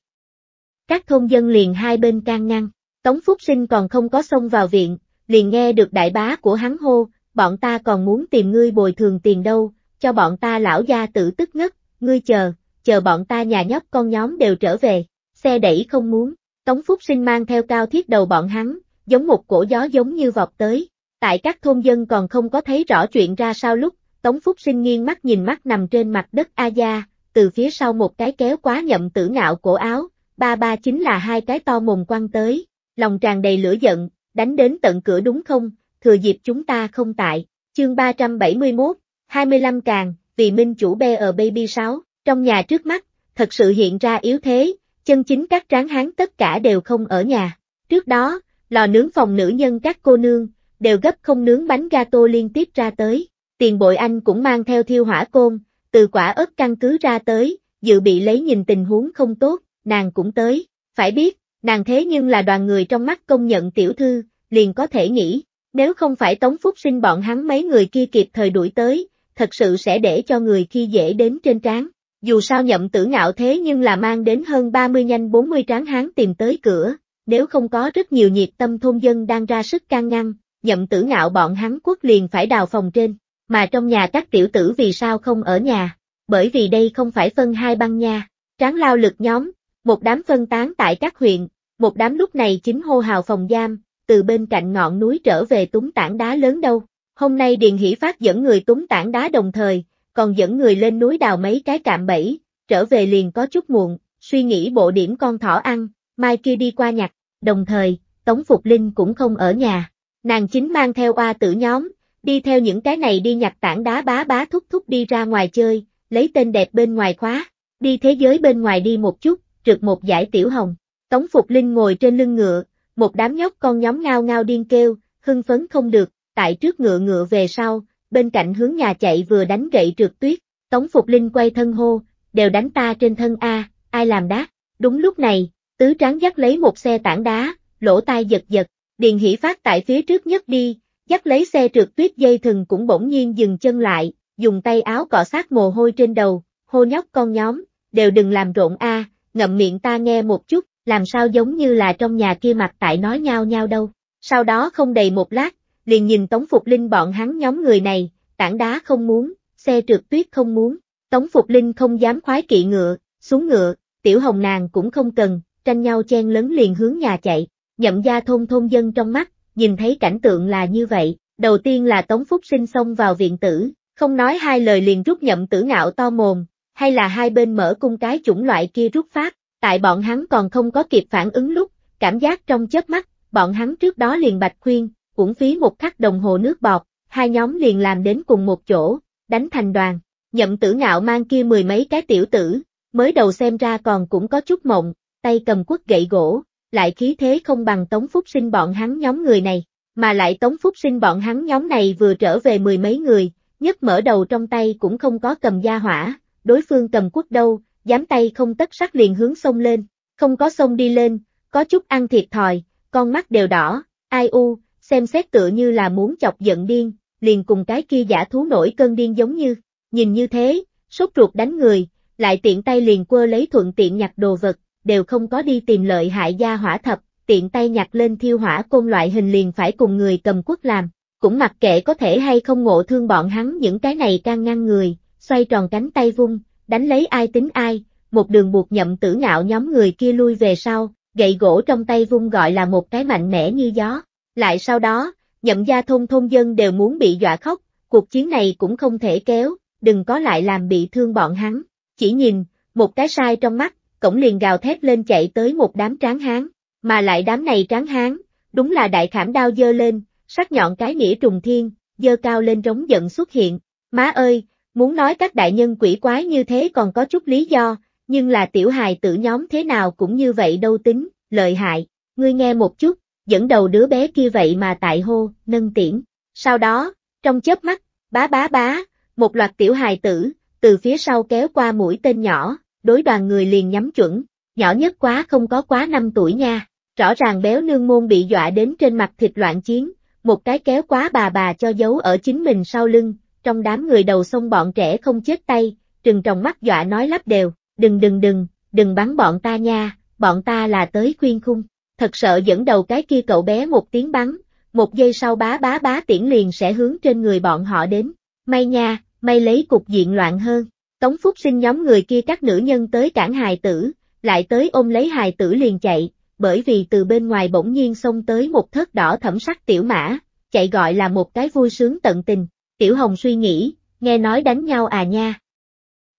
Các thôn dân liền hai bên can ngăn, Tống Phúc sinh còn không có xông vào viện, liền nghe được đại bá của hắn hô, bọn ta còn muốn tìm ngươi bồi thường tiền đâu, cho bọn ta lão gia tử tức ngất, ngươi chờ, chờ bọn ta nhà nhóc con nhóm đều trở về, xe đẩy không muốn, Tống Phúc Sinh mang theo cao thiết đầu bọn hắn, giống một cổ gió giống như vọt tới, tại các thôn dân còn không có thấy rõ chuyện ra sao lúc, Tống Phúc Sinh nghiêng mắt nhìn mắt nằm trên mặt đất A Gia, từ phía sau một cái kéo quá nhậm tử ngạo cổ áo, ba ba chính là hai cái to mồm quăng tới, lòng tràn đầy lửa giận, đánh đến tận cửa đúng không, thừa dịp chúng ta không tại, chương 371, 25 càng, vì minh chủ ở Baby 6, trong nhà trước mắt, thật sự hiện ra yếu thế, chân chính các tráng hán tất cả đều không ở nhà. Trước đó, lò nướng phòng nữ nhân các cô nương, đều gấp không nướng bánh gato liên tiếp ra tới. Tiền bội anh cũng mang theo thiêu hỏa côn, từ quả ớt căn cứ ra tới, dự bị lấy nhìn tình huống không tốt, nàng cũng tới. Phải biết, nàng thế nhưng là đoàn người trong mắt công nhận tiểu thư, liền có thể nghĩ, nếu không phải Tống Phúc sinh bọn hắn mấy người kia kịp thời đuổi tới, thật sự sẽ để cho người khi dễ đến trên trán. Dù sao nhậm tử ngạo thế nhưng là mang đến hơn 30 nhanh 40 tráng hán tìm tới cửa, nếu không có rất nhiều nhiệt tâm thôn dân đang ra sức can ngăn, nhậm tử ngạo bọn hắn quốc liền phải đào phòng trên, mà trong nhà các tiểu tử vì sao không ở nhà, bởi vì đây không phải phân hai băng nha, tráng lao lực nhóm, một đám phân tán tại các huyện, một đám lúc này chính hô hào phòng giam, từ bên cạnh ngọn núi trở về túng tảng đá lớn đâu. Hôm nay Điền Hỷ Phát dẫn người túng tảng đá đồng thời, còn dẫn người lên núi đào mấy cái cạm bẫy, trở về liền có chút muộn, suy nghĩ bộ điểm con thỏ ăn, mai kia đi qua nhặt, đồng thời, Tống Phục Linh cũng không ở nhà. Nàng chính mang theo oa tử nhóm, đi theo những cái này đi nhặt tảng đá bá bá thúc thúc đi ra ngoài chơi, lấy tên đẹp bên ngoài khóa, đi thế giới bên ngoài đi một chút, trượt một giải tiểu hồng. Tống Phục Linh ngồi trên lưng ngựa, một đám nhóc con nhóm ngao ngao điên kêu, hưng phấn không được, tại trước ngựa ngựa về sau, bên cạnh hướng nhà chạy vừa đánh gậy trượt tuyết, Tống Phục Linh quay thân hô, đều đánh ta trên thân A, ai làm đá, đúng lúc này, tứ tráng dắt lấy một xe tảng đá, lỗ tai giật giật, Điền hỉ Phát tại phía trước nhất đi, dắt lấy xe trượt tuyết dây thừng cũng bỗng nhiên dừng chân lại, dùng tay áo cọ sát mồ hôi trên đầu, hô nhóc con nhóm, đều đừng làm rộn a, ngậm miệng ta nghe một chút, làm sao giống như là trong nhà kia mặt tại nói nhau nhau đâu. Sau đó không đầy một lát, liền nhìn Tống Phục Linh bọn hắn nhóm người này, tảng đá không muốn, xe trượt tuyết không muốn, Tống Phục Linh không dám khoái kỵ ngựa, xuống ngựa, tiểu hồng nàng cũng không cần, tranh nhau chen lớn liền hướng nhà chạy, nhậm gia thôn thôn dân trong mắt, nhìn thấy cảnh tượng là như vậy, đầu tiên là Tống Phúc sinh xông vào viện tử, không nói hai lời liền rút nhậm tử ngạo to mồm, hay là hai bên mở cung cái chủng loại kia rút phát, tại bọn hắn còn không có kịp phản ứng lúc, cảm giác trong chớp mắt, bọn hắn trước đó liền bạch khuyên, uổng phí một khắc đồng hồ nước bọt, hai nhóm liền làm đến cùng một chỗ, đánh thành đoàn, nhậm tử ngạo mang kia mười mấy cái tiểu tử, mới đầu xem ra còn cũng có chút mộng, tay cầm quất gậy gỗ, lại khí thế không bằng Tống Phúc sinh bọn hắn nhóm người này, mà lại Tống Phúc sinh bọn hắn nhóm này vừa trở về mười mấy người, nhất mở đầu trong tay cũng không có cầm gia hỏa, đối phương cầm quất đâu, dám tay không tất sắc liền hướng sông lên, không có sông đi lên, có chút ăn thiệt thòi, con mắt đều đỏ, ai u, xem xét tựa như là muốn chọc giận điên, liền cùng cái kia giả thú nổi cơn điên giống như, nhìn như thế, sốt ruột đánh người, lại tiện tay liền quơ lấy thuận tiện nhặt đồ vật, đều không có đi tìm lợi hại gia hỏa thập, tiện tay nhặt lên thiêu hỏa côn loại hình liền phải cùng người cầm quốc làm, cũng mặc kệ có thể hay không ngộ thương bọn hắn những cái này can ngăn người, xoay tròn cánh tay vung, đánh lấy ai tính ai, một đường buộc nhậm tử ngạo nhóm người kia lui về sau, gậy gỗ trong tay vung gọi là một cái mạnh mẽ như gió, lại sau đó, nhậm gia thôn thôn dân đều muốn bị dọa khóc, cuộc chiến này cũng không thể kéo, đừng có lại làm bị thương bọn hắn. Chỉ nhìn, một cái sai trong mắt, cổng liền gào thét lên chạy tới một đám tráng hán, mà lại đám này tráng hán, đúng là đại khảm đao dơ lên, sắc nhọn cái nghĩa trùng thiên, dơ cao lên rống giận xuất hiện. Má ơi, muốn nói các đại nhân quỷ quái như thế còn có chút lý do, nhưng là tiểu hài tử nhóm thế nào cũng như vậy đâu tính, lợi hại. Ngươi nghe một chút, dẫn đầu đứa bé kia vậy mà tại hô, nâng tiễn. Sau đó, trong chớp mắt, bá bá bá, một loạt tiểu hài tử, từ phía sau kéo qua mũi tên nhỏ, đối đoàn người liền nhắm chuẩn, nhỏ nhất quá không có quá 5 tuổi nha. Rõ ràng béo nương môn bị dọa đến trên mặt thịt loạn chiến, một cái kéo quá bà bà cho giấu ở chính mình sau lưng, trong đám người đầu sông bọn trẻ không chết tay, trừng tròng mắt dọa nói lắp đều, đừng đừng đừng, đừng bắn bọn ta nha, bọn ta là tới khuyên khung thật sợ dẫn đầu cái kia cậu bé một tiếng bắn, một giây sau bá bá bá tiễn liền sẽ hướng trên người bọn họ đến. May nha, may lấy cục diện loạn hơn. Tống Phúc sinh nhóm người kia các nữ nhân tới cản hài tử, lại tới ôm lấy hài tử liền chạy, bởi vì từ bên ngoài bỗng nhiên xông tới một thớt đỏ thẩm sắc tiểu mã, chạy gọi là một cái vui sướng tận tình. Tiểu Hồng suy nghĩ, nghe nói đánh nhau à nha.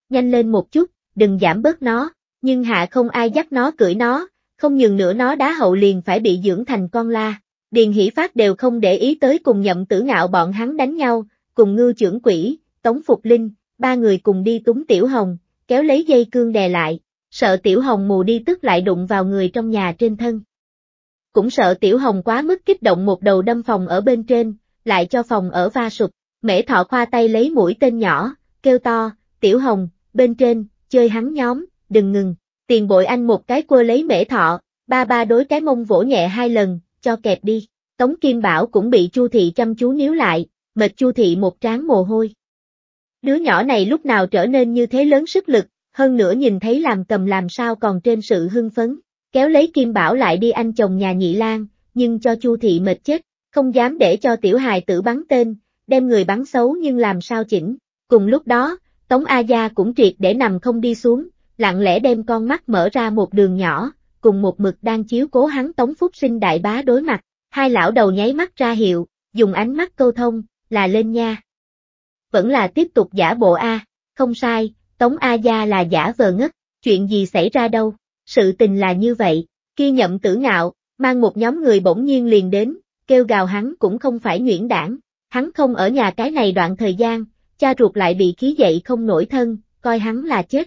Nhanh lên một chút, đừng giảm bớt nó, nhưng hạ không ai dắt nó cưỡi nó, không nhường nữa nó đá hậu liền phải bị dưỡng thành con la. Điền Hỷ Phát đều không để ý tới cùng nhậm tử ngạo bọn hắn đánh nhau, cùng ngư trưởng quỷ, tống phục linh, ba người cùng đi túng Tiểu Hồng, kéo lấy dây cương đè lại, sợ Tiểu Hồng mù đi tức lại đụng vào người trong nhà trên thân. Cũng sợ Tiểu Hồng quá mức kích động một đầu đâm phòng ở bên trên, lại cho phòng ở va sụp, mễ thọ khoa tay lấy mũi tên nhỏ, kêu to, Tiểu Hồng, bên trên, chơi hắn nhóm, đừng ngừng tiền bội anh một cái quơ lấy mễ thọ, ba ba đối cái mông vỗ nhẹ hai lần, cho kẹp đi. Tống Kim Bảo cũng bị Chu Thị chăm chú níu lại, mệt Chu Thị một tráng mồ hôi. Đứa nhỏ này lúc nào trở nên như thế lớn sức lực, hơn nữa nhìn thấy làm cầm làm sao còn trên sự hưng phấn, kéo lấy Kim Bảo lại đi anh chồng nhà nhị lang, nhưng cho Chu Thị mệt chết, không dám để cho tiểu hài tử bắn tên, đem người bắn xấu nhưng làm sao chỉnh. Cùng lúc đó, Tống A Gia cũng triệt để nằm không đi xuống, lặng lẽ đem con mắt mở ra một đường nhỏ, cùng một mực đang chiếu cố hắn Tống Phúc Sinh đại bá đối mặt, hai lão đầu nháy mắt ra hiệu, dùng ánh mắt câu thông, là lên nha. Vẫn là tiếp tục giả bộ A, không sai, Tống A Gia là giả vờ ngất, chuyện gì xảy ra đâu, sự tình là như vậy, kia nhậm tử ngạo, mang một nhóm người bỗng nhiên liền đến, kêu gào hắn cũng không phải nhuyễn đảng, hắn không ở nhà cái này đoạn thời gian, cha ruột lại bị khí dậy không nổi thân, coi hắn là chết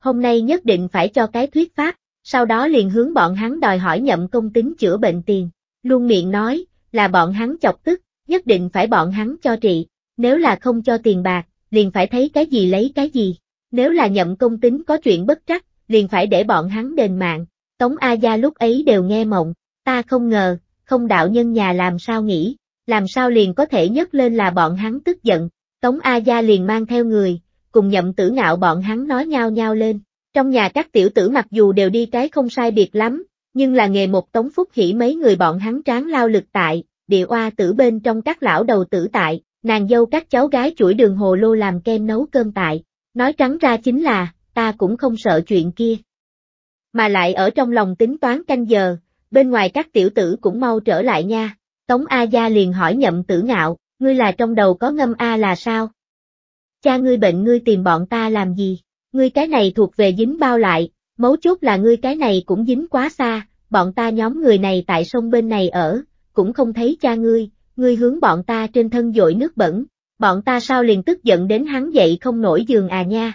hôm nay nhất định phải cho cái thuyết pháp, sau đó liền hướng bọn hắn đòi hỏi nhậm công tính chữa bệnh tiền, luôn miệng nói, là bọn hắn chọc tức, nhất định phải bọn hắn cho trị, nếu là không cho tiền bạc, liền phải thấy cái gì lấy cái gì, nếu là nhậm công tính có chuyện bất trắc, liền phải để bọn hắn đền mạng, Tống A Gia lúc ấy đều nghe mộng, ta không ngờ, không đạo nhân nhà làm sao nghĩ, làm sao liền có thể nhấc lên là bọn hắn tức giận, Tống A Gia liền mang theo người, cùng nhậm tử ngạo bọn hắn nói nhau nhau lên. Trong nhà các tiểu tử mặc dù đều đi cái không sai biệt lắm, nhưng là nghề một tống phúc hỉ mấy người bọn hắn tráng lao lực tại, địa oa tử bên trong các lão đầu tử tại, nàng dâu các cháu gái chuỗi đường hồ lô làm kem nấu cơm tại, nói trắng ra chính là, ta cũng không sợ chuyện kia. Mà lại ở trong lòng tính toán canh giờ, bên ngoài các tiểu tử cũng mau trở lại nha, Tống A Gia liền hỏi nhậm tử ngạo, ngươi là trong đầu có ngâm A là sao? Cha ngươi bệnh ngươi tìm bọn ta làm gì? Ngươi cái này thuộc về dính bao lại, mấu chốt là ngươi cái này cũng dính quá xa, bọn ta nhóm người này tại sông bên này ở, cũng không thấy cha ngươi, ngươi hướng bọn ta trên thân dội nước bẩn, bọn ta sao liền tức giận đến hắn dậy không nổi giường à nha.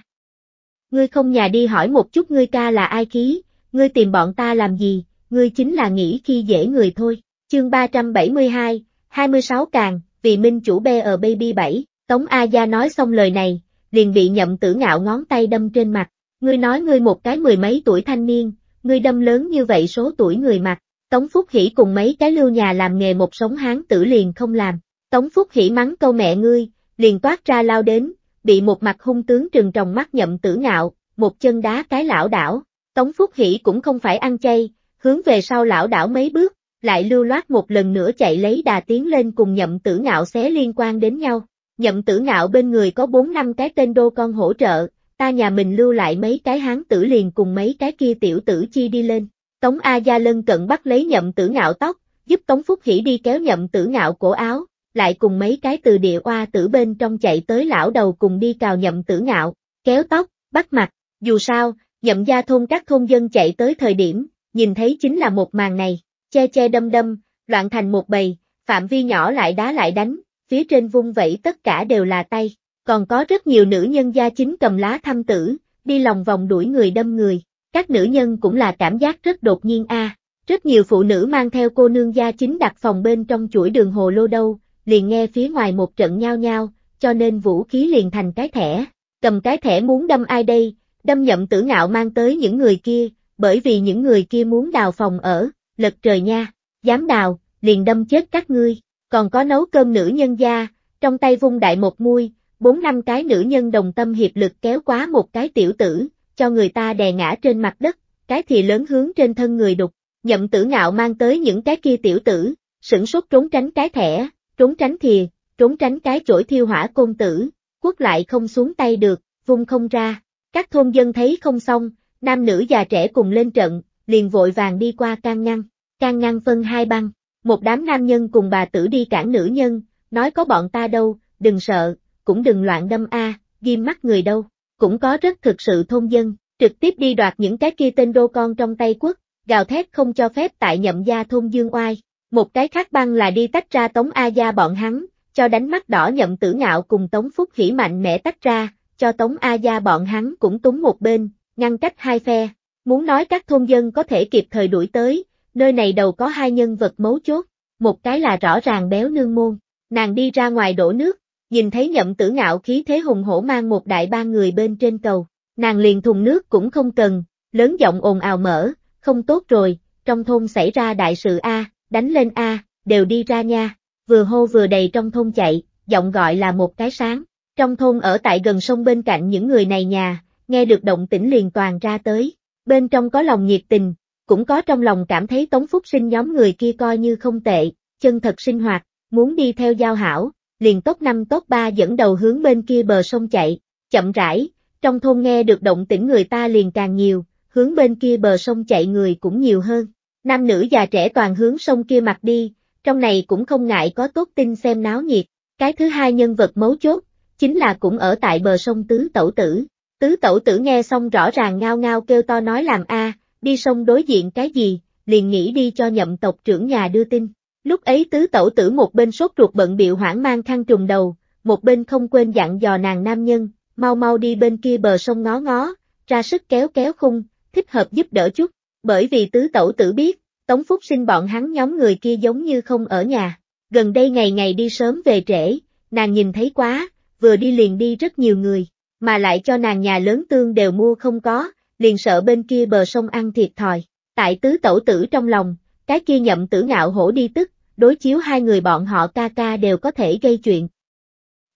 Ngươi không nhà đi hỏi một chút ngươi ca là ai khí, ngươi tìm bọn ta làm gì, ngươi chính là nghĩ khi dễ người thôi. Chương 372, 26 càng, vì minh chủ BE Baby 7. Tống A Gia nói xong lời này, liền bị nhậm tử ngạo ngón tay đâm trên mặt. Ngươi nói ngươi một cái mười mấy tuổi thanh niên, ngươi đâm lớn như vậy số tuổi người mặt. Tống Phúc Hỷ cùng mấy cái lưu nhà làm nghề một sống hán tử liền không làm. Tống Phúc Hỷ mắng câu mẹ ngươi, liền toát ra lao đến, bị một mặt hung tướng trừng tròng mắt nhậm tử ngạo, một chân đá cái lão đảo. Tống Phúc Hỷ cũng không phải ăn chay, hướng về sau lão đảo mấy bước, lại lưu loát một lần nữa chạy lấy đà tiến lên cùng nhậm tử ngạo xé liên quan đến nhau nhậm tử ngạo bên người có bốn năm cái tên đô con hỗ trợ, ta nhà mình lưu lại mấy cái hán tử liền cùng mấy cái kia tiểu tử chi đi lên. Tống A Gia lân cận bắt lấy nhậm tử ngạo tóc, giúp Tống Phúc Hỷ đi kéo nhậm tử ngạo cổ áo, lại cùng mấy cái từ địa oa tử bên trong chạy tới lão đầu cùng đi cào nhậm tử ngạo, kéo tóc, bắt mặt, dù sao, nhậm gia thôn các thôn dân chạy tới thời điểm, nhìn thấy chính là một màn này, che che đâm đâm, loạn thành một bầy, phạm vi nhỏ lại đá lại đánh, phía trên vung vẫy tất cả đều là tay, còn có rất nhiều nữ nhân gia chính cầm lá thăm tử, đi lòng vòng đuổi người đâm người, các nữ nhân cũng là cảm giác rất đột nhiên a. Rất nhiều phụ nữ mang theo cô nương gia chính đặt phòng bên trong chuỗi đường hồ lô đâu, liền nghe phía ngoài một trận nhao nhao, cho nên vũ khí liền thành cái thẻ, cầm cái thẻ muốn đâm ai đây, đâm nhậm tử ngạo mang tới những người kia, bởi vì những người kia muốn đào phòng ở, lật trời nha, dám đào, liền đâm chết các ngươi còn có nấu cơm nữ nhân gia, trong tay vung đại một muôi, bốn năm cái nữ nhân đồng tâm hiệp lực kéo quá một cái tiểu tử, cho người ta đè ngã trên mặt đất, cái thì lớn hướng trên thân người đục, nhậm tử ngạo mang tới những cái kia tiểu tử, sửng sốt trốn tránh cái thẻ, trốn tránh thìa, trốn tránh cái chổi thiêu hỏa côn tử, quất lại không xuống tay được, vung không ra, các thôn dân thấy không xong, nam nữ già trẻ cùng lên trận, liền vội vàng đi qua can ngăn, can ngăn phân hai băng, một đám nam nhân cùng bà tử đi cản nữ nhân, nói có bọn ta đâu, đừng sợ, cũng đừng loạn đâm a, ghim mắt người đâu, cũng có rất thực sự thôn dân, trực tiếp đi đoạt những cái kia tên đô con trong tay quốc, gào thét không cho phép tại nhậm gia thôn Dương Oai. Một cái khác băng là đi tách ra Tống A Gia bọn hắn, cho đánh mắt đỏ nhậm tử ngạo cùng Tống Phúc Hỷ mạnh mẽ tách ra, cho Tống A Gia bọn hắn cũng túng một bên, ngăn cách hai phe. Muốn nói các thôn dân có thể kịp thời đuổi tới, nơi này đầu có hai nhân vật mấu chốt, một cái là rõ ràng béo nương môn, nàng đi ra ngoài đổ nước, nhìn thấy nhậm tử ngạo khí thế hùng hổ mang một đại ba người bên trên cầu, nàng liền thùng nước cũng không cần, lớn giọng ồn ào mở, không tốt rồi, trong thôn xảy ra đại sự A, đánh lên A, đều đi ra nha, vừa hô vừa đầy trong thôn chạy, giọng gọi là một cái sáng, trong thôn ở tại gần sông bên cạnh những người này nhà, nghe được động tĩnh liền toàn ra tới, bên trong có lòng nhiệt tình, cũng có trong lòng cảm thấy Tống Phúc Sinh nhóm người kia coi như không tệ, chân thật sinh hoạt, muốn đi theo giao hảo, liền tốt năm tốt ba dẫn đầu hướng bên kia bờ sông chạy, chậm rãi, trong thôn nghe được động tĩnh người ta liền càng nhiều, hướng bên kia bờ sông chạy người cũng nhiều hơn. Nam nữ già trẻ toàn hướng sông kia mặt đi, trong này cũng không ngại có tốt tin xem náo nhiệt. Cái thứ hai nhân vật mấu chốt, chính là cũng ở tại bờ sông Tứ Tẩu Tử. Tứ Tẩu Tử nghe xong rõ ràng ngao ngao kêu to nói làm a, à, đi sông đối diện cái gì, liền nghĩ đi cho nhậm tộc trưởng nhà đưa tin. Lúc ấy tứ tẩu tử một bên sốt ruột bận biệu hoảng mang khăn trùng đầu, một bên không quên dặn dò nàng nam nhân, mau mau đi bên kia bờ sông ngó ngó, ra sức kéo kéo khung, thích hợp giúp đỡ chút, bởi vì tứ tẩu tử biết, Tống Phúc sinh bọn hắn nhóm người kia giống như không ở nhà, gần đây ngày ngày đi sớm về trễ, nàng nhìn thấy quá, vừa đi liền đi rất nhiều người, mà lại cho nàng nhà lớn tương đều mua không có, liền sợ bên kia bờ sông ăn thiệt thòi. Tại tứ tẩu tử trong lòng, cái kia nhậm tử ngạo hổ đi tức, đối chiếu hai người bọn họ ca ca đều có thể gây chuyện.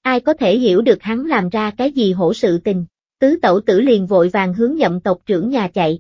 Ai có thể hiểu được hắn làm ra cái gì hổ sự tình, tứ tẩu tử liền vội vàng hướng nhậm tộc trưởng nhà chạy.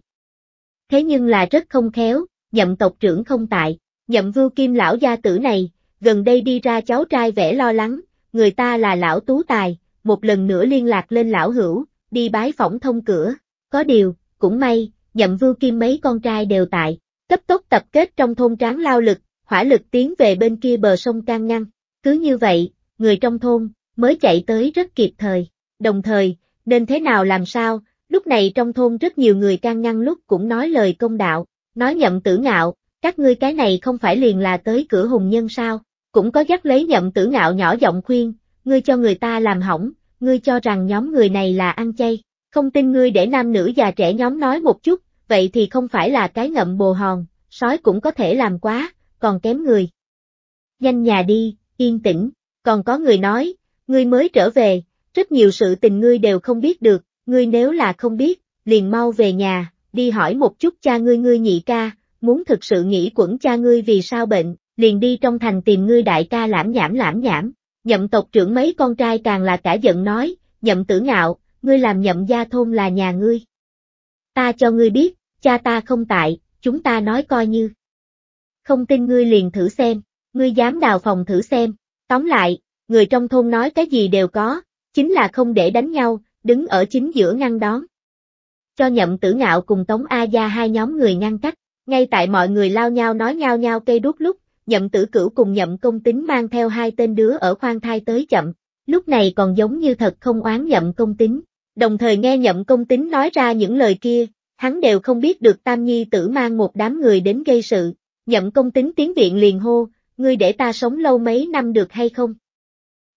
Thế nhưng là rất không khéo, nhậm tộc trưởng không tại, nhậm vưu kim lão gia tử này, gần đây đi ra cháu trai vẻ lo lắng, người ta là lão tú tài, một lần nữa liên lạc lên lão hữu, đi bái phỏng thông cửa, có điều, cũng may, nhậm vưu kim mấy con trai đều tại, cấp tốc tập kết trong thôn tráng lao lực, hỏa lực tiến về bên kia bờ sông Can Ngăn. Cứ như vậy, người trong thôn, mới chạy tới rất kịp thời. Đồng thời, nên thế nào làm sao, lúc này trong thôn rất nhiều người can ngăn lúc cũng nói lời công đạo, nói nhậm tử ngạo, các ngươi cái này không phải liền là tới cửa hùng nhân sao, cũng có dắt lấy nhậm tử ngạo nhỏ giọng khuyên, ngươi cho người ta làm hỏng, ngươi cho rằng nhóm người này là ăn chay, không tin ngươi để nam nữ già trẻ nhóm nói một chút, vậy thì không phải là cái ngậm bồ hòn, sói cũng có thể làm quá, còn kém người. Nhanh nhà đi, yên tĩnh, còn có người nói, ngươi mới trở về, rất nhiều sự tình ngươi đều không biết được, ngươi nếu là không biết, liền mau về nhà, đi hỏi một chút cha ngươi ngươi nhị ca, muốn thực sự nghĩ quẩn cha ngươi vì sao bệnh, liền đi trong thành tìm ngươi đại ca lãm nhảm lãm nhảm. Nhậm tộc trưởng mấy con trai càng là cả giận nói, nhậm tử ngạo, ngươi làm nhậm gia thôn là nhà ngươi. Ta cho ngươi biết, cha ta không tại, chúng ta nói coi như. Không tin ngươi liền thử xem, ngươi dám đào phòng thử xem, tóm lại, người trong thôn nói cái gì đều có, chính là không để đánh nhau, đứng ở chính giữa ngăn đón. Cho nhậm tử ngạo cùng Tống A Gia hai nhóm người ngăn cách, ngay tại mọi người lao nhau nói nhau nhau cây đút lúc, nhậm tử cửu cùng nhậm công tính mang theo hai tên đứa ở khoan thai tới chậm, lúc này còn giống như thật không oán nhậm công tính, đồng thời nghe nhậm công tín nói ra những lời kia, hắn đều không biết được Tam Nhi tử mang một đám người đến gây sự, nhậm công tín tiến viện liền hô, ngươi để ta sống lâu mấy năm được hay không?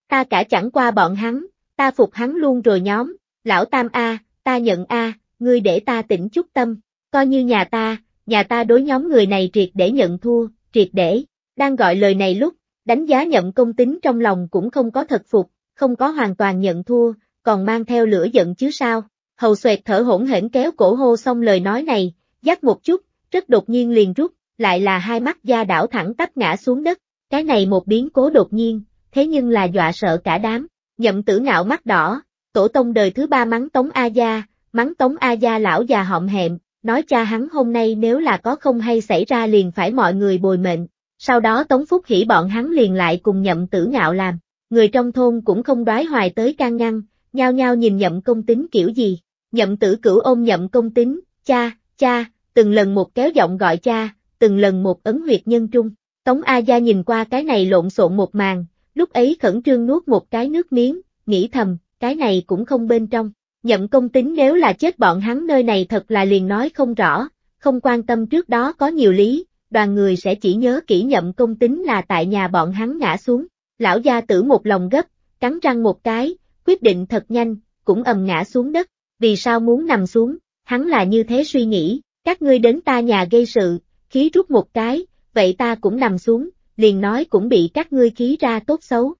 Ta cả chẳng qua bọn hắn, ta phục hắn luôn rồi nhóm, lão Tam A, ta nhận A, ngươi để ta tỉnh chút tâm, coi như nhà ta, nhà ta đối nhóm người này triệt để nhận thua, triệt để, đang gọi lời này lúc, đánh giá nhậm công tín trong lòng cũng không có thật phục, không có hoàn toàn nhận thua, còn mang theo lửa giận chứ sao. Hầu xoẹt thở hỗn hển kéo cổ hô xong lời nói này, dắt một chút, rất đột nhiên liền rút, lại là hai mắt da đảo thẳng tắp ngã xuống đất. Cái này một biến cố đột nhiên, thế nhưng là dọa sợ cả đám. Nhậm tử ngạo mắt đỏ, tổ tông đời thứ ba mắng tống A-gia, mắng tống A-gia lão già họm hẹm, nói cha hắn hôm nay nếu là có không hay xảy ra liền phải mọi người bồi mệnh. Sau đó Tống Phúc Hỷ bọn hắn liền lại cùng nhậm tử ngạo làm, người trong thôn cũng không đoái hoài tới can ngăn, nhao nhao nhìn nhậm công tính kiểu gì. Nhậm tử cửu ôm nhậm công tính, cha, cha, từng lần một kéo giọng gọi cha, từng lần một ấn huyệt nhân trung. Tống A Gia nhìn qua cái này lộn xộn một màn, lúc ấy khẩn trương nuốt một cái nước miếng, nghĩ thầm, cái này cũng không bên trong. Nhậm công tính nếu là chết bọn hắn nơi này thật là liền nói không rõ, không quan tâm trước đó có nhiều lý, đoàn người sẽ chỉ nhớ kỹ nhậm công tính là tại nhà bọn hắn ngã xuống. Lão gia tử một lòng gấp, cắn răng một cái, quyết định thật nhanh, cũng ầm ngã xuống đất, vì sao muốn nằm xuống, hắn là như thế suy nghĩ, các ngươi đến ta nhà gây sự, khí rút một cái, vậy ta cũng nằm xuống, liền nói cũng bị các ngươi khí ra tốt xấu.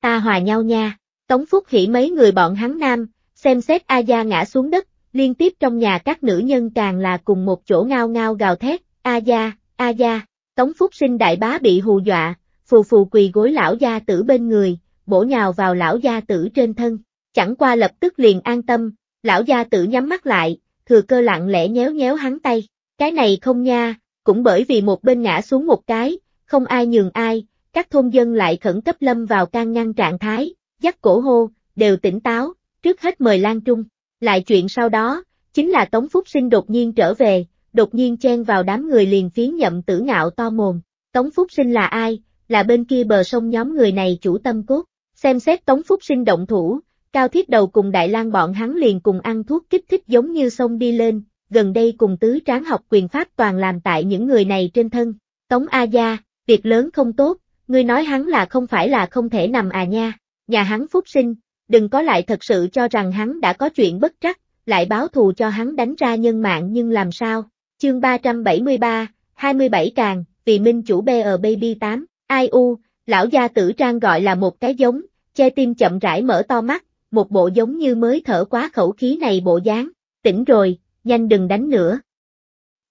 Ta hòa nhau nha, Tống Phúc hỉ mấy người bọn hắn nam, xem xét A Gia ngã xuống đất, liên tiếp trong nhà các nữ nhân càng là cùng một chỗ ngao ngao gào thét, A Gia, A Gia, Tống Phúc sinh đại bá bị hù dọa, phù phù quỳ gối lão gia tử bên người, bổ nhào vào lão gia tử trên thân, chẳng qua lập tức liền an tâm, lão gia tử nhắm mắt lại, thừa cơ lặng lẽ nhéo nhéo hắn tay, cái này không nha, cũng bởi vì một bên ngã xuống một cái, không ai nhường ai, các thôn dân lại khẩn cấp lâm vào can ngăn trạng thái, dắt cổ hô, đều tỉnh táo, trước hết mời Lan Trung, lại chuyện sau đó, chính là Tống Phúc Sinh đột nhiên trở về, đột nhiên chen vào đám người liền phiến nhậm tử ngạo to mồm, Tống Phúc Sinh là ai, là bên kia bờ sông nhóm người này chủ tâm cốt, Xem xét Tống Phúc sinh động thủ, Cao Thiết Đầu cùng Đại lang bọn hắn liền cùng ăn thuốc kích thích giống như sông đi lên, gần đây cùng tứ tráng học quyền pháp toàn làm tại những người này trên thân. Tống A Gia, việc lớn không tốt, ngươi nói hắn là không phải là không thể nằm à nha, nhà hắn Phúc sinh, đừng có lại thật sự cho rằng hắn đã có chuyện bất trắc, lại báo thù cho hắn đánh ra nhân mạng nhưng làm sao, chương 373, 27 càng, vì minh chủ b BR ờ Baby 8, ai u, lão gia tử trang gọi là một cái giống, Che tim chậm rãi mở to mắt, một bộ giống như mới thở quá khẩu khí này bộ dáng, tỉnh rồi, nhanh đừng đánh nữa.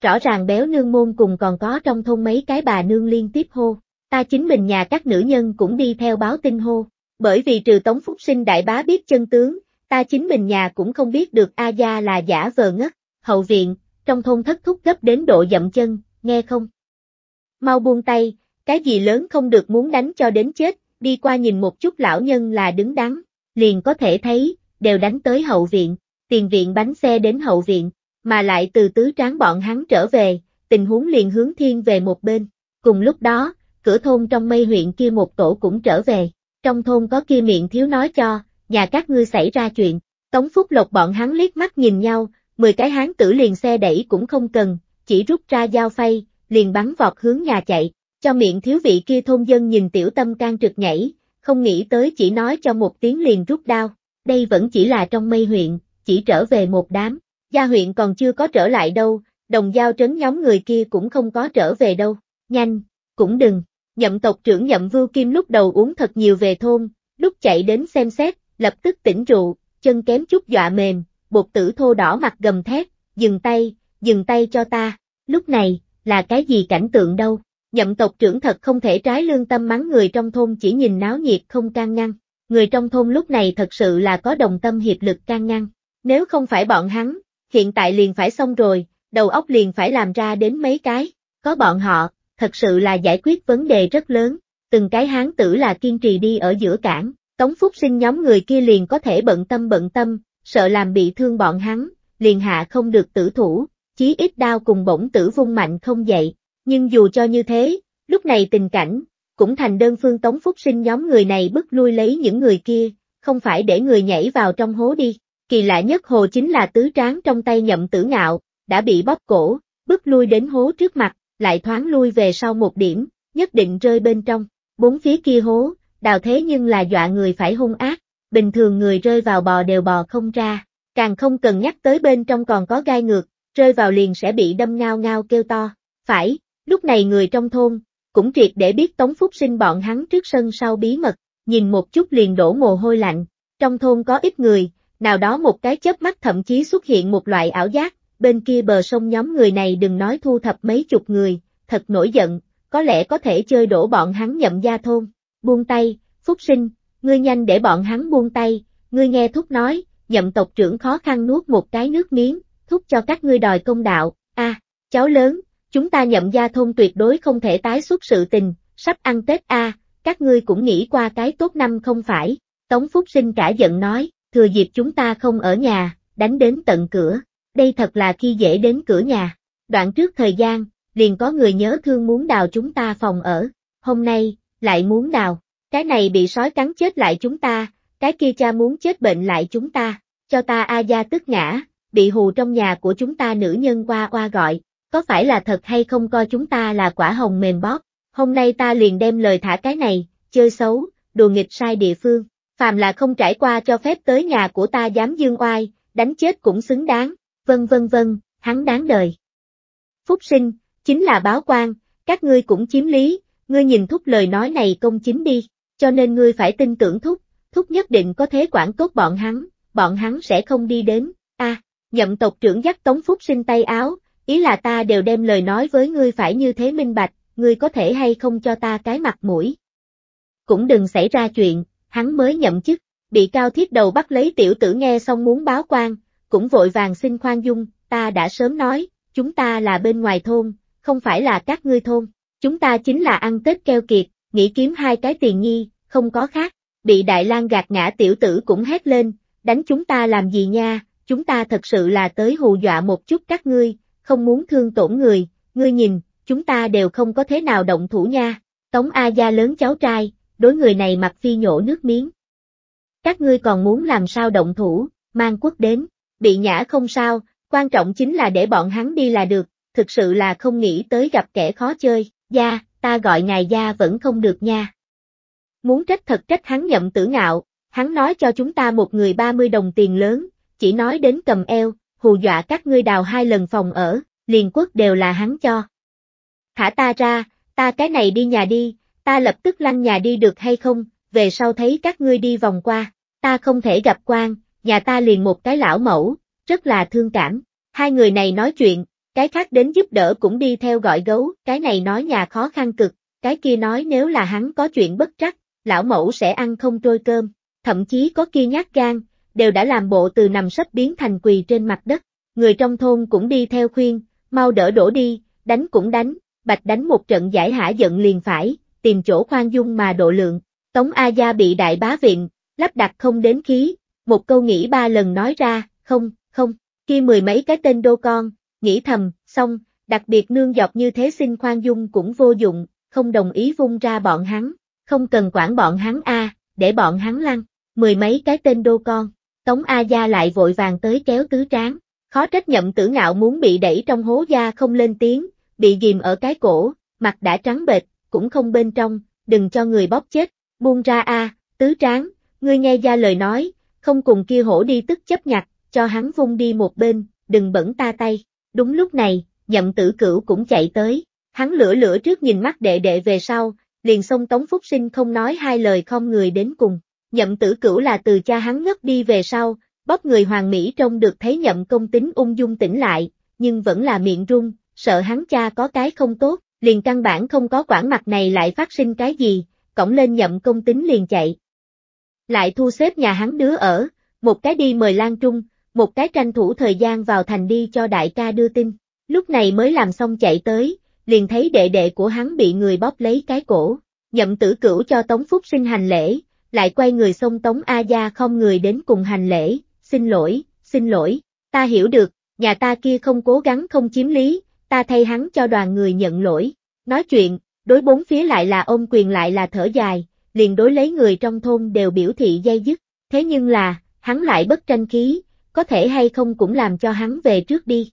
Rõ ràng béo nương môn cùng còn có trong thôn mấy cái bà nương liên tiếp hô, ta chính mình nhà các nữ nhân cũng đi theo báo tin hô, bởi vì trừ tống phúc sinh đại bá biết chân tướng, ta chính mình nhà cũng không biết được A Gia là giả vờ ngất, hậu viện, trong thôn thất thúc gấp đến độ dậm chân, nghe không? Mau buông tay, cái gì lớn không được muốn đánh cho đến chết, đi qua nhìn một chút lão nhân là đứng đắn, liền có thể thấy, đều đánh tới hậu viện, tiền viện bánh xe đến hậu viện, mà lại từ tứ tráng bọn hắn trở về, tình huống liền hướng thiên về một bên. Cùng lúc đó, cửa thôn trong mây huyện kia một tổ cũng trở về, trong thôn có kia miệng thiếu nói cho, nhà các ngươi xảy ra chuyện, Tống Phúc Lộc bọn hắn liếc mắt nhìn nhau, 10 cái hán tử liền xe đẩy cũng không cần, chỉ rút ra dao phay, liền bắn vọt hướng nhà chạy, cho miệng thiếu vị kia thôn dân nhìn tiểu tâm can trượt nhảy, không nghĩ tới chỉ nói cho một tiếng liền rút đao, đây vẫn chỉ là trong mây huyện, chỉ trở về một đám, gia huyện còn chưa có trở lại đâu, đồng giao trấn nhóm người kia cũng không có trở về đâu, nhanh, cũng đừng, nhậm tộc trưởng nhậm vưu kim lúc đầu uống thật nhiều về thôn, lúc chạy đến xem xét, lập tức tỉnh rượu, chân kém chút dọa mềm, bột tử thô đỏ mặt gầm thét, dừng tay, dừng tay cho ta, lúc này, là cái gì cảnh tượng đâu, Nhậm tộc trưởng thật không thể trái lương tâm mắng người trong thôn chỉ nhìn náo nhiệt không can ngăn. Người trong thôn lúc này thật sự là có đồng tâm hiệp lực can ngăn. Nếu không phải bọn hắn, hiện tại liền phải xong rồi, đầu óc liền phải làm ra đến mấy cái. Có bọn họ, thật sự là giải quyết vấn đề rất lớn. Từng cái hán tử là kiên trì đi ở giữa cảng, Tống Phúc sinh nhóm người kia liền có thể bận tâm bận tâm, sợ làm bị thương bọn hắn, liền hạ không được tử thủ, chí ít đao cùng bổng tử vung mạnh không dậy, nhưng dù cho như thế, lúc này tình cảnh, cũng thành đơn phương Tống Phúc Sinh nhóm người này bức lui lấy những người kia, không phải để người nhảy vào trong hố đi. Kỳ lạ nhất hồ chính là tứ tráng trong tay nhậm tử ngạo, đã bị bóp cổ, bước lui đến hố trước mặt, lại thoáng lui về sau một điểm, nhất định rơi bên trong. Bốn phía kia hố, đào thế nhưng là dọa người phải hung ác, bình thường người rơi vào bò đều bò không ra, càng không cần nhắc tới bên trong còn có gai ngược, rơi vào liền sẽ bị đâm ngao ngao kêu to. Phải, Lúc này người trong thôn, cũng triệt để biết Tống Phúc sinh bọn hắn trước sân sau bí mật, nhìn một chút liền đổ mồ hôi lạnh. Trong thôn có ít người, nào đó một cái chớp mắt thậm chí xuất hiện một loại ảo giác, bên kia bờ sông nhóm người này đừng nói thu thập mấy chục người, thật nổi giận, có lẽ có thể chơi đổ bọn hắn nhậm gia thôn. Buông tay, Phúc sinh, ngươi nhanh để bọn hắn buông tay, ngươi nghe thúc nói, nhậm tộc trưởng khó khăn nuốt một cái nước miếng, thúc cho các ngươi đòi công đạo, a à, cháu lớn, Chúng ta nhậm gia thôn tuyệt đối không thể tái xuất sự tình, sắp ăn Tết A, các ngươi cũng nghĩ qua cái tốt năm không phải. Tống Phúc Sinh cả giận nói, thừa dịp chúng ta không ở nhà, đánh đến tận cửa, đây thật là khi dễ đến cửa nhà. Đoạn trước thời gian, liền có người nhớ thương muốn đào chúng ta phòng ở, hôm nay, lại muốn đào, cái này bị sói cắn chết lại chúng ta, cái kia cha muốn chết bệnh lại chúng ta, cho ta A gia tức ngã, bị hù trong nhà của chúng ta nữ nhân qua qua gọi, có phải là thật hay không coi chúng ta là quả hồng mềm bóp, hôm nay ta liền đem lời thả cái này, chơi xấu, đùa nghịch sai địa phương, phàm là không trải qua cho phép tới nhà của ta dám dương oai, đánh chết cũng xứng đáng, vân vân vân, hắn đáng đời. Phúc sinh, chính là báo quan, các ngươi cũng chiếm lý, ngươi nhìn thúc lời nói này công chính đi, cho nên ngươi phải tin tưởng thúc, thúc nhất định có thế quản tốt bọn hắn, bọn hắn sẽ không đi đến, a nhậm tộc trưởng dắt tống phúc sinh tay áo, ý là ta đều đem lời nói với ngươi phải như thế minh bạch, ngươi có thể hay không cho ta cái mặt mũi. Cũng đừng xảy ra chuyện, hắn mới nhậm chức, bị cao thiết đầu bắt lấy tiểu tử nghe xong muốn báo quan, cũng vội vàng xin khoan dung, ta đã sớm nói, chúng ta là bên ngoài thôn, không phải là các ngươi thôn, chúng ta chính là ăn Tết keo kiệt, nghĩ kiếm hai cái tiền nhi, không có khác, bị Đại lang gạt ngã tiểu tử cũng hét lên, đánh chúng ta làm gì nha, chúng ta thật sự là tới hù dọa một chút các ngươi, không muốn thương tổn người, ngươi nhìn, chúng ta đều không có thế nào động thủ nha. Tống A Gia lớn cháu trai, đối người này mặc phi nhổ nước miếng. Các ngươi còn muốn làm sao động thủ, mang quốc đến, bị nhã không sao, quan trọng chính là để bọn hắn đi là được, thực sự là không nghĩ tới gặp kẻ khó chơi, gia, ta gọi ngài gia vẫn không được nha. Muốn trách thật trách hắn nhậm tử ngạo, hắn nói cho chúng ta một người 30 đồng tiền lớn, chỉ nói đến cầm eo, hù dọa các ngươi đào hai lần phòng ở, liền quốc đều là hắn cho. Thả ta ra, ta cái này đi nhà đi, ta lập tức lăn nhà đi được hay không, về sau thấy các ngươi đi vòng qua, ta không thể gặp quan, nhà ta liền một cái lão mẫu, rất là thương cảm. Hai người này nói chuyện, cái khác đến giúp đỡ cũng đi theo gọi gấu, cái này nói nhà khó khăn cực, cái kia nói nếu là hắn có chuyện bất trắc, lão mẫu sẽ ăn không trôi cơm, thậm chí có kia nhát gan, đều đã làm bộ từ nằm sấp biến thành quỳ trên mặt đất. Người trong thôn cũng đi theo khuyên, mau đỡ đổ đi, đánh cũng đánh, bạch đánh một trận giải hả giận liền phải, tìm chỗ khoan dung mà độ lượng. Tống A Gia bị đại bá viện, lắp đặt không đến khí, một câu nghĩ ba lần nói ra, không, không, khi mười mấy cái tên đô con, nghĩ thầm, xong, đặc biệt nương dọc như thế xin khoan dung cũng vô dụng, không đồng ý vung ra bọn hắn, không cần quản bọn hắn a, để bọn hắn lăn, mười mấy cái tên đô con, Tống A Gia lại vội vàng tới kéo tứ tráng, khó trách nhậm tử ngạo muốn bị đẩy trong hố da không lên tiếng, bị ghìm ở cái cổ, mặt đã trắng bệch, cũng không bên trong, đừng cho người bóp chết, buông ra a, tứ tráng, ngươi nghe ra lời nói, không cùng kia hổ đi tức chấp nhặt, cho hắn vung đi một bên, đừng bẩn ta tay. Đúng lúc này, nhậm tử cửu cũng chạy tới, hắn lửa lửa trước nhìn mắt đệ đệ về sau, liền xông Tống Phúc Sinh không nói hai lời không người đến cùng, nhậm tử cửu là từ cha hắn ngất đi về sau, bóp người hoàng Mỹ trông được thấy nhậm công tính ung dung tỉnh lại, nhưng vẫn là miệng rung, sợ hắn cha có cái không tốt, liền căn bản không có quản mặt này lại phát sinh cái gì, cổng lên nhậm công tính liền chạy. Lại thu xếp nhà hắn đứa ở, một cái đi mời Lan Trung, một cái tranh thủ thời gian vào thành đi cho đại ca đưa tin, lúc này mới làm xong chạy tới, liền thấy đệ đệ của hắn bị người bóp lấy cái cổ, nhậm tử cửu cho Tống Phúc sinh hành lễ, lại quay người xông Tống A Gia không người đến cùng hành lễ, xin lỗi, xin lỗi, ta hiểu được, nhà ta kia không cố gắng không chiếm lý, ta thay hắn cho đoàn người nhận lỗi, nói chuyện, đối bốn phía lại là ôm quyền lại là thở dài, liền đối lấy người trong thôn đều biểu thị dây dứt, thế nhưng là, hắn lại bất tranh khí, có thể hay không cũng làm cho hắn về trước đi.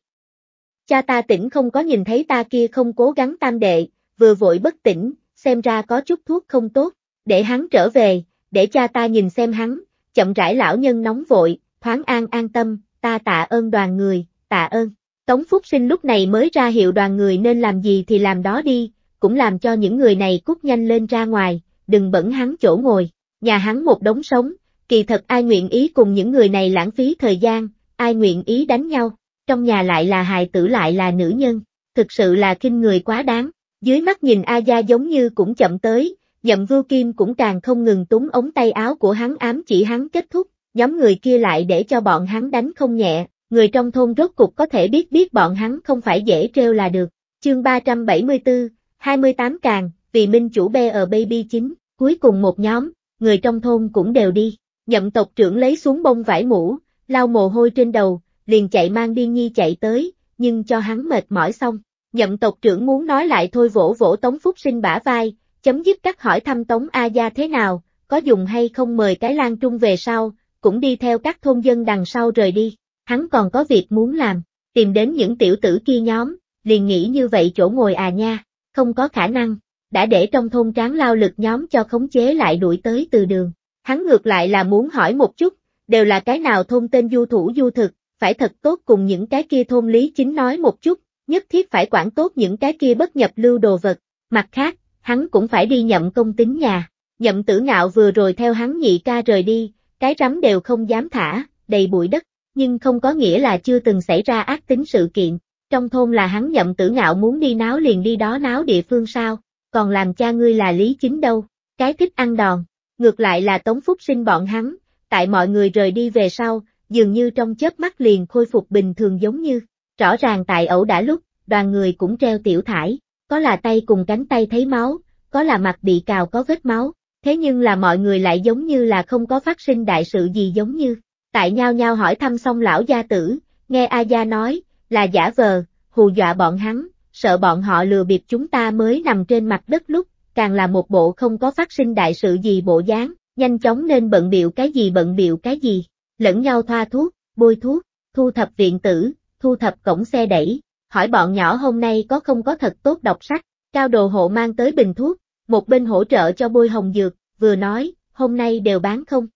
Cha ta tỉnh không có nhìn thấy ta kia không cố gắng tam đệ, vừa vội bất tỉnh, xem ra có chút thuốc không tốt, để hắn trở về, để cha ta nhìn xem hắn, chậm rãi lão nhân nóng vội, thoáng an an tâm, ta tạ ơn đoàn người, tạ ơn. Tống Phúc Sinh lúc này mới ra hiệu đoàn người nên làm gì thì làm đó đi, cũng làm cho những người này cút nhanh lên ra ngoài, đừng bẩn hắn chỗ ngồi, nhà hắn một đống sống, kỳ thật ai nguyện ý cùng những người này lãng phí thời gian, ai nguyện ý đánh nhau, trong nhà lại là hài tử lại là nữ nhân, thực sự là kinh người quá đáng, dưới mắt nhìn A Gia giống như cũng chậm tới, nhậm vưu kim cũng càng không ngừng túng ống tay áo của hắn ám chỉ hắn kết thúc, nhóm người kia lại để cho bọn hắn đánh không nhẹ, người trong thôn rốt cục có thể biết biết bọn hắn không phải dễ treo là được. Chương 374, 28 càng, vì minh chủ bê ở ờ baby chính, cuối cùng một nhóm, người trong thôn cũng đều đi, nhậm tộc trưởng lấy xuống bông vải mũ, lau mồ hôi trên đầu, liền chạy mang điên nhi chạy tới, nhưng cho hắn mệt mỏi xong, nhậm tộc trưởng muốn nói lại thôi vỗ vỗ tống phúc sinh bả vai, chấm dứt các hỏi thăm Tống A Gia thế nào, có dùng hay không mời cái Lan Trung về sau, cũng đi theo các thôn dân đằng sau rời đi, hắn còn có việc muốn làm, tìm đến những tiểu tử kia nhóm, liền nghĩ như vậy chỗ ngồi à nha, không có khả năng, đã để trong thôn tráng lao lực nhóm cho khống chế lại đuổi tới từ đường, hắn ngược lại là muốn hỏi một chút, đều là cái nào thôn tên du thủ du thực, phải thật tốt cùng những cái kia thôn lý chính nói một chút, nhất thiết phải quản tốt những cái kia bất nhập lưu đồ vật, mặt khác, hắn cũng phải đi nhậm công tính nhà. Nhậm tử ngạo vừa rồi theo hắn nhị ca rời đi, cái rắm đều không dám thả, đầy bụi đất, nhưng không có nghĩa là chưa từng xảy ra ác tính sự kiện. Trong thôn là hắn nhậm tử ngạo muốn đi náo liền đi đó náo địa phương sao, còn làm cha ngươi là lý chính đâu, cái thích ăn đòn. Ngược lại là Tống Phúc sinh bọn hắn, tại mọi người rời đi về sau, dường như trong chớp mắt liền khôi phục bình thường giống như, rõ ràng tại ẩu đã lúc, đoàn người cũng treo tiểu thải, có là tay cùng cánh tay thấy máu, có là mặt bị cào có vết máu, thế nhưng là mọi người lại giống như là không có phát sinh đại sự gì giống như. Tại nhau nhau hỏi thăm xong lão gia tử, nghe A gia nói, là giả vờ, hù dọa bọn hắn, sợ bọn họ lừa bịp chúng ta mới nằm trên mặt đất lúc, càng là một bộ không có phát sinh đại sự gì bộ dáng, nhanh chóng nên bận biệu cái gì bận biệu cái gì, lẫn nhau thoa thuốc, bôi thuốc, thu thập viện tử, thu thập cổng xe đẩy, hỏi bọn nhỏ hôm nay có không có thật tốt đọc sách, cao đồ hộ mang tới bình thuốc, một bên hỗ trợ cho bôi hồng dược, vừa nói, hôm nay đều bán không.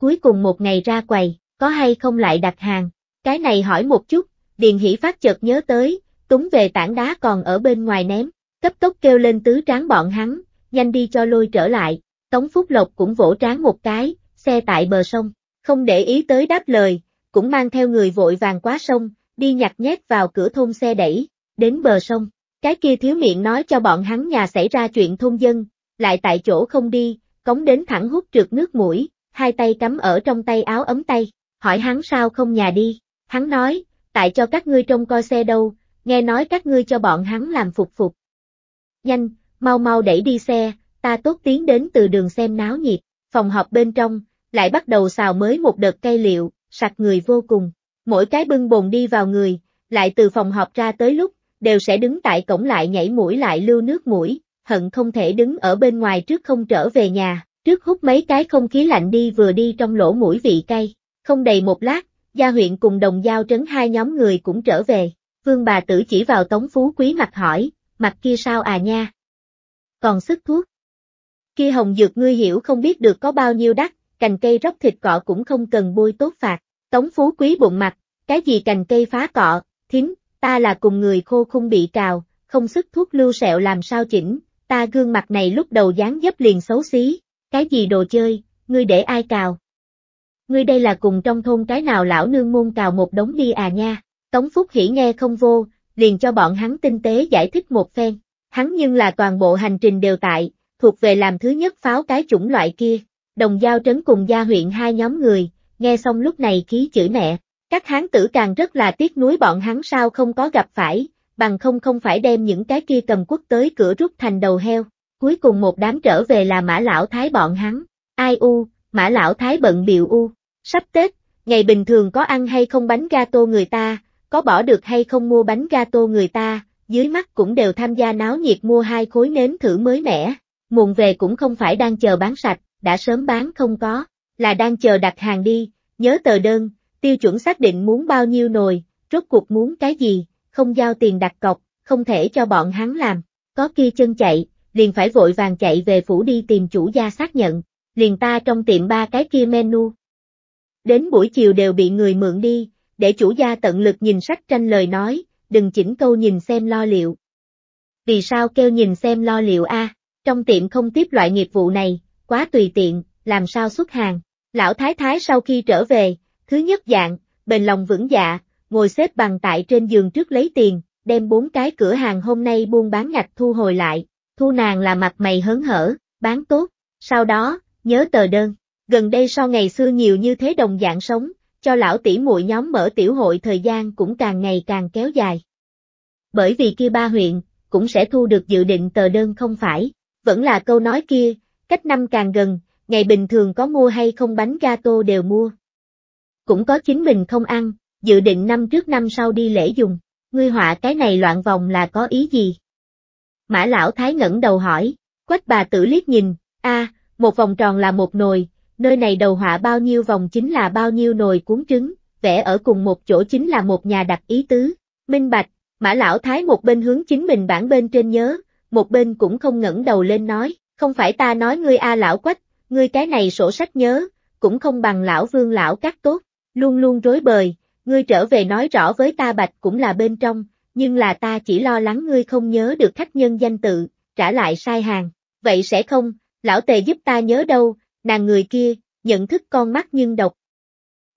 Cuối cùng một ngày ra quầy, có hay không lại đặt hàng, cái này hỏi một chút, Điền Hỷ phát chợt nhớ tới, túng về tảng đá còn ở bên ngoài ném, cấp tốc kêu lên tứ tráng bọn hắn, nhanh đi cho lôi trở lại, Tống Phúc Lộc cũng vỗ tráng một cái, xe tại bờ sông, không để ý tới đáp lời, cũng mang theo người vội vàng quá sông, đi nhặt nhét vào cửa thôn xe đẩy, đến bờ sông. Cái kia thiếu miệng nói cho bọn hắn nhà xảy ra chuyện thôn dân, lại tại chỗ không đi, cống đến thẳng hút trượt nước mũi, hai tay cắm ở trong tay áo ấm tay, hỏi hắn sao không nhà đi. Hắn nói, tại cho các ngươi trông coi xe đâu, nghe nói các ngươi cho bọn hắn làm phục phục. Nhanh, mau mau đẩy đi xe, ta tốt tiến đến từ đường xem náo nhiệt, phòng họp bên trong, lại bắt đầu xào mới một đợt cây liệu, sặc người vô cùng mỗi cái bưng bồn đi vào người, lại từ phòng họp ra tới lúc, đều sẽ đứng tại cổng lại nhảy mũi lại lưu nước mũi, hận không thể đứng ở bên ngoài trước không trở về nhà, trước hút mấy cái không khí lạnh đi vừa đi trong lỗ mũi vị cay, không đầy một lát, gia huyện cùng đồng giao trấn hai nhóm người cũng trở về, vương bà tử chỉ vào tống phú quý mặt hỏi, mặt kia sao à nha? Còn sức thuốc? Kia hồng dược ngươi hiểu không biết được có bao nhiêu đắt, cành cây róc thịt cọ cũng không cần bôi tốt phạt. Tống Phú Quý bụng mặt, cái gì cành cây phá cọ, thím, ta là cùng người khô khung bị trào, không sức thuốc lưu sẹo làm sao chỉnh, ta gương mặt này lúc đầu dáng dấp liền xấu xí, cái gì đồ chơi, ngươi để ai cào. Ngươi đây là cùng trong thôn cái nào lão nương môn cào một đống đi à nha, Tống Phúc Hỷ nghe không vô, liền cho bọn hắn tinh tế giải thích một phen, hắn nhưng là toàn bộ hành trình đều tại, thuộc về làm thứ nhất pháo cái chủng loại kia, đồng giao trấn cùng gia huyện hai nhóm người, nghe xong lúc này khí chửi mẹ, các hán tử càng rất là tiếc nuối bọn hắn sao không có gặp phải, bằng không không phải đem những cái kia cầm quốc tới cửa rút thành đầu heo, cuối cùng một đám trở về là mã lão thái bọn hắn, ai u, mã lão thái bận biểu u, sắp Tết, ngày bình thường có ăn hay không bánh gato người ta, có bỏ được hay không mua bánh gato người ta, dưới mắt cũng đều tham gia náo nhiệt mua hai khối nếm thử mới mẻ, muộn về cũng không phải đang chờ bán sạch, đã sớm bán không có, là đang chờ đặt hàng đi, nhớ tờ đơn, tiêu chuẩn xác định muốn bao nhiêu nồi, rốt cuộc muốn cái gì, không giao tiền đặt cọc, không thể cho bọn hắn làm, có kia chân chạy, liền phải vội vàng chạy về phủ đi tìm chủ gia xác nhận, liền ta trong tiệm ba cái kia menu. Đến buổi chiều đều bị người mượn đi, để chủ gia tận lực nhìn sách tranh lời nói, đừng chỉnh câu nhìn xem lo liệu. Vì sao kêu nhìn xem lo liệu a? trong tiệm không tiếp loại nghiệp vụ này, quá tùy tiện, làm sao xuất hàng. Lão Thái Thái sau khi trở về, thứ nhất dạng, bền lòng vững dạ, ngồi xếp bằng tại trên giường trước lấy tiền, đem bốn cái cửa hàng hôm nay buôn bán ngạch thu hồi lại, thu nàng là mặt mày hớn hở, bán tốt, sau đó, nhớ tờ đơn, gần đây so ngày xưa nhiều như thế đồng dạng sống, cho lão tỷ muội nhóm mở tiểu hội thời gian cũng càng ngày càng kéo dài. Bởi vì kia ba huyện, cũng sẽ thu được dự định tờ đơn không phải, vẫn là câu nói kia, cách năm càng gần, ngày bình thường có mua hay không bánh gato đều mua. Cũng có chính mình không ăn, dự định năm trước năm sau đi lễ dùng, ngươi họa cái này loạn vòng là có ý gì? Mã lão thái ngẩng đầu hỏi, quách bà tử liếc nhìn, a, một vòng tròn là một nồi, nơi này đầu họa bao nhiêu vòng chính là bao nhiêu nồi cuốn trứng, vẽ ở cùng một chỗ chính là một nhà đặc ý tứ, minh bạch, mã lão thái một bên hướng chính mình bản bên trên nhớ, một bên cũng không ngẩng đầu lên nói, không phải ta nói ngươi a lão quách, ngươi cái này sổ sách nhớ, cũng không bằng lão vương lão cắt tốt, luôn luôn rối bời, ngươi trở về nói rõ với ta bạch cũng là bên trong, nhưng là ta chỉ lo lắng ngươi không nhớ được khách nhân danh tự, trả lại sai hàng, vậy sẽ không, lão tề giúp ta nhớ đâu, nàng người kia, nhận thức con mắt nhưng độc.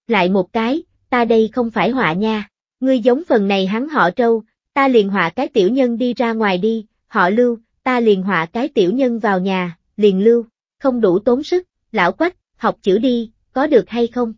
Lại một cái, ta đây không phải họa nha, ngươi giống phần này hắn họ trâu, ta liền họa cái tiểu nhân đi ra ngoài đi, họ lưu, ta liền họa cái tiểu nhân vào nhà, liền lưu không đủ tốn sức, lão quách, học chữ đi, có được hay không?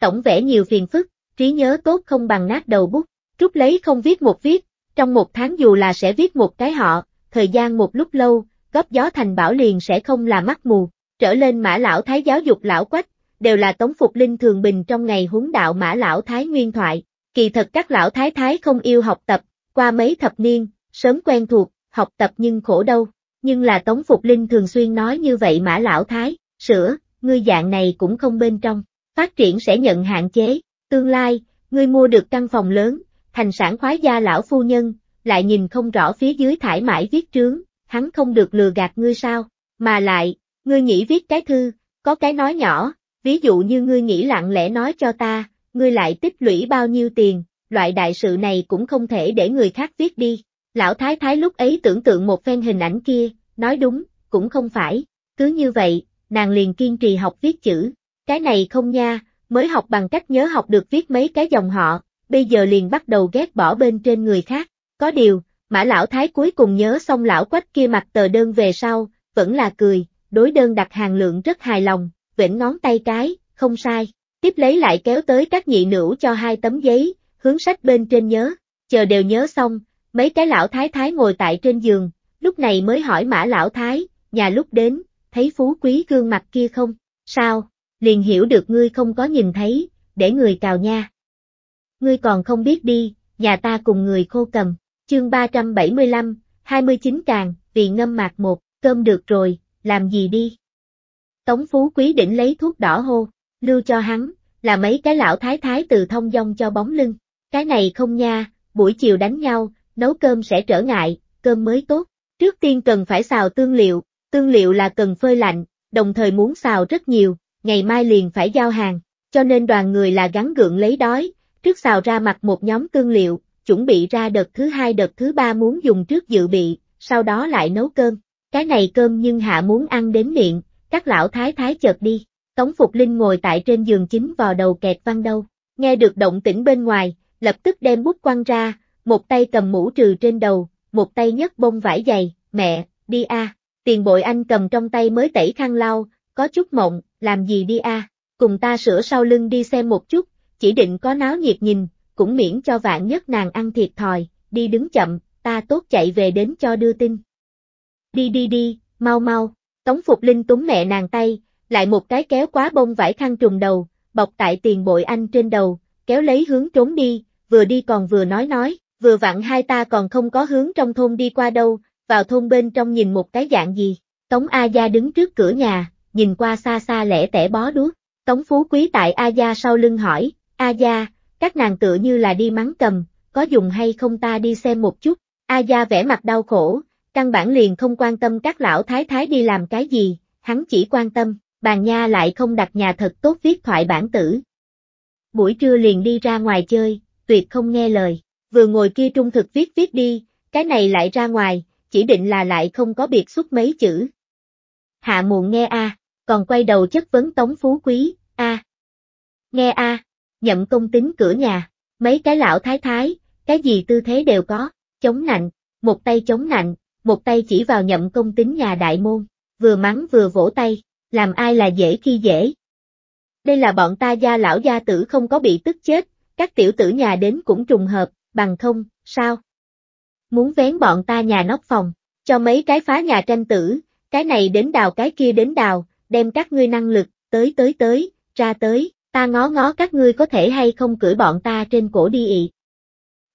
Tổng vẽ nhiều phiền phức, trí nhớ tốt không bằng nát đầu bút, trúc lấy không viết một viết, trong một tháng dù là sẽ viết một cái họ, thời gian một lúc lâu, góp gió thành bảo liền sẽ không là mắt mù, trở lên mã lão thái giáo dục lão quách, đều là tống phục linh thường bình trong ngày huấn đạo mã lão thái nguyên thoại, kỳ thật các lão thái thái không yêu học tập, qua mấy thập niên, sớm quen thuộc, học tập nhưng khổ đâu nhưng là Tống Phục Linh thường xuyên nói như vậy mã lão thái, sữa, ngươi dạng này cũng không bên trong, phát triển sẽ nhận hạn chế, tương lai, ngươi mua được căn phòng lớn, thành sản khoái gia lão phu nhân, lại nhìn không rõ phía dưới thải mãi viết trướng, hắn không được lừa gạt ngươi sao, mà lại, ngươi nghĩ viết cái thư, có cái nói nhỏ, ví dụ như ngươi nghĩ lặng lẽ nói cho ta, ngươi lại tích lũy bao nhiêu tiền, loại đại sự này cũng không thể để người khác viết đi, Lão Thái Thái lúc ấy tưởng tượng một phen hình ảnh kia, nói đúng, cũng không phải, cứ như vậy, nàng liền kiên trì học viết chữ, cái này không nha, mới học bằng cách nhớ học được viết mấy cái dòng họ, bây giờ liền bắt đầu ghét bỏ bên trên người khác, có điều, mã lão Thái cuối cùng nhớ xong lão quách kia mặt tờ đơn về sau, vẫn là cười, đối đơn đặt hàng lượng rất hài lòng, vĩnh ngón tay cái, không sai, tiếp lấy lại kéo tới các nhị nữ cho hai tấm giấy, hướng sách bên trên nhớ, chờ đều nhớ xong, Mấy cái lão thái thái ngồi tại trên giường, lúc này mới hỏi mã lão thái, nhà lúc đến, thấy phú quý gương mặt kia không? Sao? Liền hiểu được ngươi không có nhìn thấy, để người cào nha. Ngươi còn không biết đi, nhà ta cùng người khô cầm, chương 375, 29 càng, vì ngâm mạc một, cơm được rồi, làm gì đi? Tống phú quý đỉnh lấy thuốc đỏ hô, lưu cho hắn, là mấy cái lão thái thái từ thông dong cho bóng lưng. Cái này không nha, buổi chiều đánh nhau, nấu cơm sẽ trở ngại, cơm mới tốt. Trước tiên cần phải xào tương liệu, tương liệu là cần phơi lạnh, đồng thời muốn xào rất nhiều, ngày mai liền phải giao hàng, cho nên đoàn người là gắn gượng lấy đói, trước xào ra mặt một nhóm tương liệu, chuẩn bị ra đợt thứ hai đợt thứ ba muốn dùng trước dự bị, sau đó lại nấu cơm. Cái này cơm nhưng hạ muốn ăn đến miệng, các lão thái thái chợt đi. Tống Phục Linh ngồi tại trên giường chính vò đầu kẹt văn đâu, nghe được động tĩnh bên ngoài, lập tức đem bút quăng ra, một tay cầm mũ trừ trên đầu, một tay nhấc bông vải dày, mẹ, đi a. Tiền bội anh cầm trong tay mới tẩy khăn lau, có chút mộng, làm gì đi a, cùng ta sửa sau lưng đi xem một chút, chỉ định có náo nhiệt nhìn, cũng miễn cho vạn nhất nàng ăn thiệt thòi, đi đứng chậm, ta tốt chạy về đến cho đưa tin. Đi đi đi, mau mau, Tống Phục Linh túm mẹ nàng tay, lại một cái kéo quá bông vải khăn trùng đầu, bọc tại tiền bội anh trên đầu, kéo lấy hướng trốn đi, vừa đi còn vừa nói nói vừa vặn hai ta còn không có hướng trong thôn đi qua đâu, vào thôn bên trong nhìn một cái dạng gì. Tống A Gia đứng trước cửa nhà, nhìn qua xa xa lẻ tẻ bó đuốc. Tống Phú Quý tại A Gia sau lưng hỏi, A Gia, các nàng tựa như là đi mắng cầm, có dùng hay không ta đi xem một chút. A Gia vẻ mặt đau khổ, căn bản liền không quan tâm các lão thái thái đi làm cái gì, hắn chỉ quan tâm, bàn nha lại không đặt nhà thật tốt viết thoại bản tử. Buổi trưa liền đi ra ngoài chơi, tuyệt không nghe lời vừa ngồi kia trung thực viết viết đi, cái này lại ra ngoài, chỉ định là lại không có biệt xuất mấy chữ. Hạ muộn nghe a, còn quay đầu chất vấn Tống Phú Quý, a. Nghe a, nhậm công tính cửa nhà, mấy cái lão thái thái, cái gì tư thế đều có, chống nạnh, một tay chống nạnh, một tay chỉ vào nhậm công tính nhà đại môn, vừa mắng vừa vỗ tay, làm ai là dễ khi dễ. Đây là bọn ta gia lão gia tử không có bị tức chết, các tiểu tử nhà đến cũng trùng hợp, bằng không, sao? Muốn vén bọn ta nhà nóc phòng, cho mấy cái phá nhà tranh tử, cái này đến đào cái kia đến đào, đem các ngươi năng lực, tới tới tới, ra tới, ta ngó ngó các ngươi có thể hay không cưỡi bọn ta trên cổ đi ị.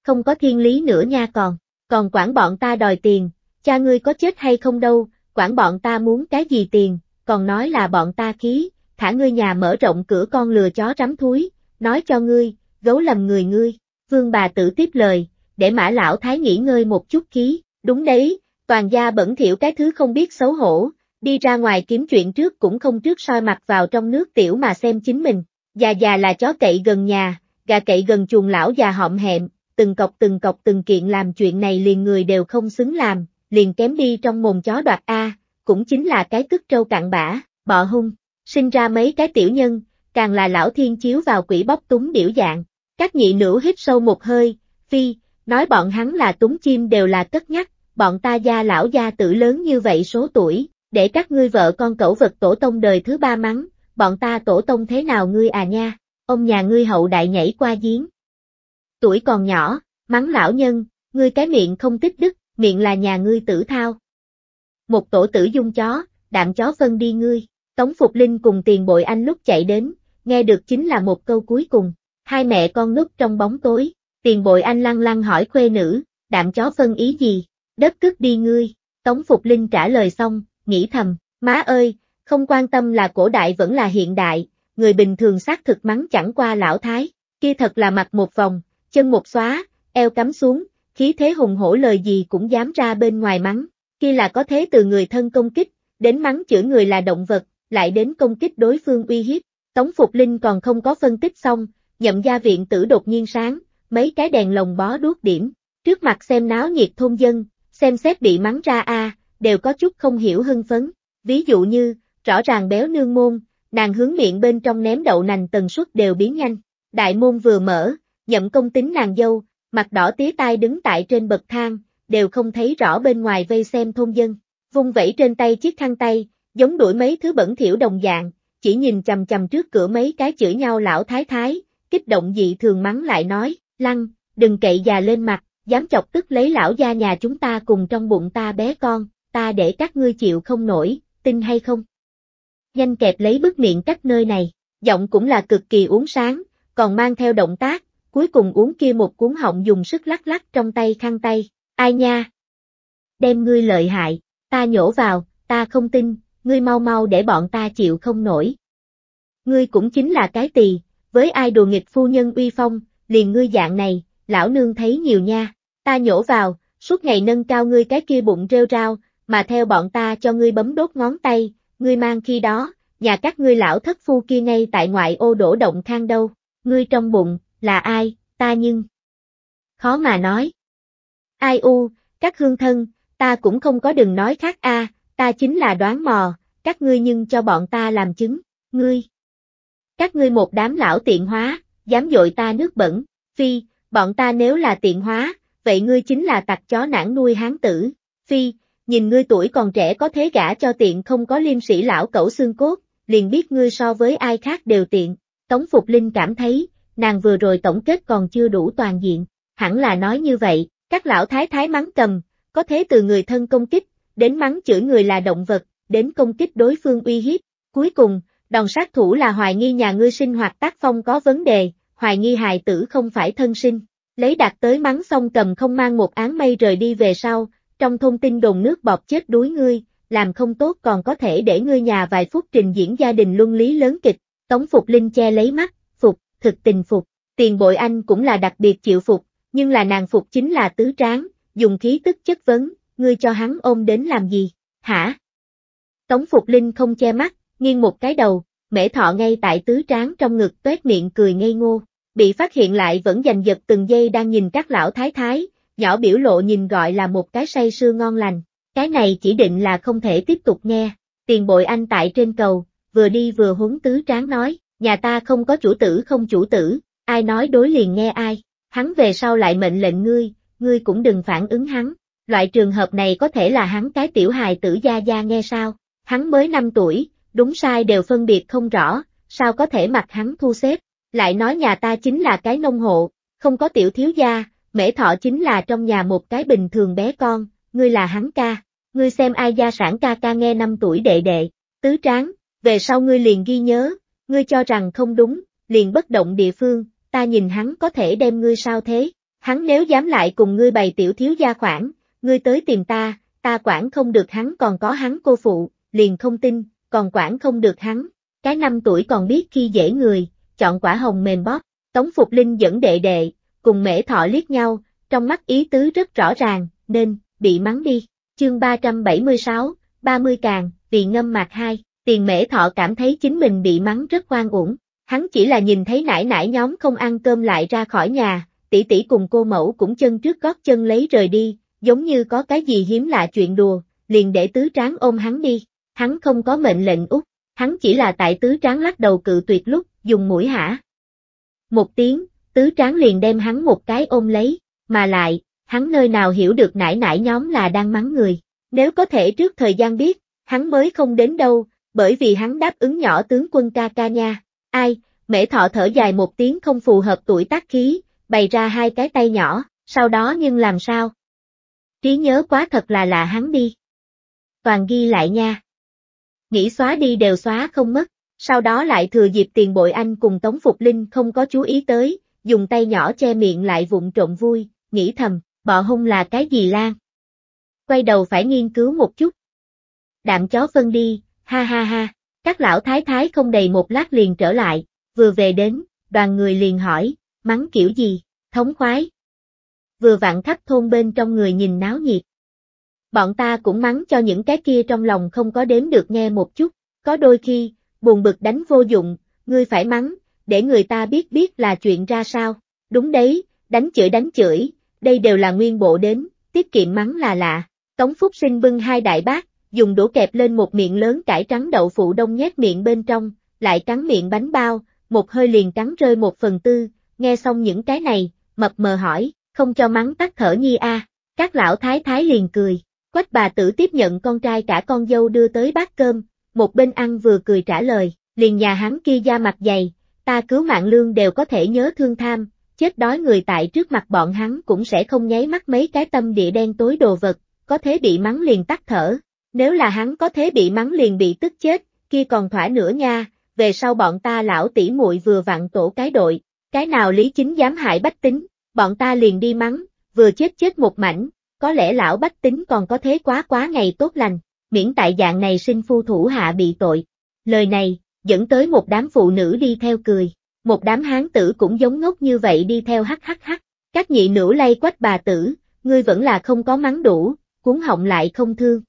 Không có thiên lý nữa nha còn, còn quản bọn ta đòi tiền, cha ngươi có chết hay không đâu, quản bọn ta muốn cái gì tiền, còn nói là bọn ta khí, thả ngươi nhà mở rộng cửa con lừa chó rắm thúi, nói cho ngươi, gấu lầm người ngươi. Vương bà tử tiếp lời, để mã lão thái nghỉ ngơi một chút khí, đúng đấy, toàn gia bẩn thiểu cái thứ không biết xấu hổ, đi ra ngoài kiếm chuyện trước cũng không trước soi mặt vào trong nước tiểu mà xem chính mình, già già là chó cậy gần nhà, gà cậy gần chuồng lão già họm hẹm, từng cọc từng cọc từng kiện làm chuyện này liền người đều không xứng làm, liền kém đi trong mồm chó đoạt A, cũng chính là cái tức trâu cặn bã, bọ hung, sinh ra mấy cái tiểu nhân, càng là lão thiên chiếu vào quỷ bóc túng điểu dạng, các nhị nữ hít sâu một hơi, phi, nói bọn hắn là túng chim đều là cất nhắc, bọn ta gia lão gia tử lớn như vậy số tuổi, để các ngươi vợ con cẩu vật tổ tông đời thứ ba mắng, bọn ta tổ tông thế nào ngươi à nha, ông nhà ngươi hậu đại nhảy qua giếng. Tuổi còn nhỏ, mắng lão nhân, ngươi cái miệng không tích đức, miệng là nhà ngươi tử thao. Một tổ tử dung chó, đạm chó phân đi ngươi, Tống Phục Linh cùng tiền bội anh lúc chạy đến, nghe được chính là một câu cuối cùng hai mẹ con núp trong bóng tối, tiền bội anh lăng lăng hỏi khuê nữ, đạm chó phân ý gì, đất cướp đi ngươi, Tống Phục Linh trả lời xong, nghĩ thầm, má ơi, không quan tâm là cổ đại vẫn là hiện đại, người bình thường xác thực mắng chẳng qua lão thái, kia thật là mặt một vòng, chân một xóa, eo cắm xuống, khí thế hùng hổ lời gì cũng dám ra bên ngoài mắng, kia là có thế từ người thân công kích, đến mắng chửi người là động vật, lại đến công kích đối phương uy hiếp. Tống Phục Linh còn không có phân tích xong, nhậm gia viện tử đột nhiên sáng, mấy cái đèn lồng bó đuốc điểm, trước mặt xem náo nhiệt thôn dân, xem xét bị mắng ra a, đều có chút không hiểu hưng phấn, ví dụ như, rõ ràng béo nương môn, nàng hướng miệng bên trong ném đậu nành tần suất đều biến nhanh, đại môn vừa mở, nhậm công tính nàng dâu, mặt đỏ tía tai đứng tại trên bậc thang, đều không thấy rõ bên ngoài vây xem thôn dân, vung vẫy trên tay chiếc khăn tay, giống đuổi mấy thứ bẩn thỉu đồng dạng, chỉ nhìn chầm chầm trước cửa mấy cái chửi nhau lão thái thái, kích động dị thường mắng lại nói, lăng, đừng cậy già lên mặt, dám chọc tức lấy lão gia nhà chúng ta cùng trong bụng ta bé con, ta để các ngươi chịu không nổi, tin hay không? Nhanh kẹp lấy bức miệng cách nơi này, giọng cũng là cực kỳ uống sáng, còn mang theo động tác, cuối cùng uống kia một cuốn họng dùng sức lắc lắc trong tay khăn tay, ai nha? Đem ngươi lợi hại, ta nhổ vào, ta không tin, ngươi mau mau để bọn ta chịu không nổi. Ngươi cũng chính là cái tỳ, với ai đùa nghịch phu nhân uy phong, liền ngươi dạng này, lão nương thấy nhiều nha, ta nhổ vào, suốt ngày nâng cao ngươi cái kia bụng rêu rao, mà theo bọn ta cho ngươi bấm đốt ngón tay, ngươi mang khi đó, nhà các ngươi lão thất phu kia ngay tại ngoại ô đổ động khang đâu, ngươi trong bụng, là ai, ta nhưng. Khó mà nói. Ai u, các hương thân, ta cũng không có đừng nói khác a, ta chính là đoán mò, các ngươi nhưng cho bọn ta làm chứng, ngươi. Các ngươi một đám lão tiện hóa, dám dội ta nước bẩn, phi, bọn ta nếu là tiện hóa, vậy ngươi chính là tặc chó nản nuôi hán tử, phi, nhìn ngươi tuổi còn trẻ có thế gã cho tiện không có liêm sĩ lão cẩu xương cốt, liền biết ngươi so với ai khác đều tiện, Tống Phục Linh cảm thấy, nàng vừa rồi tổng kết còn chưa đủ toàn diện, hẳn là nói như vậy, các lão thái thái mắng cầm, có thế từ người thân công kích, đến mắng chửi người là động vật, đến công kích đối phương uy hiếp, cuối cùng, Đòn sát thủ là hoài nghi nhà ngươi sinh hoạt tác phong có vấn đề, hoài nghi hài tử không phải thân sinh. Lấy đạt tới mắng xong cầm không mang một án mây rời đi về sau, trong thông tin đồn nước bọt chết đuối ngươi, làm không tốt còn có thể để ngươi nhà vài phút trình diễn gia đình luân lý lớn kịch. Tống Phục Linh che lấy mắt, phục, thực tình phục, tiền bội anh cũng là đặc biệt chịu phục, nhưng là nàng phục chính là tứ tráng, dùng khí tức chất vấn, ngươi cho hắn ôm đến làm gì, hả? Tống Phục Linh không che mắt, nghiêng một cái đầu, mễ thọ ngay tại tứ trán trong ngực tuét miệng cười ngây ngô, bị phát hiện lại vẫn giành giật từng giây đang nhìn các lão thái thái, nhỏ biểu lộ nhìn gọi là một cái say sưa ngon lành, cái này chỉ định là không thể tiếp tục nghe, tiền bội anh tại trên cầu, vừa đi vừa huấn tứ trán nói, nhà ta không có chủ tử không chủ tử, ai nói đối liền nghe ai, hắn về sau lại mệnh lệnh ngươi, ngươi cũng đừng phản ứng hắn, loại trường hợp này có thể là hắn cái tiểu hài tử gia gia nghe sao, hắn mới 5 tuổi, đúng sai đều phân biệt không rõ, sao có thể mặc hắn thu xếp, lại nói nhà ta chính là cái nông hộ, không có tiểu thiếu gia, mễ thọ chính là trong nhà một cái bình thường bé con, ngươi là hắn ca, ngươi xem ai gia sản ca ca nghe năm tuổi đệ đệ, tứ tráng, về sau ngươi liền ghi nhớ, ngươi cho rằng không đúng, liền bất động địa phương, ta nhìn hắn có thể đem ngươi sao thế, hắn nếu dám lại cùng ngươi bày tiểu thiếu gia khoản, ngươi tới tìm ta, ta quản không được hắn còn có hắn cô phụ, liền không tin, còn quản không được hắn, cái năm tuổi còn biết khi dễ người, chọn quả hồng mềm bóp, Tống Phục Linh dẫn đệ đệ, cùng mễ thọ liếc nhau, trong mắt ý tứ rất rõ ràng, nên, bị mắng đi, chương 376, 30 càng, vì ngâm mạc hai, tiền mễ thọ cảm thấy chính mình bị mắng rất hoang uổng, hắn chỉ là nhìn thấy nải nải nhóm không ăn cơm lại ra khỏi nhà, tỷ tỷ cùng cô mẫu cũng chân trước gót chân lấy rời đi, giống như có cái gì hiếm lạ chuyện đùa, liền để tứ tráng ôm hắn đi, hắn không có mệnh lệnh út, hắn chỉ là tại tứ tráng lắc đầu cự tuyệt lúc, dùng mũi hả. Một tiếng, tứ tráng liền đem hắn một cái ôm lấy, mà lại, hắn nơi nào hiểu được nải nải nhóm là đang mắng người, nếu có thể trước thời gian biết, hắn mới không đến đâu, bởi vì hắn đáp ứng nhỏ tướng quân ca ca nha, ai, mễ thọ thở dài một tiếng không phù hợp tuổi tác khí, bày ra hai cái tay nhỏ, sau đó nhưng làm sao? Trí nhớ quá thật là lạ hắn đi. Toàn ghi lại nha nghĩ xóa đi đều xóa không mất, sau đó lại thừa dịp tiền bội anh cùng Tống Phục Linh không có chú ý tới, dùng tay nhỏ che miệng lại vụng trộm vui, nghĩ thầm, bọ hung là cái gì lan? Quay đầu phải nghiên cứu một chút. Đạm chó phân đi, ha ha ha, các lão thái thái không đầy một lát liền trở lại, vừa về đến, đoàn người liền hỏi, mắng kiểu gì, thống khoái. Vừa vặn khắp thôn bên trong người nhìn náo nhiệt, bọn ta cũng mắng cho những cái kia trong lòng không có đếm được nghe một chút, có đôi khi, buồn bực đánh vô dụng, ngươi phải mắng, để người ta biết biết là chuyện ra sao, đúng đấy, đánh chửi đánh chửi, đây đều là nguyên bộ đến, tiết kiệm mắng là lạ, Tống Phúc Sinh bưng hai đại bát, dùng đũa kẹp lên một miệng lớn cải trắng đậu phụ đông nhét miệng bên trong, lại cắn miệng bánh bao, một hơi liền cắn rơi một phần tư, nghe xong những cái này, mập mờ hỏi, không cho mắng tắt thở nhi a các lão thái thái liền cười, Quách bà tử tiếp nhận con trai cả con dâu đưa tới bát cơm, một bên ăn vừa cười trả lời, liền nhà hắn kia da mặt dày, ta cứu mạng lương đều có thể nhớ thương tham, chết đói người tại trước mặt bọn hắn cũng sẽ không nháy mắt mấy cái tâm địa đen tối đồ vật, có thế bị mắng liền tắt thở, nếu là hắn có thế bị mắng liền bị tức chết, kia còn thỏa nữa nha, về sau bọn ta lão tỷ muội vừa vặn tổ cái đội, cái nào lý chính dám hại bách tính, bọn ta liền đi mắng, vừa chết chết một mảnh, có lẽ lão bách tính còn có thế quá quá ngày tốt lành, miễn tại dạng này sinh phu thủ hạ bị tội. Lời này, dẫn tới một đám phụ nữ đi theo cười, một đám hán tử cũng giống ngốc như vậy đi theo hắc hắc hắc, các nhị nữ lay quách bà tử, ngươi vẫn là không có mắng đủ, cuốn họng lại không thương.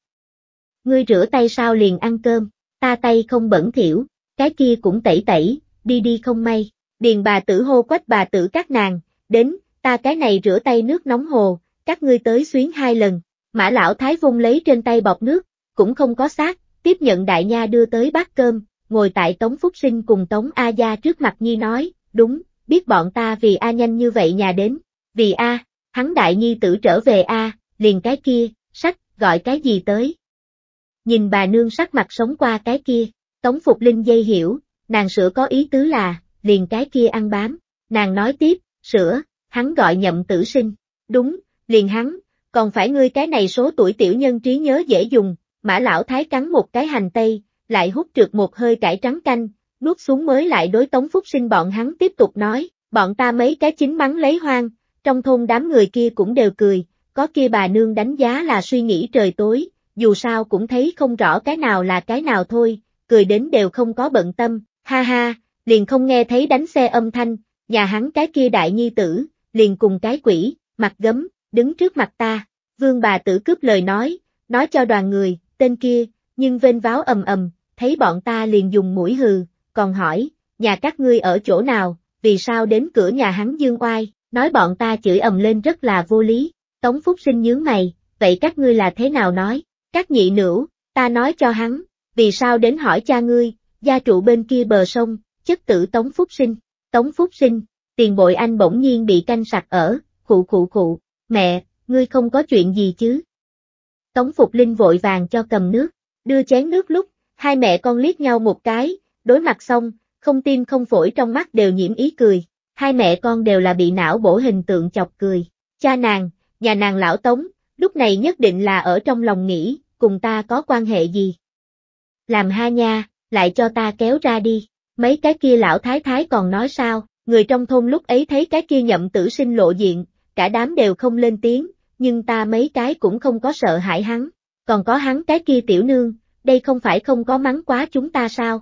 Ngươi rửa tay sao liền ăn cơm, ta tay không bẩn thiểu, cái kia cũng tẩy tẩy, đi đi không may, điền bà tử hô quách bà tử các nàng, đến, ta cái này rửa tay nước nóng hồ, các ngươi tới xuyến hai lần, mã lão thái vung lấy trên tay bọc nước, cũng không có xác, tiếp nhận đại nha đưa tới bát cơm, ngồi tại Tống Phúc Sinh cùng Tống A Gia trước mặt Nhi nói, đúng, biết bọn ta vì A nhanh như vậy nhà đến, vì A, hắn đại nhi tử trở về A, liền cái kia, sách, gọi cái gì tới. Nhìn bà nương sắc mặt sống qua cái kia, Tống Phục Linh dây hiểu, nàng sữa có ý tứ là, liền cái kia ăn bám, nàng nói tiếp, sữa, hắn gọi nhậm tử sinh, đúng, liền hắn, còn phải ngươi cái này số tuổi tiểu nhân trí nhớ dễ dùng, mã lão thái cắn một cái hành tây, lại hút trượt một hơi cải trắng canh, nuốt xuống mới lại đối tống phúc sinh bọn hắn tiếp tục nói, bọn ta mấy cái chính mắng lấy hoang, trong thôn đám người kia cũng đều cười, có kia bà nương đánh giá là suy nghĩ trời tối, dù sao cũng thấy không rõ cái nào là cái nào thôi, cười đến đều không có bận tâm, ha ha, liền không nghe thấy đánh xe âm thanh, nhà hắn cái kia đại nhi tử, liền cùng cái quỷ, mặt gấm, đứng trước mặt ta, vương bà tử cướp lời nói, nói cho đoàn người, tên kia, nhưng vênh váo ầm ầm, thấy bọn ta liền dùng mũi hừ, còn hỏi, nhà các ngươi ở chỗ nào, vì sao đến cửa nhà hắn dương oai, nói bọn ta chửi ầm lên rất là vô lý, Tống Phúc sinh nhướng mày, vậy các ngươi là thế nào nói, các nhị nữ, ta nói cho hắn, vì sao đến hỏi cha ngươi, gia trụ bên kia bờ sông, chất tử Tống Phúc sinh, Tống Phúc sinh, tiền bội anh bỗng nhiên bị canh sặc ở, khụ khụ khụ, mẹ, ngươi không có chuyện gì chứ? Tống Phục Linh vội vàng cho cầm nước, đưa chén nước lúc, hai mẹ con liếc nhau một cái, đối mặt xong, không tim không phổi trong mắt đều nhiễm ý cười, hai mẹ con đều là bị não bổ hình tượng chọc cười, cha nàng, nhà nàng lão Tống, lúc này nhất định là ở trong lòng nghĩ, cùng ta có quan hệ gì? Làm ha nha, lại cho ta kéo ra đi, mấy cái kia lão thái thái còn nói sao, người trong thôn lúc ấy thấy cái kia nhậm tử sinh lộ diện, cả đám đều không lên tiếng, nhưng ta mấy cái cũng không có sợ hãi hắn, còn có hắn cái kia tiểu nương, đây không phải không có mắng quá chúng ta sao?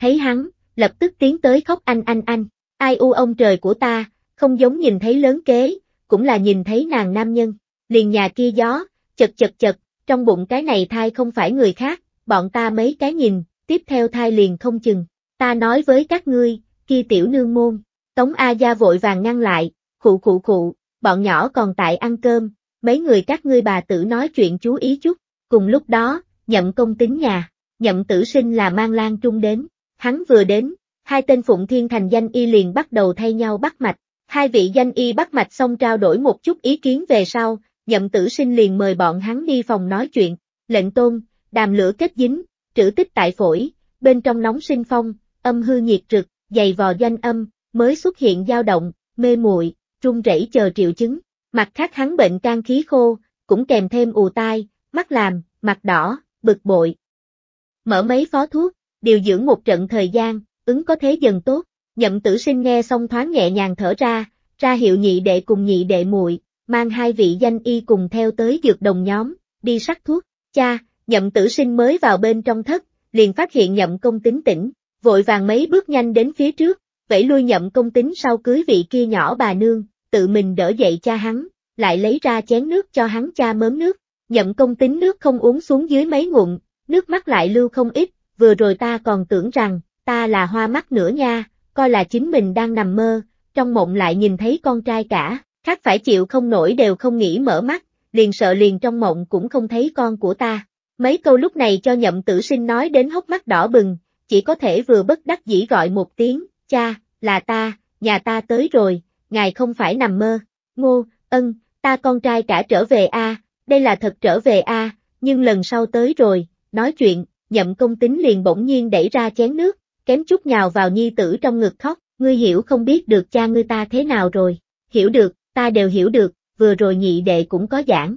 Thấy hắn, lập tức tiến tới khóc anh anh anh, ai u ông trời của ta, không giống nhìn thấy lớn kế, cũng là nhìn thấy nàng nam nhân, liền nhà kia gió, chật chật chật, trong bụng cái này thai không phải người khác, bọn ta mấy cái nhìn, tiếp theo thai liền không chừng, ta nói với các ngươi, kia tiểu nương môn, Tống A Gia vội vàng ngăn lại, khụ khụ khụ, bọn nhỏ còn tại ăn cơm, mấy người các ngươi bà tử nói chuyện chú ý chút, cùng lúc đó, nhậm công tính nhà, nhậm tử sinh là mang lan trung đến, hắn vừa đến, hai tên phụng thiên thành danh y liền bắt đầu thay nhau bắt mạch, hai vị danh y bắt mạch xong trao đổi một chút ý kiến về sau, nhậm tử sinh liền mời bọn hắn đi phòng nói chuyện, lệnh tôn, đàm lửa kết dính, trữ tích tại phổi, bên trong nóng sinh phong, âm hư nhiệt trực, dày vò danh âm, mới xuất hiện dao động, mê muội run rẩy chờ triệu chứng. Mặt khác hắn bệnh can khí khô, cũng kèm thêm ù tai, mắt làm, mặt đỏ, bực bội. Mở mấy phó thuốc, điều dưỡng một trận thời gian, ứng có thế dần tốt. Nhậm tử sinh nghe xong thoáng nhẹ nhàng thở ra, ra hiệu nhị đệ cùng nhị đệ muội mang hai vị danh y cùng theo tới dược đồng nhóm, đi sắc thuốc. Cha, nhậm tử sinh mới vào bên trong thất, liền phát hiện nhậm công tính tỉnh, vội vàng mấy bước nhanh đến phía trước, vẫy lui nhậm công tính sau cưới vị kia nhỏ bà nương, tự mình đỡ dậy cha hắn, lại lấy ra chén nước cho hắn cha mớm nước, nhậm công tính nước không uống xuống dưới mấy ngụm, nước mắt lại lưu không ít, vừa rồi ta còn tưởng rằng, ta là hoa mắt nữa nha, coi là chính mình đang nằm mơ, trong mộng lại nhìn thấy con trai cả, khác phải chịu không nổi đều không nghĩ mở mắt, liền sợ liền trong mộng cũng không thấy con của ta. Mấy câu lúc này cho nhậm tử sinh nói đến hốc mắt đỏ bừng, chỉ có thể vừa bất đắc dĩ gọi một tiếng, cha, là ta, nhà ta tới rồi, ngài không phải nằm mơ. Ngô, ân, ta con trai cả trở về a, đây là thật trở về a, nhưng lần sau tới rồi, nói chuyện, nhậm công tính liền bỗng nhiên đẩy ra chén nước, kém chút nhào vào nhi tử trong ngực khóc, ngươi hiểu không biết được cha ngươi ta thế nào rồi, hiểu được, ta đều hiểu được, vừa rồi nhị đệ cũng có giảng.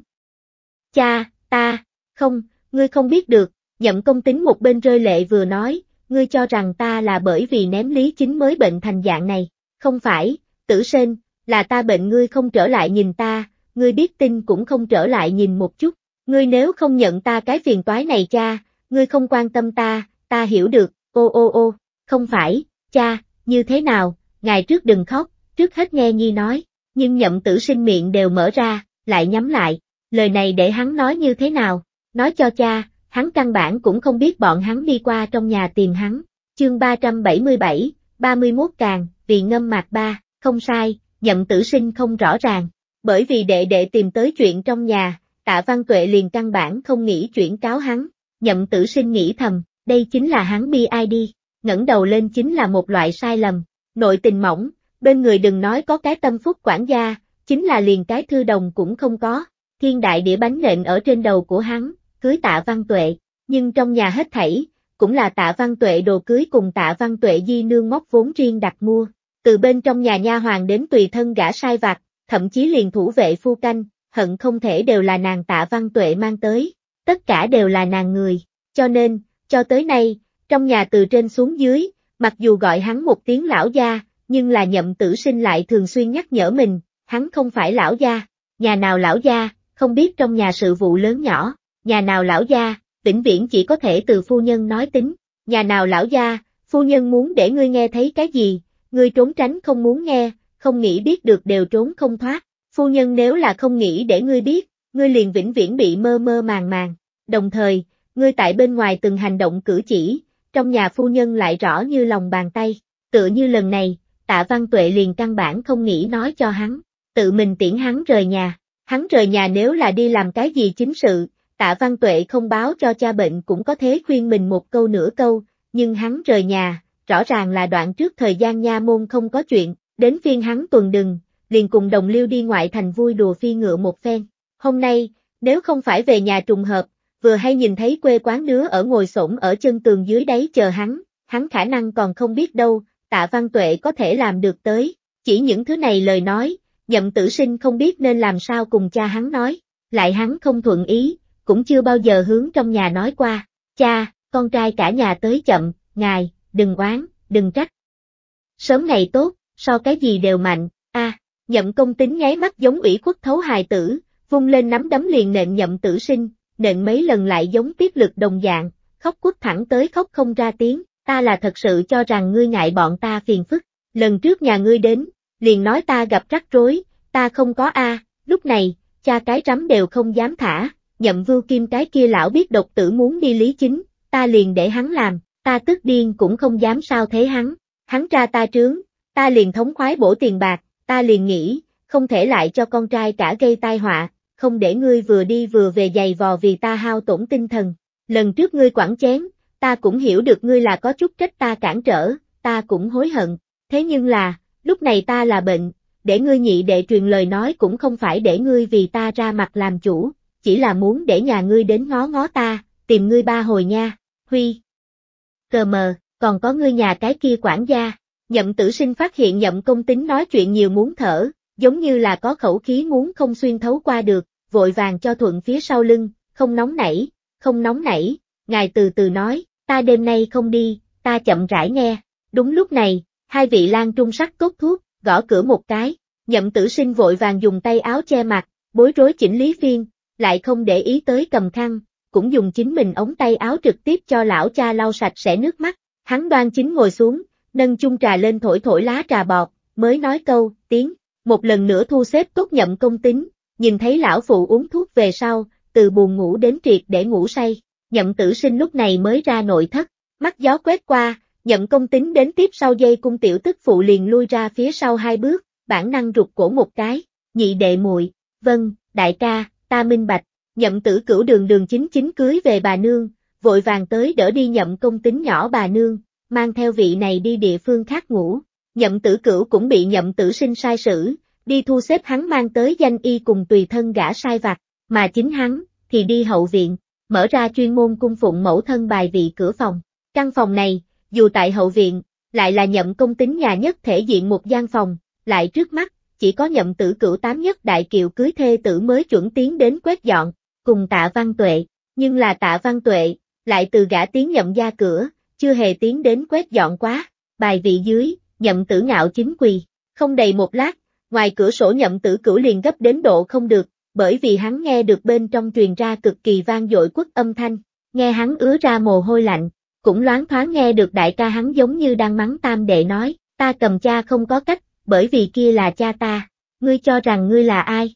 Cha, ta, không, ngươi không biết được, nhậm công tính một bên rơi lệ vừa nói, ngươi cho rằng ta là bởi vì ném lý chính mới bệnh thành dạng này, không phải, tử sên, là ta bệnh ngươi không trở lại nhìn ta, ngươi biết tin cũng không trở lại nhìn một chút, ngươi nếu không nhận ta cái phiền toái này cha, ngươi không quan tâm ta, ta hiểu được, ô ô ô, không phải, cha, như thế nào, ngày trước đừng khóc, trước hết nghe Nhi nói, nhưng nhậm tử sinh miệng đều mở ra, lại nhắm lại, lời này để hắn nói như thế nào, nói cho cha, hắn căn bản cũng không biết bọn hắn đi qua trong nhà tìm hắn, chương 377, 31 càng, vì ngâm mạc ba không sai, nhậm tử sinh không rõ ràng, bởi vì đệ đệ tìm tới chuyện trong nhà, tạ văn tuệ liền căn bản không nghĩ chuyển cáo hắn, nhậm tử sinh nghĩ thầm, đây chính là hắn bi ai đi, ngẩng đầu lên chính là một loại sai lầm, nội tình mỏng, bên người đừng nói có cái tâm phúc quản gia, chính là liền cái thư đồng cũng không có, thiên đại đĩa bánh nện ở trên đầu của hắn, cưới tạ văn tuệ, nhưng trong nhà hết thảy, cũng là tạ văn tuệ đồ cưới cùng tạ văn tuệ di nương móc vốn riêng đặt mua, từ bên trong nhà nha hoàng đến tùy thân gã sai vặt, thậm chí liền thủ vệ phu canh, hận không thể đều là nàng tạ văn tuệ mang tới, tất cả đều là nàng người, cho nên, cho tới nay, trong nhà từ trên xuống dưới, mặc dù gọi hắn một tiếng lão gia, nhưng là nhậm tử sinh lại thường xuyên nhắc nhở mình, hắn không phải lão gia, nhà nào lão gia, không biết trong nhà sự vụ lớn nhỏ, nhà nào lão gia, vĩnh viễn chỉ có thể từ phu nhân nói tính, nhà nào lão gia, phu nhân muốn để ngươi nghe thấy cái gì, Ngươi trốn tránh không muốn nghe, không nghĩ biết được đều trốn không thoát, phu nhân nếu là không nghĩ để ngươi biết, ngươi liền vĩnh viễn bị mơ mơ màng màng, đồng thời, ngươi tại bên ngoài từng hành động cử chỉ, trong nhà phu nhân lại rõ như lòng bàn tay, tựa như lần này, tạ văn tuệ liền căn bản không nghĩ nói cho hắn, tự mình tiễn hắn rời nhà, hắn rời nhà nếu là đi làm cái gì chính sự, tạ văn tuệ không báo cho cha bệnh cũng có thế khuyên mình một câu nửa câu, nhưng hắn rời nhà, rõ ràng là đoạn trước thời gian nha môn không có chuyện, đến phiên hắn tuần đừng, liền cùng đồng liêu đi ngoại thành vui đùa phi ngựa một phen. Hôm nay, nếu không phải về nhà trùng hợp, vừa hay nhìn thấy quê quán đứa ở ngồi xổm ở chân tường dưới đáy chờ hắn, hắn khả năng còn không biết đâu, tạ văn tuệ có thể làm được tới, chỉ những thứ này lời nói, nhậm tử sinh không biết nên làm sao cùng cha hắn nói, lại hắn không thuận ý, cũng chưa bao giờ hướng trong nhà nói qua, cha, con trai cả nhà tới chậm, ngài, đừng oán, đừng trách. Sớm ngày tốt, so cái gì đều mạnh, a à, nhậm công tính nháy mắt giống ủy khuất thấu hài tử, vung lên nắm đấm liền nện nhậm tử sinh, nện mấy lần lại giống tiết lực đồng dạng, khóc quất thẳng tới khóc không ra tiếng, ta là thật sự cho rằng ngươi ngại bọn ta phiền phức, lần trước nhà ngươi đến, liền nói ta gặp rắc rối, ta không có a, à, lúc này, cha cái rắm đều không dám thả, nhậm vưu kim cái kia lão biết độc tử muốn đi lý chính, ta liền để hắn làm, ta tức điên cũng không dám sao thế hắn, hắn tra ta trướng, ta liền thống khoái bổ tiền bạc, ta liền nghĩ, không thể lại cho con trai cả gây tai họa, không để ngươi vừa đi vừa về giày vò vì ta hao tổn tinh thần, lần trước ngươi quản chén, ta cũng hiểu được ngươi là có chút trách ta cản trở, ta cũng hối hận, thế nhưng là, lúc này ta là bệnh, để ngươi nhị đệ truyền lời nói cũng không phải để ngươi vì ta ra mặt làm chủ, chỉ là muốn để nhà ngươi đến ngó ngó ta, tìm ngươi ba hồi nha, huy cờ mờ, còn có ngươi nhà cái kia quản gia. Nhậm tử sinh phát hiện nhậm công tính nói chuyện nhiều muốn thở, giống như là có khẩu khí muốn không xuyên thấu qua được, vội vàng cho thuận phía sau lưng, không nóng nảy, không nóng nảy, ngài từ từ nói, ta đêm nay không đi, ta chậm rãi nghe. Đúng lúc này, hai vị lang trung sắc cốt thuốc, gõ cửa một cái, nhậm tử sinh vội vàng dùng tay áo che mặt, bối rối chỉnh lý phiên, lại không để ý tới cầm khăn, cũng dùng chính mình ống tay áo trực tiếp cho lão cha lau sạch sẽ nước mắt, hắn đoan chính ngồi xuống, nâng chung trà lên thổi thổi lá trà bọt, mới nói câu, tiếng, một lần nữa thu xếp tốt nhậm công tính, nhìn thấy lão phụ uống thuốc về sau, từ buồn ngủ đến triệt để ngủ say, nhậm tử sinh lúc này mới ra nội thất, mắt gió quét qua, nhậm công tính đến tiếp sau dây cung tiểu tức phụ liền lui ra phía sau hai bước, bản năng rụt cổ một cái, nhị đệ muội vâng, đại ca, ta minh bạch, Nhậm tử cửu đường đường chính chính cưới về bà nương, vội vàng tới đỡ đi nhậm công tính nhỏ bà nương, mang theo vị này đi địa phương khác ngủ. Nhậm tử cửu cũng bị nhậm tử sinh sai sử, đi thu xếp hắn mang tới danh y cùng tùy thân gã sai vặt, mà chính hắn, thì đi hậu viện, mở ra chuyên môn cung phụng mẫu thân bài vị cửa phòng. Căn phòng này, dù tại hậu viện, lại là nhậm công tính nhà nhất thể diện một gian phòng, lại trước mắt, chỉ có nhậm tử cửu tám nhất đại kiều cưới thê tử mới chuẩn tiến đến quét dọn, cùng tạ văn tuệ, nhưng là tạ văn tuệ, lại từ gã tiếng nhậm ra cửa, chưa hề tiến đến quét dọn quá, bài vị dưới, nhậm tử ngạo chính quỳ, không đầy một lát, ngoài cửa sổ nhậm tử cửu liền gấp đến độ không được, bởi vì hắn nghe được bên trong truyền ra cực kỳ vang dội quốc âm thanh, nghe hắn ứa ra mồ hôi lạnh, cũng loáng thoáng nghe được đại ca hắn giống như đang mắng tam đệ nói, ta cầm cha không có cách, bởi vì kia là cha ta, ngươi cho rằng ngươi là ai?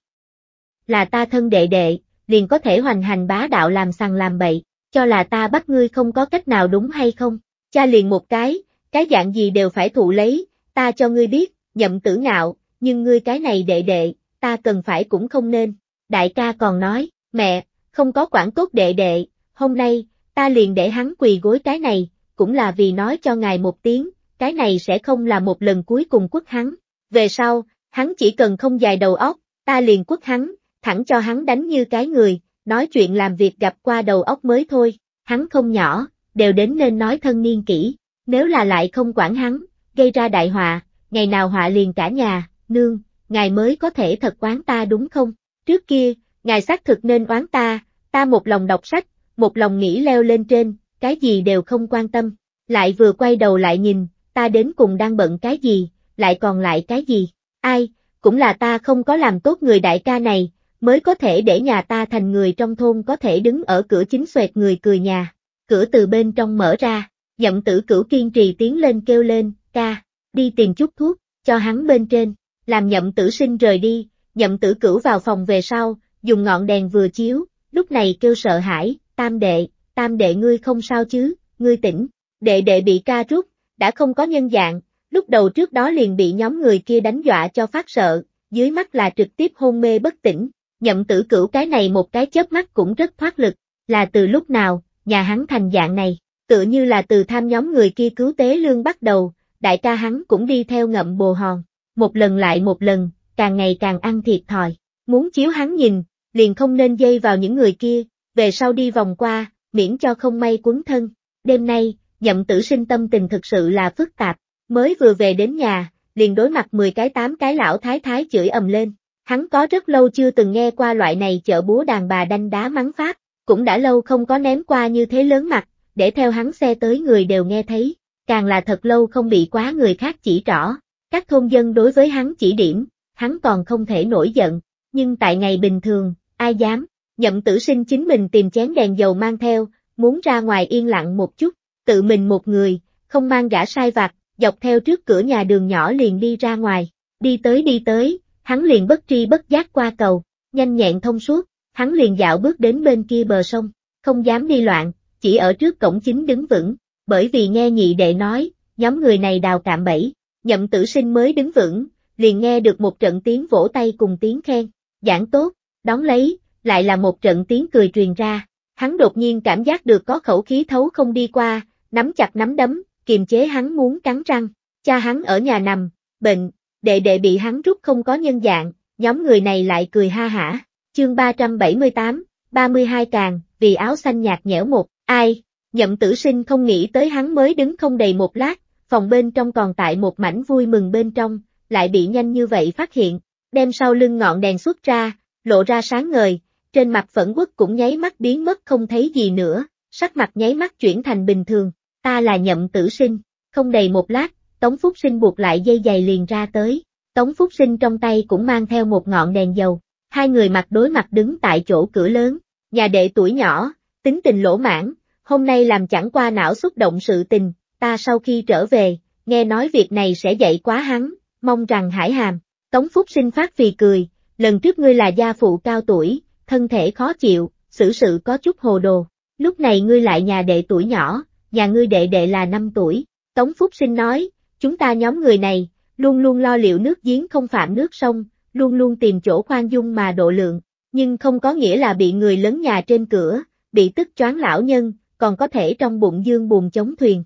Là ta thân đệ đệ, liền có thể hoành hành bá đạo làm sằng làm bậy, cho là ta bắt ngươi không có cách nào đúng hay không? Cha liền một cái, cái dạng gì đều phải thụ lấy, ta cho ngươi biết, nhậm tử ngạo, nhưng ngươi cái này đệ đệ, ta cần phải cũng không nên. Đại ca còn nói, mẹ, không có quản tốt đệ đệ, hôm nay, ta liền để hắn quỳ gối cái này, cũng là vì nói cho ngài một tiếng, cái này sẽ không là một lần cuối cùng quất hắn. Về sau, hắn chỉ cần không dài đầu óc, ta liền quất hắn, thẳng cho hắn đánh như cái người, nói chuyện làm việc gặp qua đầu óc mới thôi, hắn không nhỏ, đều đến nên nói thân niên kỹ, nếu là lại không quản hắn, gây ra đại họa, ngày nào họa liền cả nhà, nương, ngài mới có thể thật oán ta đúng không? Trước kia, ngài xác thực nên oán ta, ta một lòng đọc sách, một lòng nghĩ leo lên trên, cái gì đều không quan tâm, lại vừa quay đầu lại nhìn, ta đến cùng đang bận cái gì, lại còn lại cái gì, ai, cũng là ta không có làm tốt người đại ca này, mới có thể để nhà ta thành người trong thôn có thể đứng ở cửa chính xoẹt người cười nhà. Cửa từ bên trong mở ra, nhậm tử cửu kiên trì tiến lên kêu lên, ca, đi tìm chút thuốc, cho hắn bên trên, làm nhậm tử sinh rời đi, nhậm tử cửu vào phòng về sau, dùng ngọn đèn vừa chiếu, lúc này kêu sợ hãi, tam đệ, tam đệ ngươi không sao chứ, ngươi tỉnh, đệ đệ bị ca rút, đã không có nhân dạng, lúc đầu trước đó liền bị nhóm người kia đánh dọa cho phát sợ, dưới mắt là trực tiếp hôn mê bất tỉnh, Nhậm tử cửu cái này một cái chớp mắt cũng rất thoát lực, là từ lúc nào, nhà hắn thành dạng này, tựa như là từ tham nhóm người kia cứu tế lương bắt đầu, đại ca hắn cũng đi theo ngậm bồ hòn, một lần lại một lần, càng ngày càng ăn thiệt thòi, muốn chiếu hắn nhìn, liền không nên dây vào những người kia, về sau đi vòng qua, miễn cho không may cuốn thân, đêm nay, nhậm tử sinh tâm tình thực sự là phức tạp, mới vừa về đến nhà, liền đối mặt 10 cái 8 cái lão thái thái chửi ầm lên, Hắn có rất lâu chưa từng nghe qua loại này chợ búa đàn bà đanh đá mắng phát, cũng đã lâu không có ném qua như thế lớn mặt, để theo hắn xe tới người đều nghe thấy, càng là thật lâu không bị quá người khác chỉ rõ. Các thôn dân đối với hắn chỉ điểm, hắn còn không thể nổi giận, nhưng tại ngày bình thường, ai dám, nhậm tử sinh chính mình tìm chén đèn dầu mang theo, muốn ra ngoài yên lặng một chút, tự mình một người, không mang gã sai vặt, dọc theo trước cửa nhà đường nhỏ liền đi ra ngoài, đi tới đi tới, hắn liền bất tri bất giác qua cầu, nhanh nhẹn thông suốt, hắn liền dạo bước đến bên kia bờ sông, không dám đi loạn, chỉ ở trước cổng chính đứng vững, bởi vì nghe nhị đệ nói, nhóm người này đào cạm bẫy, nhậm tử sinh mới đứng vững, liền nghe được một trận tiếng vỗ tay cùng tiếng khen, giảng tốt, đón lấy, lại là một trận tiếng cười truyền ra, hắn đột nhiên cảm giác được có khẩu khí thấu không đi qua, nắm chặt nắm đấm, kiềm chế hắn muốn cắn răng, cha hắn ở nhà nằm, bệnh, đệ đệ bị hắn rút không có nhân dạng, nhóm người này lại cười ha hả. Chương 378, 32 càng, vì áo xanh nhạt nhẽo một, ai, nhậm tử sinh không nghĩ tới hắn mới đứng không đầy một lát, phòng bên trong còn tại một mảnh vui mừng bên trong, lại bị nhanh như vậy phát hiện, đem sau lưng ngọn đèn xuất ra, lộ ra sáng ngời, trên mặt phẫn quốc cũng nháy mắt biến mất không thấy gì nữa, sắc mặt nháy mắt chuyển thành bình thường, ta là nhậm tử sinh, không đầy một lát, Tống Phúc Sinh buộc lại dây giày liền ra tới, Tống Phúc Sinh trong tay cũng mang theo một ngọn đèn dầu, hai người mặt đối mặt đứng tại chỗ cửa lớn, nhà đệ tuổi nhỏ, tính tình lỗ mãn, hôm nay làm chẳng qua não xúc động sự tình, ta sau khi trở về, nghe nói việc này sẽ dậy quá hắn, mong rằng hải hàm, Tống Phúc Sinh phát vì cười, lần trước ngươi là gia phụ cao tuổi, thân thể khó chịu, xử sự có chút hồ đồ, lúc này ngươi lại nhà đệ tuổi nhỏ, nhà ngươi đệ đệ là 5 tuổi, Tống Phúc Sinh nói, Chúng ta nhóm người này, luôn luôn lo liệu nước giếng không phạm nước sông, luôn luôn tìm chỗ khoan dung mà độ lượng, nhưng không có nghĩa là bị người lớn nhà trên cửa, bị tức choáng lão nhân, còn có thể trong bụng dương buồn chống thuyền.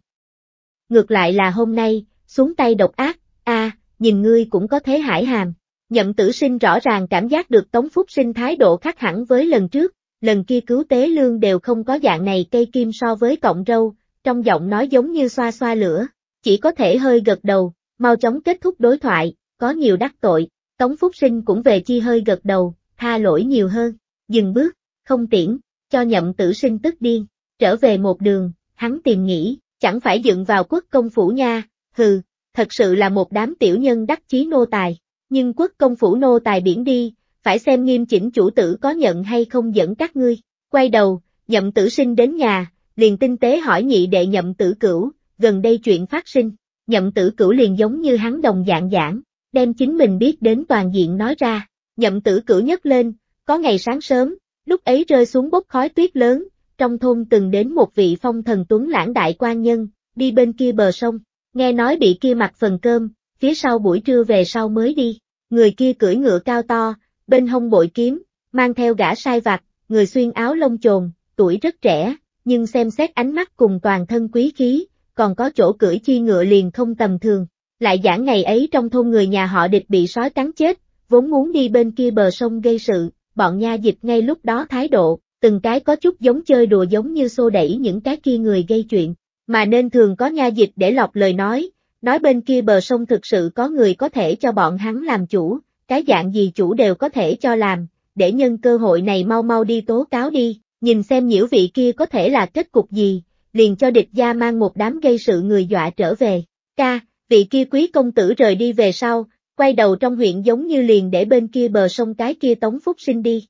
Ngược lại là hôm nay, xuống tay độc ác, a nhìn ngươi cũng có thế hải hàm. Nhậm tử sinh rõ ràng cảm giác được Tống Phúc Sinh thái độ khác hẳn với lần trước, lần kia cứu tế lương đều không có dạng này cây kim so với cọng râu, trong giọng nói giống như xoa xoa lửa, chỉ có thể hơi gật đầu, mau chóng kết thúc đối thoại, có nhiều đắc tội, Tống Phúc Sinh cũng về chi hơi gật đầu, tha lỗi nhiều hơn, dừng bước, không tiễn, cho nhậm tử sinh tức điên, trở về một đường, hắn tìm nghĩ, chẳng phải dựng vào quốc công phủ nha, hừ, thật sự là một đám tiểu nhân đắc chí nô tài, nhưng quốc công phủ nô tài biển đi, phải xem nghiêm chỉnh chủ tử có nhận hay không dẫn các ngươi, quay đầu, nhậm tử sinh đến nhà, liền tinh tế hỏi nhị đệ nhậm tử cửu, gần đây chuyện phát sinh, nhậm tử cửu liền giống như hắn đồng dạng giảng, đem chính mình biết đến toàn diện nói ra, nhậm tử cửu nhấc lên, có ngày sáng sớm, lúc ấy rơi xuống bốc khói tuyết lớn, trong thôn từng đến một vị phong thần tuấn lãng đại quan nhân, đi bên kia bờ sông, nghe nói bị kia mặc phần cơm, phía sau buổi trưa về sau mới đi, người kia cưỡi ngựa cao to, bên hông bội kiếm, mang theo gã sai vặt, người xuyên áo lông chồn, tuổi rất trẻ, nhưng xem xét ánh mắt cùng toàn thân quý khí, còn có chỗ cưỡi chi ngựa liền không tầm thường. Lại giảng ngày ấy trong thôn người nhà họ địch bị sói cắn chết, vốn muốn đi bên kia bờ sông gây sự, bọn nha dịch ngay lúc đó thái độ, từng cái có chút giống chơi đùa giống như xô đẩy những cái kia người gây chuyện, mà nên thường có nha dịch để lọc lời nói, nói bên kia bờ sông thực sự có người có thể cho bọn hắn làm chủ, cái dạng gì chủ đều có thể cho làm, để nhân cơ hội này mau mau đi tố cáo đi, nhìn xem nhiễu vị kia có thể là kết cục gì, liền cho địch gia mang một đám gây sự người dọa trở về. Ca, vị kia quý công tử rời đi về sau, quay đầu trong huyện giống như liền để bên kia bờ sông cái kia tống phúc sinh đi.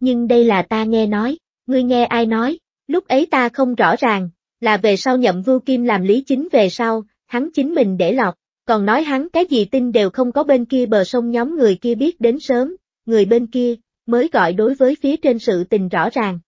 Nhưng đây là ta nghe nói, ngươi nghe ai nói, lúc ấy ta không rõ ràng, là về sau nhậm vưu kim làm lý chính về sau, hắn chính mình để lọt, còn nói hắn cái gì tin đều không có bên kia bờ sông nhóm người kia biết đến sớm, người bên kia, mới gọi đối với phía trên sự tình rõ ràng.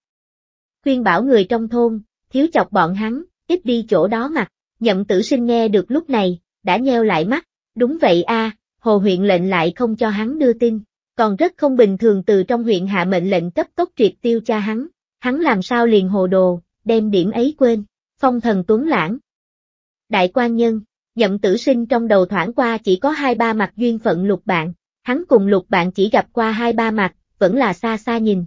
Khuyên bảo người trong thôn, thiếu chọc bọn hắn, ít đi chỗ đó mặt, nhậm tử sinh nghe được lúc này, đã nheo lại mắt, đúng vậy a, hồ huyện lệnh lại không cho hắn đưa tin, còn rất không bình thường từ trong huyện hạ mệnh lệnh cấp tốc triệt tiêu cha hắn, hắn làm sao liền hồ đồ, đem điểm ấy quên, phong thần tuấn lãng. Đại quan nhân, nhậm tử sinh trong đầu thoảng qua chỉ có hai ba mặt duyên phận lục bạn, hắn cùng lục bạn chỉ gặp qua hai ba mặt, vẫn là xa xa nhìn.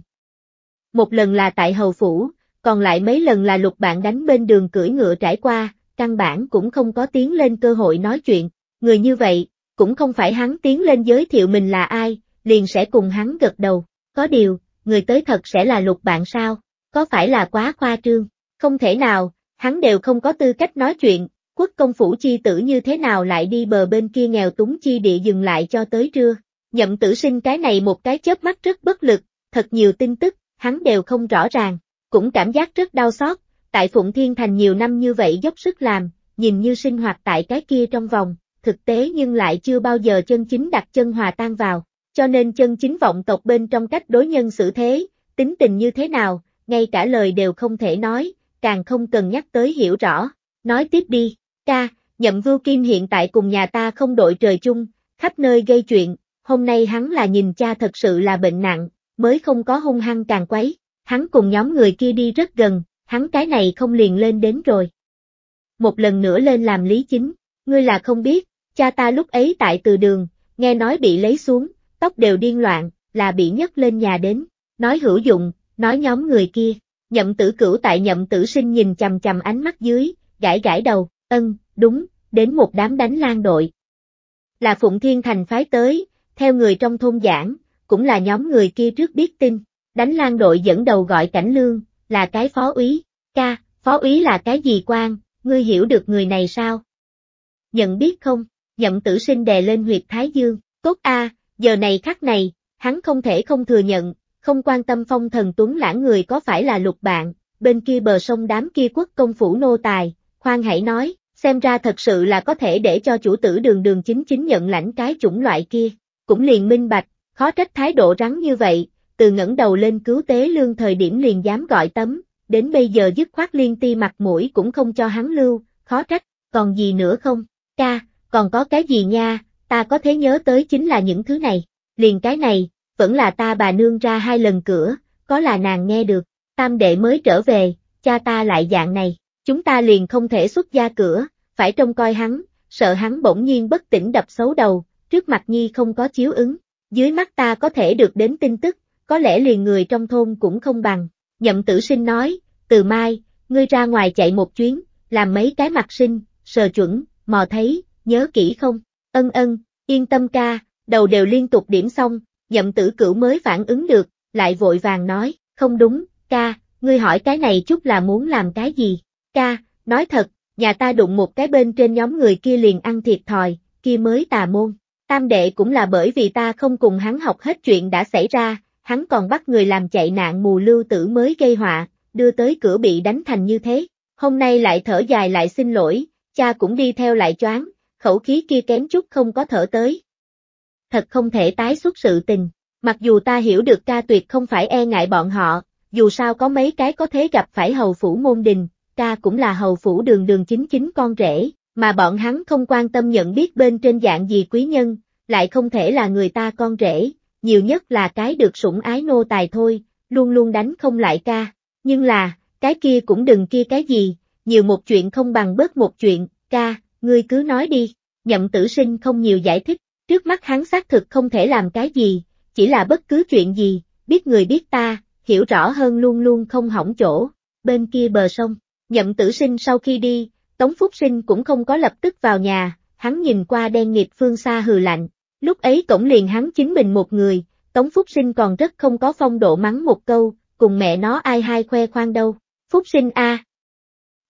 Một lần là tại hầu phủ, còn lại mấy lần là lục bạn đánh bên đường cưỡi ngựa trải qua, căn bản cũng không có tiếng lên cơ hội nói chuyện, người như vậy, cũng không phải hắn tiến lên giới thiệu mình là ai, liền sẽ cùng hắn gật đầu, có điều, người tới thật sẽ là lục bạn sao, có phải là quá khoa trương, không thể nào, hắn đều không có tư cách nói chuyện, quốc công phủ chi tử như thế nào lại đi bờ bên kia nghèo túng chi địa dừng lại cho tới trưa, nhậm tử sinh cái này một cái chớp mắt rất bất lực, thật nhiều tin tức, hắn đều không rõ ràng, cũng cảm giác rất đau xót, tại Phụng Thiên Thành nhiều năm như vậy dốc sức làm, nhìn như sinh hoạt tại cái kia trong vòng, thực tế nhưng lại chưa bao giờ chân chính đặt chân hòa tan vào, cho nên chân chính vọng tộc bên trong cách đối nhân xử thế, tính tình như thế nào, ngay cả lời đều không thể nói, càng không cần nhắc tới hiểu rõ. Nói tiếp đi, ca, nhậm vưu kim hiện tại cùng nhà ta không đội trời chung, khắp nơi gây chuyện, hôm nay hắn là nhìn cha thật sự là bệnh nặng, mới không có hung hăng càng quấy, hắn cùng nhóm người kia đi rất gần, hắn cái này không liền lên đến rồi. Một lần nữa lên làm lý chính, ngươi là không biết, cha ta lúc ấy tại từ đường, nghe nói bị lấy xuống, tóc đều điên loạn, là bị nhấc lên nhà đến, nói hữu dụng, nói nhóm người kia, nhậm tử cửu tại nhậm tử sinh nhìn chầm chầm ánh mắt dưới, gãi gãi đầu, ân, đúng, đến một đám đánh lan đội. Là Phụng Thiên Thành phái tới, theo người trong thôn giảng, cũng là nhóm người kia trước biết tin, đánh lan đội dẫn đầu gọi cảnh lương, là cái phó úy, ca, phó úy là cái gì quan, ngươi hiểu được người này sao? Nhận biết không, nhậm tử sinh đè lên huyệt Thái Dương, tốt a, à, giờ này khắc này, hắn không thể không thừa nhận, không quan tâm phong thần tuấn lãng người có phải là lục bạn, bên kia bờ sông đám kia quốc công phủ nô tài, khoan hãy nói, xem ra thật sự là có thể để cho chủ tử đường đường chính chính nhận lãnh cái chủng loại kia, cũng liền minh bạch, khó trách thái độ rắn như vậy, từ ngẩng đầu lên cứu tế lương thời điểm liền dám gọi tấm, đến bây giờ dứt khoát liên ti mặt mũi cũng không cho hắn lưu, khó trách, còn gì nữa không, ca, còn có cái gì nha, ta có thể nhớ tới chính là những thứ này, liền cái này, vẫn là ta bà nương ra hai lần cửa, có là nàng nghe được, tam đệ mới trở về, cha ta lại dạng này, chúng ta liền không thể xuất ra cửa, phải trông coi hắn, sợ hắn bỗng nhiên bất tỉnh đập xấu đầu, trước mặt nhi không có chiếu ứng, dưới mắt ta có thể được đến tin tức, có lẽ liền người trong thôn cũng không bằng. Nhậm tử sinh nói, từ mai, ngươi ra ngoài chạy một chuyến, làm mấy cái mặt sinh, sờ chuẩn, mò thấy, nhớ kỹ không? Ân ân, yên tâm ca, đầu đều liên tục điểm xong, nhậm tử cửu mới phản ứng được, lại vội vàng nói, không đúng, ca, ngươi hỏi cái này chút là muốn làm cái gì? Ca, nói thật, nhà ta đụng một cái bên trên nhóm người kia liền ăn thiệt thòi, kia mới tà môn. Tam đệ cũng là bởi vì ta không cùng hắn học hết chuyện đã xảy ra, hắn còn bắt người làm chạy nạn mù lưu tử mới gây họa, đưa tới cửa bị đánh thành như thế, hôm nay lại thở dài lại xin lỗi, cha cũng đi theo lại choáng, khẩu khí kia kém chút không có thở tới. Thật không thể tái xuất sự tình, mặc dù ta hiểu được ca tuyệt không phải e ngại bọn họ, dù sao có mấy cái có thế gặp phải hầu phủ môn đình, ca cũng là hầu phủ đường đường chính chính con rể, mà bọn hắn không quan tâm nhận biết bên trên dạng gì quý nhân, lại không thể là người ta con rể, nhiều nhất là cái được sủng ái nô tài thôi, luôn luôn đánh không lại ca, nhưng là, cái kia cũng đừng kia cái gì, nhiều một chuyện không bằng bớt một chuyện, ca, ngươi cứ nói đi, nhậm tử sinh không nhiều giải thích, trước mắt hắn xác thực không thể làm cái gì, chỉ là bất cứ chuyện gì, biết người biết ta, hiểu rõ hơn luôn luôn không hỏng chỗ, bên kia bờ sông, nhậm tử sinh sau khi đi, Tống Phúc Sinh cũng không có lập tức vào nhà, hắn nhìn qua đen nghiệp phương xa hừ lạnh, Lúc ấy cổng liền hắn chính mình một người, Tống Phúc Sinh còn rất không có phong độ mắng một câu, cùng mẹ nó ai hai khoe khoang đâu. Phúc Sinh A.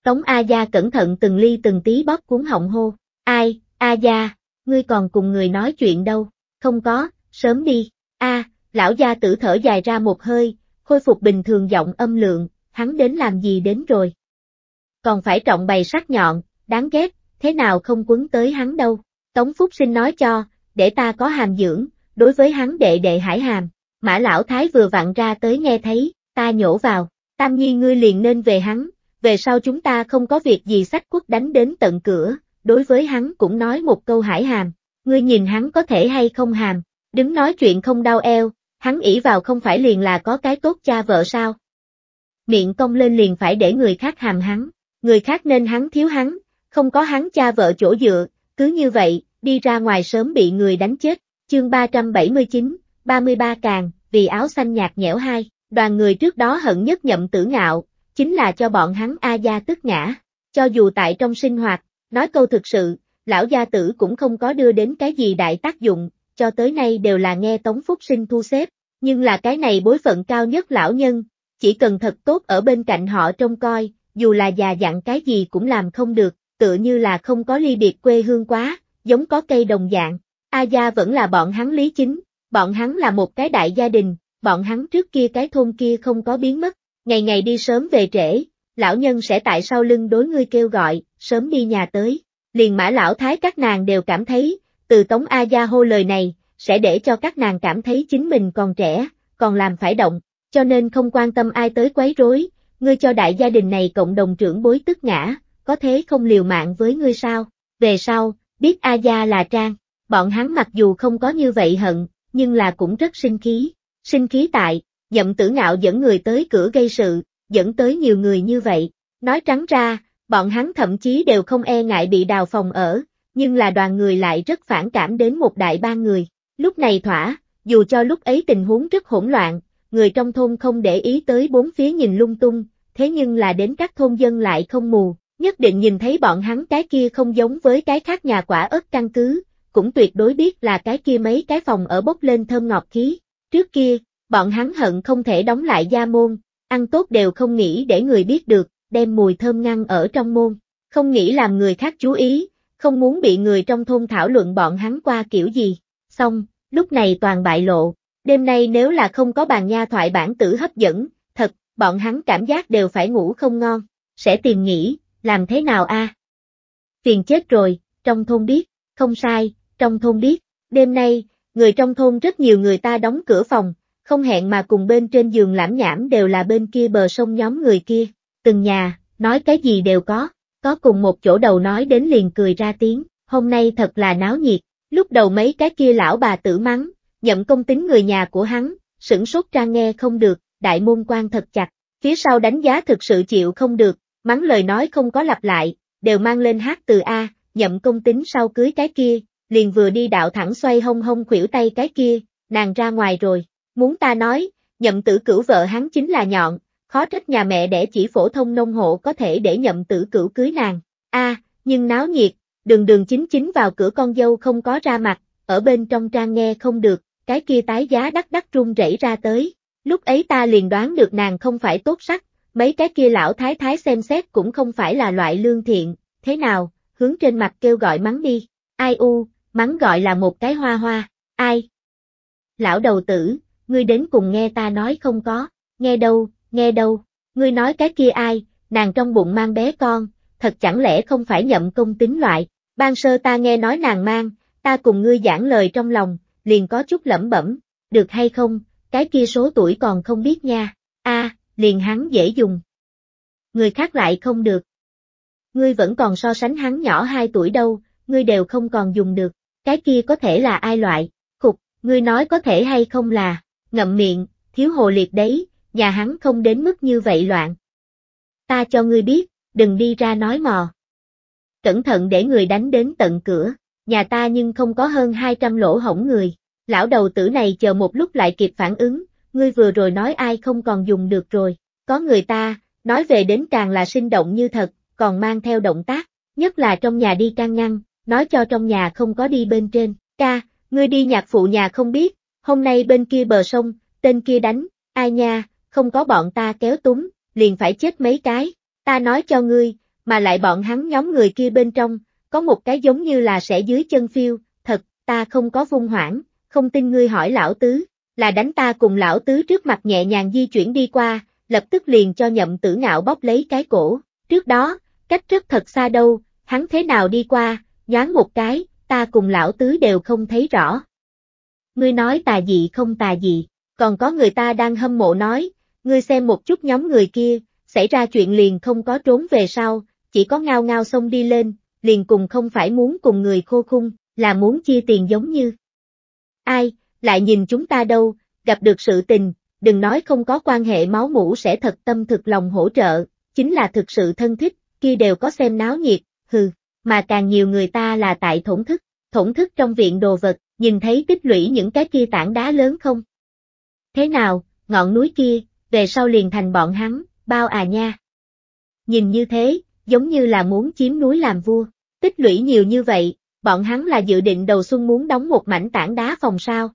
Tống A Gia cẩn thận từng ly từng tí bóp cuốn họng hô. Ai, A Gia, ngươi còn cùng người nói chuyện đâu, không có, sớm đi. A, lão gia tử thở dài ra một hơi, khôi phục bình thường giọng âm lượng, hắn đến làm gì đến rồi. Còn phải trọng bày sắc nhọn, đáng ghét, thế nào không quấn tới hắn đâu. Tống Phúc Sinh nói cho, để ta có hàm dưỡng, đối với hắn đệ đệ hải hàm. Mã lão thái vừa vặn ra tới nghe thấy, ta nhổ vào, tam nhi ngươi liền nên về hắn, về sau chúng ta không có việc gì sách quốc đánh đến tận cửa, đối với hắn cũng nói một câu hải hàm, ngươi nhìn hắn có thể hay không hàm, đứng nói chuyện không đau eo, hắn ỷ vào không phải liền là có cái tốt cha vợ sao. Miệng công lên liền phải để người khác hàm hắn, người khác nên hắn thiếu hắn, không có hắn cha vợ chỗ dựa, cứ như vậy, đi ra ngoài sớm bị người đánh chết, chương 379, 33 càng, vì áo xanh nhạt nhẽo hai, đoàn người trước đó hận nhất nhậm tử ngạo, chính là cho bọn hắn A gia tức ngã, cho dù tại trong sinh hoạt, nói câu thực sự, lão gia tử cũng không có đưa đến cái gì đại tác dụng, cho tới nay đều là nghe Tống Phúc Sinh thu xếp, nhưng là cái này bối phận cao nhất lão nhân, chỉ cần thật tốt ở bên cạnh họ trông coi, dù là già dặn cái gì cũng làm không được, tựa như là không có ly biệt quê hương quá, giống có cây đồng dạng. A gia vẫn là bọn hắn lý chính, bọn hắn là một cái đại gia đình, bọn hắn trước kia cái thôn kia không có biến mất, ngày ngày đi sớm về trễ, lão nhân sẽ tại sau lưng đối ngươi kêu gọi, sớm đi nhà tới. Liền mã lão thái các nàng đều cảm thấy, từ tống A gia hô lời này, sẽ để cho các nàng cảm thấy chính mình còn trẻ, còn làm phải động, cho nên không quan tâm ai tới quấy rối, ngươi cho đại gia đình này cộng đồng trưởng bối tức ngã, có thế không liều mạng với ngươi sao, về sau, Biết A Gia là Trang, bọn hắn mặc dù không có như vậy hận, nhưng là cũng rất sinh khí. Sinh khí tại, nhậm tử ngạo dẫn người tới cửa gây sự, dẫn tới nhiều người như vậy. Nói trắng ra, bọn hắn thậm chí đều không e ngại bị đào phòng ở, nhưng là đoàn người lại rất phản cảm đến một đại ba người. Lúc này thỏa, dù cho lúc ấy tình huống rất hỗn loạn, người trong thôn không để ý tới bốn phía nhìn lung tung, thế nhưng là đến các thôn dân lại không mù, nhất định nhìn thấy bọn hắn cái kia không giống với cái khác nhà quả ớt căn cứ, cũng tuyệt đối biết là cái kia mấy cái phòng ở bốc lên thơm ngọt khí. Trước kia, bọn hắn hận không thể đóng lại gia môn, ăn tốt đều không nghĩ để người biết được, đem mùi thơm ngăn ở trong môn, không nghĩ làm người khác chú ý, không muốn bị người trong thôn thảo luận bọn hắn qua kiểu gì. Xong, lúc này toàn bại lộ, đêm nay nếu là không có bàn nha thoại bản tử hấp dẫn, thật, bọn hắn cảm giác đều phải ngủ không ngon, sẽ tìm nghĩ, làm thế nào a? À? Phiền chết rồi, trong thôn biết, không sai, trong thôn biết, đêm nay, người trong thôn rất nhiều người ta đóng cửa phòng, không hẹn mà cùng bên trên giường lãm nhảm đều là bên kia bờ sông nhóm người kia, từng nhà, nói cái gì đều có, có cùng một chỗ đầu nói đến liền cười ra tiếng, hôm nay thật là náo nhiệt, lúc đầu mấy cái kia lão bà tử mắng, nhậm công tính người nhà của hắn, sửng sốt ra nghe không được, đại môn quan thật chặt, phía sau đánh giá thực sự chịu không được, Mắng lời nói không có lặp lại, đều mang lên hát từ A, nhậm công tính sau cưới cái kia, liền vừa đi đạo thẳng xoay hông hông khuỷu tay cái kia, nàng ra ngoài rồi, muốn ta nói, nhậm tử cửu vợ hắn chính là nhọn, khó trách nhà mẹ để chỉ phổ thông nông hộ có thể để nhậm tử cửu cưới nàng, a nhưng náo nhiệt, đường đường chính chính vào cửa con dâu không có ra mặt, ở bên trong trang nghe không được, cái kia tái giá đắt đắt run rẩy ra tới, lúc ấy ta liền đoán được nàng không phải tốt sắc, mấy cái kia lão thái thái xem xét cũng không phải là loại lương thiện, thế nào, hướng trên mặt kêu gọi mắng đi, ai u, mắng gọi là một cái hoa hoa, ai? Lão đầu tử, ngươi đến cùng nghe ta nói không có, nghe đâu, nghe đâu, ngươi nói cái kia ai, nàng trong bụng mang bé con, thật chẳng lẽ không phải nhậm công tính loại, ban sơ ta nghe nói nàng mang, ta cùng ngươi giảng lời trong lòng, liền có chút lẩm bẩm, được hay không, cái kia số tuổi còn không biết nha, a à, liền hắn dễ dùng. Người khác lại không được. Ngươi vẫn còn so sánh hắn nhỏ 2 tuổi đâu, ngươi đều không còn dùng được, cái kia có thể là ai loại, khục, ngươi nói có thể hay không là, ngậm miệng, thiếu hồ liệt đấy, nhà hắn không đến mức như vậy loạn. Ta cho ngươi biết, đừng đi ra nói mò. Cẩn thận để người đánh đến tận cửa, nhà ta nhưng không có hơn 200 lỗ hổng người, lão đầu tử này chờ một lúc lại kịp phản ứng, ngươi vừa rồi nói ai không còn dùng được rồi, có người ta, nói về đến càng là sinh động như thật, còn mang theo động tác, nhất là trong nhà đi can ngăn, nói cho trong nhà không có đi bên trên, ca, ngươi đi nhạc phụ nhà không biết, hôm nay bên kia bờ sông, tên kia đánh, ai nha, không có bọn ta kéo túng, liền phải chết mấy cái, ta nói cho ngươi, mà lại bọn hắn nhóm người kia bên trong, có một cái giống như là sẽ dưới chân phiêu, thật, ta không có vung hoảng, không tin ngươi hỏi lão tứ, là đánh ta cùng lão tứ trước mặt nhẹ nhàng di chuyển đi qua, lập tức liền cho nhậm tử ngạo bóp lấy cái cổ, trước đó, cách rất thật xa đâu, hắn thế nào đi qua, nhoáng một cái, ta cùng lão tứ đều không thấy rõ. Ngươi nói tà dị không tà dị, còn có người ta đang hâm mộ nói, ngươi xem một chút nhóm người kia, xảy ra chuyện liền không có trốn về sau, chỉ có ngao ngao xông đi lên, liền cùng không phải muốn cùng người khô khung, là muốn chia tiền giống như. Ai, lại nhìn chúng ta đâu, gặp được sự tình, đừng nói không có quan hệ máu mũ sẽ thật tâm thực lòng hỗ trợ, chính là thực sự thân thích, kia đều có xem náo nhiệt, hừ, mà càng nhiều người ta là tại thổn thức, thổn thức trong viện đồ vật, nhìn thấy tích lũy những cái kia tảng đá lớn không? Thế nào, ngọn núi kia, về sau liền thành bọn hắn, bao à nha. Nhìn như thế, giống như là muốn chiếm núi làm vua, tích lũy nhiều như vậy, bọn hắn là dự định đầu xuân muốn đóng một mảnh tảng đá phòng sao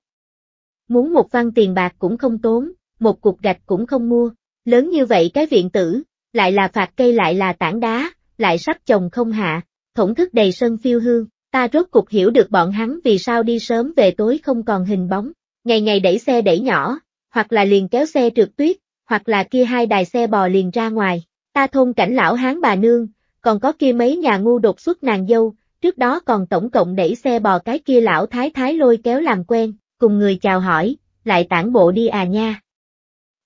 muốn một văn tiền bạc cũng không tốn, một cục gạch cũng không mua, lớn như vậy cái viện tử, lại là phạt cây lại là tảng đá, lại sắp chồng không hạ, thổn thức đầy sân phiêu hương, ta rốt cục hiểu được bọn hắn vì sao đi sớm về tối không còn hình bóng, ngày ngày đẩy xe đẩy nhỏ, hoặc là liền kéo xe trượt tuyết, hoặc là kia hai đài xe bò liền ra ngoài, ta thôn cảnh lão hán bà nương, còn có kia mấy nhà ngu đột xuất nàng dâu, trước đó còn tổng cộng đẩy xe bò cái kia lão thái thái lôi kéo làm quen, cùng người chào hỏi, lại tản bộ đi à nha.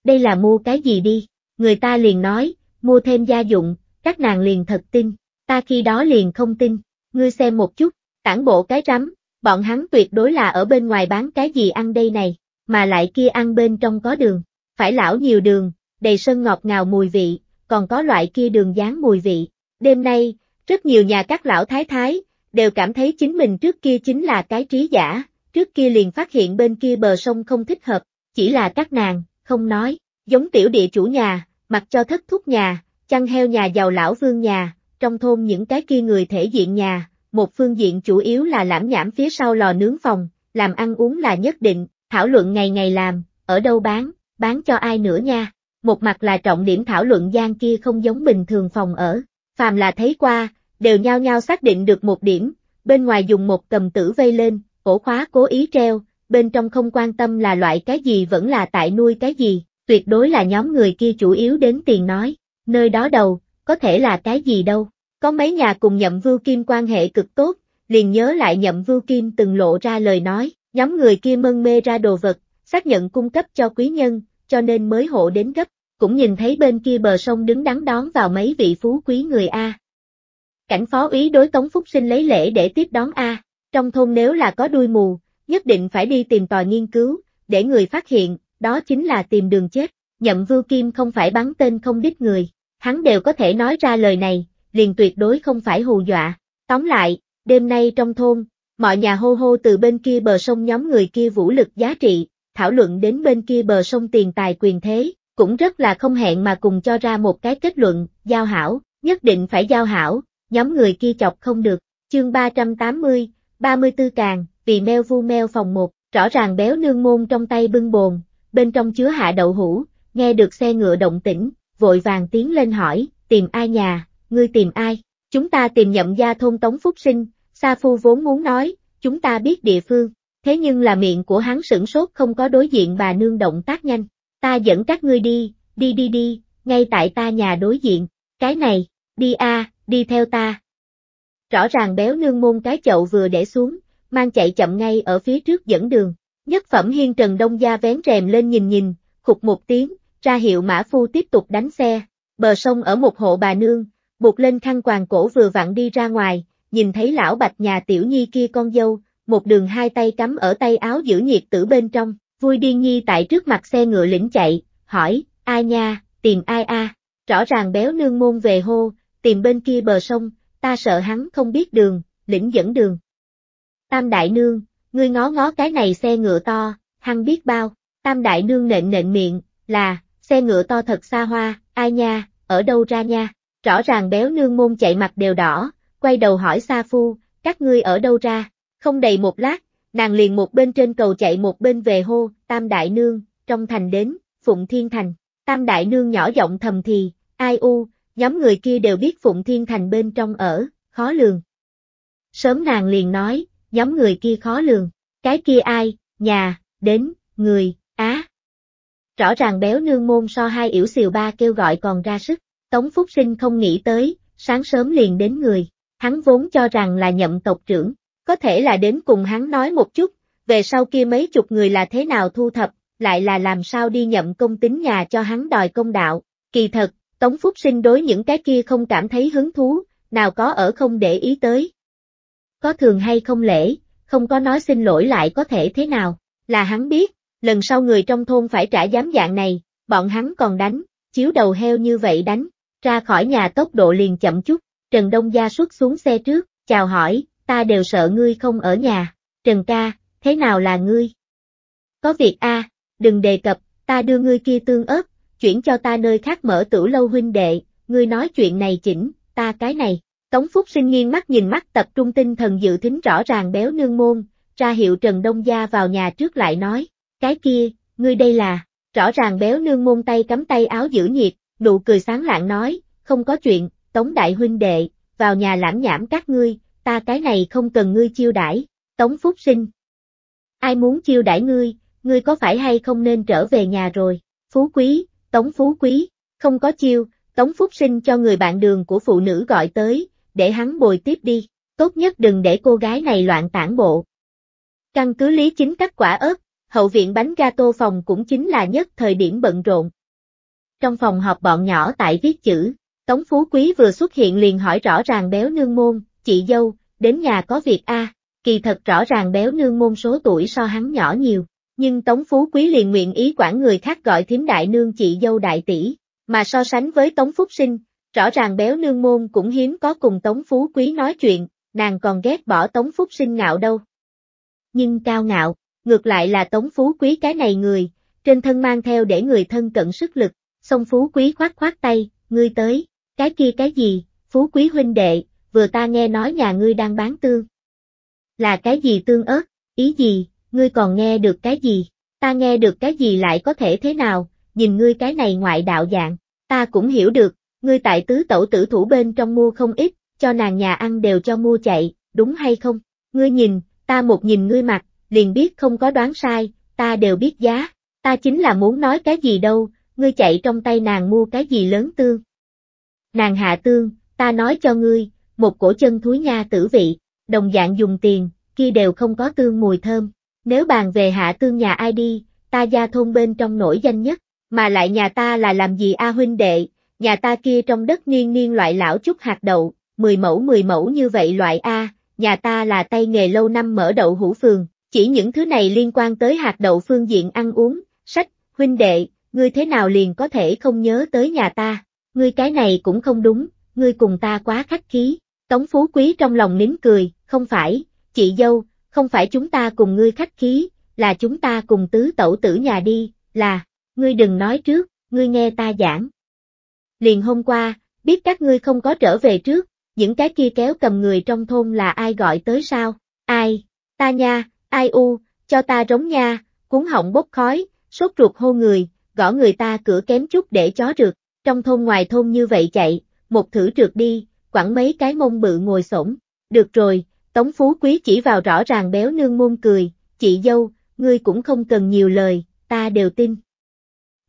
Đây là mua cái gì đi, người ta liền nói, mua thêm gia dụng, các nàng liền thật tin, ta khi đó liền không tin, ngươi xem một chút, tản bộ cái rắm, bọn hắn tuyệt đối là ở bên ngoài bán cái gì ăn đây này, mà lại kia ăn bên trong có đường, phải lão nhiều đường, đầy sân ngọt ngào mùi vị, còn có loại kia đường dáng mùi vị. Đêm nay, rất nhiều nhà các lão thái thái, đều cảm thấy chính mình trước kia chính là cái trí giả, trước kia liền phát hiện bên kia bờ sông không thích hợp, chỉ là các nàng, không nói, giống tiểu địa chủ nhà, mặc cho thất thúc nhà, chăn heo nhà giàu lão vương nhà, trong thôn những cái kia người thể diện nhà, một phương diện chủ yếu là lãm nhảm phía sau lò nướng phòng, làm ăn uống là nhất định, thảo luận ngày ngày làm, ở đâu bán, bán cho ai nữa nha. Một mặt là trọng điểm thảo luận gian kia không giống bình thường phòng ở, phàm là thấy qua, đều nhao nhao xác định được một điểm, bên ngoài dùng một cầm tử vây lên, cổ khóa cố ý treo, bên trong không quan tâm là loại cái gì vẫn là tại nuôi cái gì, tuyệt đối là nhóm người kia chủ yếu đến tiền nói, nơi đó đầu, có thể là cái gì đâu. Có mấy nhà cùng nhậm vưu kim quan hệ cực tốt, liền nhớ lại nhậm vưu kim từng lộ ra lời nói, nhóm người kia mân mê ra đồ vật, xác nhận cung cấp cho quý nhân, cho nên mới hộ đến gấp, cũng nhìn thấy bên kia bờ sông đứng đắn đón vào mấy vị phú quý người A. Cảnh phó úy đối Tống Phúc Sinh lấy lễ để tiếp đón A. Trong thôn nếu là có đuôi mù, nhất định phải đi tìm tòi nghiên cứu, để người phát hiện, đó chính là tìm đường chết. Nhậm Vưu Kim không phải bắn tên không đích người, hắn đều có thể nói ra lời này, liền tuyệt đối không phải hù dọa. Tóm lại, đêm nay trong thôn, mọi nhà hô hô từ bên kia bờ sông nhóm người kia vũ lực giá trị, thảo luận đến bên kia bờ sông tiền tài quyền thế, cũng rất là không hẹn mà cùng cho ra một cái kết luận, giao hảo, nhất định phải giao hảo, nhóm người kia chọc không được. Chương 380, 34 càng, vì meo vu meo phòng 1, rõ ràng béo nương môn trong tay bưng bồn, bên trong chứa hạ đậu hũ, nghe được xe ngựa động tĩnh, vội vàng tiến lên hỏi, tìm ai nhà, ngươi tìm ai, chúng ta tìm nhậm gia thôn Tống Phúc Sinh, Sa Phu vốn muốn nói, chúng ta biết địa phương, thế nhưng là miệng của hắn sửng sốt không có đối diện bà nương động tác nhanh, ta dẫn các ngươi đi, đi đi đi, ngay tại ta nhà đối diện, cái này, đi a, đi theo ta. Rõ ràng béo nương môn cái chậu vừa để xuống, mang chạy chậm ngay ở phía trước dẫn đường. Nhất phẩm hiên trần đông gia vén rèm lên nhìn nhìn, khục một tiếng, ra hiệu mã phu tiếp tục đánh xe. Bờ sông ở một hộ bà nương, buộc lên khăn quàng cổ vừa vặn đi ra ngoài, nhìn thấy lão bạch nhà tiểu nhi kia con dâu, một đường hai tay cắm ở tay áo giữ nhiệt tử bên trong, vui điên nhi tại trước mặt xe ngựa lĩnh chạy, hỏi, ai nha, tìm ai a? Rõ ràng béo nương môn về hô, tìm bên kia bờ sông, ta sợ hắn không biết đường, lĩnh dẫn đường. Tam Đại Nương, ngươi ngó ngó cái này xe ngựa to, hăng biết bao, Tam Đại Nương nện nện miệng, là, xe ngựa to thật xa hoa, ai nha, ở đâu ra nha, rõ ràng béo nương môn chạy mặt đều đỏ, quay đầu hỏi Sa Phu, các ngươi ở đâu ra, không đầy một lát, nàng liền một bên trên cầu chạy một bên về hô, Tam Đại Nương, trong thành đến, Phụng Thiên Thành, Tam Đại Nương nhỏ giọng thầm thì, ai u, nhóm người kia đều biết Phụng Thiên Thành bên trong ở, khó lường. Sớm nàng liền nói, nhóm người kia khó lường, cái kia ai, nhà, đến, người, á. Rõ ràng béo nương môn so hai yểu xìu ba kêu gọi còn ra sức, Tống Phúc Sinh không nghĩ tới, sáng sớm liền đến người, hắn vốn cho rằng là nhậm tộc trưởng, có thể là đến cùng hắn nói một chút, về sau kia mấy chục người là thế nào thu thập, lại là làm sao đi nhậm công tính nhà cho hắn đòi công đạo, kỳ thật, Tống Phúc Sinh đối những cái kia không cảm thấy hứng thú, nào có ở không để ý tới. Có thường hay không lễ, không có nói xin lỗi lại có thể thế nào, là hắn biết, lần sau người trong thôn phải trả giám dạng này, bọn hắn còn đánh, chiếu đầu heo như vậy đánh, ra khỏi nhà tốc độ liền chậm chút, Trần Đông Gia xuất xuống xe trước, chào hỏi, ta đều sợ ngươi không ở nhà, Trần ca, thế nào là ngươi? Có việc a đừng đề cập, ta đưa ngươi kia tương ớt, chuyển cho ta nơi khác mở tử lâu huynh đệ, ngươi nói chuyện này chỉnh, ta cái này. Tống Phúc sinh nghiêng mắt nhìn mắt tập trung tinh thần dự thính rõ ràng béo nương môn, ra hiệu Trần Đông Gia vào nhà trước lại nói, cái kia, ngươi đây là, rõ ràng béo nương môn tay cắm tay áo giữ nhiệt, nụ cười sáng lạng nói, không có chuyện, Tống Đại Huynh Đệ, vào nhà lãm nhảm các ngươi, ta cái này không cần ngươi chiêu đãi, Tống Phúc sinh. Ai muốn chiêu đãi ngươi, ngươi có phải hay không nên trở về nhà rồi, phú quý, Tống Phú Quý, không có chiêu, Tống Phúc Sinh cho người bạn đường của phụ nữ gọi tới, để hắn bồi tiếp đi, tốt nhất đừng để cô gái này loạn tản bộ. Căn cứ lý chính cắt quả ớt, hậu viện bánh gato phòng cũng chính là nhất thời điểm bận rộn. Trong phòng họp bọn nhỏ tại viết chữ, Tống Phú Quý vừa xuất hiện liền hỏi rõ ràng béo nương môn, chị dâu, đến nhà có việc a kỳ thật rõ ràng béo nương môn số tuổi so hắn nhỏ nhiều, nhưng Tống Phú Quý liền nguyện ý quản người khác gọi thím đại nương chị dâu đại tỷ, mà so sánh với Tống Phúc Sinh, rõ ràng béo nương môn cũng hiếm có cùng Tống Phú Quý nói chuyện, nàng còn ghét bỏ Tống Phúc Sinh ngạo đâu. Nhưng cao ngạo, ngược lại là Tống Phú Quý cái này người, trên thân mang theo để người thân cận sức lực, song Phú Quý khoát khoát tay, ngươi tới, cái kia cái gì, Phú Quý huynh đệ, vừa ta nghe nói nhà ngươi đang bán tương. Là cái gì tương ớt, ý gì, ngươi còn nghe được cái gì? Ta nghe được cái gì lại có thể thế nào, nhìn ngươi cái này ngoại đạo dạng, ta cũng hiểu được, ngươi tại tứ tẩu tử thủ bên trong mua không ít, cho nàng nhà ăn đều cho mua chạy, đúng hay không? Ngươi nhìn, ta một nhìn ngươi mặt, liền biết không có đoán sai, ta đều biết giá, ta chính là muốn nói cái gì đâu, ngươi chạy trong tay nàng mua cái gì lớn tương. Nàng hạ tương, ta nói cho ngươi, một cổ chân thúi nha tử vị, đồng dạng dùng tiền, kia đều không có tương mùi thơm. Nếu bàn về hạ tương nhà ai đi, ta gia thôn bên trong nổi danh nhất, mà lại nhà ta là làm gì A huynh đệ, nhà ta kia trong đất niên niên loại lão chút hạt đậu, 10 mẫu 10 mẫu như vậy loại A, nhà ta là tay nghề lâu năm mở đậu hủ phường, chỉ những thứ này liên quan tới hạt đậu phương diện ăn uống, sách, huynh đệ, ngươi thế nào liền có thể không nhớ tới nhà ta, ngươi cái này cũng không đúng, ngươi cùng ta quá khách khí, Tống Phú Quý trong lòng nín cười, không phải, chị dâu, không phải chúng ta cùng ngươi khách khí, là chúng ta cùng tứ tẩu tử nhà đi, là, ngươi đừng nói trước, ngươi nghe ta giảng. Liền hôm qua, biết các ngươi không có trở về trước, những cái kia kéo cầm người trong thôn là ai gọi tới sao, ai, ta nha, ai u, cho ta rống nha, cuốn họng bốc khói, sốt ruột hô người, gõ người ta cửa kém chút để chó rượt, trong thôn ngoài thôn như vậy chạy, một thử trượt đi, quẳng mấy cái mông bự ngồi xổm được rồi, Tống Phú Quý chỉ vào rõ ràng béo nương môn cười, chị dâu, ngươi cũng không cần nhiều lời, ta đều tin.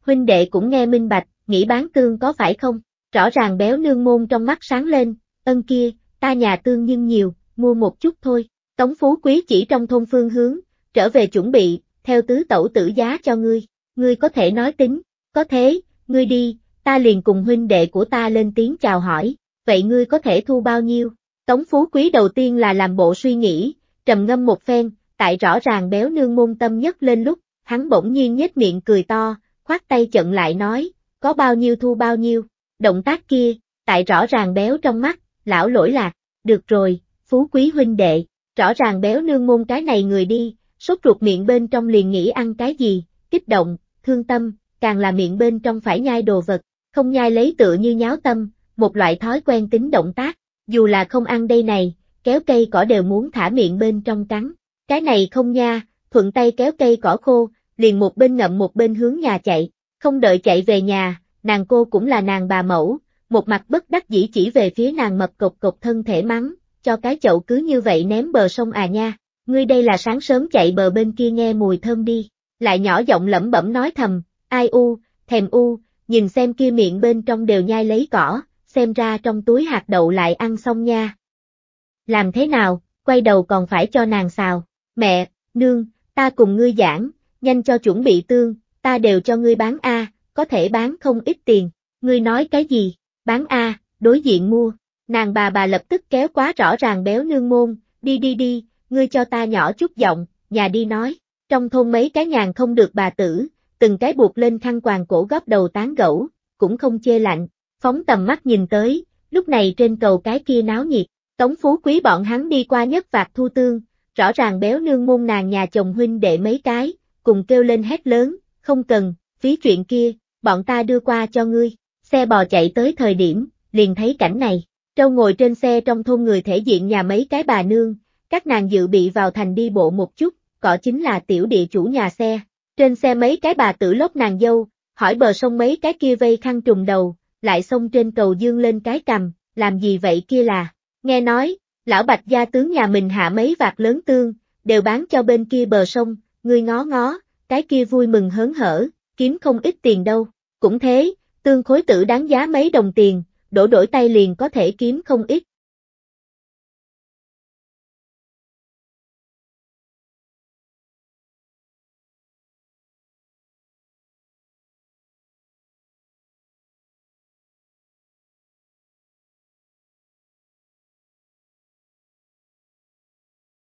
Huynh đệ cũng nghe minh bạch, nghĩ bán tương có phải không? Rõ ràng béo nương môn trong mắt sáng lên, ân kia, ta nhà tương nhưng nhiều, mua một chút thôi. Tống Phú Quý chỉ trong thôn phương hướng, trở về chuẩn bị, theo tứ tẩu tử giá cho ngươi, ngươi có thể nói tính, có thế, ngươi đi, ta liền cùng huynh đệ của ta lên tiếng chào hỏi, vậy ngươi có thể thu bao nhiêu? Tống Phú Quý đầu tiên là làm bộ suy nghĩ, trầm ngâm một phen, tại rõ ràng béo nương môn tâm nhất lên lúc, hắn bỗng nhiên nhếch miệng cười to, khoát tay chận lại nói, có bao nhiêu thu bao nhiêu, động tác kia, tại rõ ràng béo trong mắt, lão lỗi lạc, được rồi, Phú Quý huynh đệ, rõ ràng béo nương môn cái này người đi, sốt ruột miệng bên trong liền nghĩ ăn cái gì, kích động, thương tâm, càng là miệng bên trong phải nhai đồ vật, không nhai lấy tựa như nháo tâm, một loại thói quen tính động tác, dù là không ăn đây này, kéo cây cỏ đều muốn thả miệng bên trong cắn. Cái này không nha, thuận tay kéo cây cỏ khô, liền một bên ngậm một bên hướng nhà chạy, không đợi chạy về nhà, nàng cô cũng là nàng bà mẫu, một mặt bất đắc dĩ chỉ về phía nàng mập cục cục thân thể mắng, cho cái chậu cứ như vậy ném bờ sông à nha, ngươi đây là sáng sớm chạy bờ bên kia nghe mùi thơm đi, lại nhỏ giọng lẩm bẩm nói thầm, ai u, thèm u, nhìn xem kia miệng bên trong đều nhai lấy cỏ, xem ra trong túi hạt đậu lại ăn xong nha. Làm thế nào, quay đầu còn phải cho nàng xào. Mẹ, nương, ta cùng ngươi giảng, nhanh cho chuẩn bị tương, ta đều cho ngươi bán A, có thể bán không ít tiền. Ngươi nói cái gì, bán A, đối diện mua. Nàng bà bà lập tức kéo quá rõ ràng béo nương môn, đi đi đi, ngươi cho ta nhỏ chút giọng, nhà đi nói. Trong thôn mấy cái nhàn không được bà tử, từng cái buộc lên khăn quàng cổ góp đầu tán gẫu, cũng không chê lạnh, phóng tầm mắt nhìn tới, lúc này trên cầu cái kia náo nhiệt, tống phú quý bọn hắn đi qua nhất vạt thu tương, rõ ràng béo nương môn nàng nhà chồng huynh đệ mấy cái, cùng kêu lên hét lớn, không cần, phí chuyện kia, bọn ta đưa qua cho ngươi, xe bò chạy tới thời điểm, liền thấy cảnh này, trâu ngồi trên xe trong thôn người thể diện nhà mấy cái bà nương, các nàng dự bị vào thành đi bộ một chút, cỏ chính là tiểu địa chủ nhà xe, trên xe mấy cái bà tử lốc nàng dâu, hỏi bờ sông mấy cái kia vây khăn trùng đầu, lại xông trên cầu dương lên cái cầm, làm gì vậy kia là, nghe nói, lão bạch gia tướng nhà mình hạ mấy vạt lớn tương, đều bán cho bên kia bờ sông, ngươi ngó ngó, cái kia vui mừng hớn hở, kiếm không ít tiền đâu, cũng thế, tương khối tử đáng giá mấy đồng tiền, đổ đổi tay liền có thể kiếm không ít,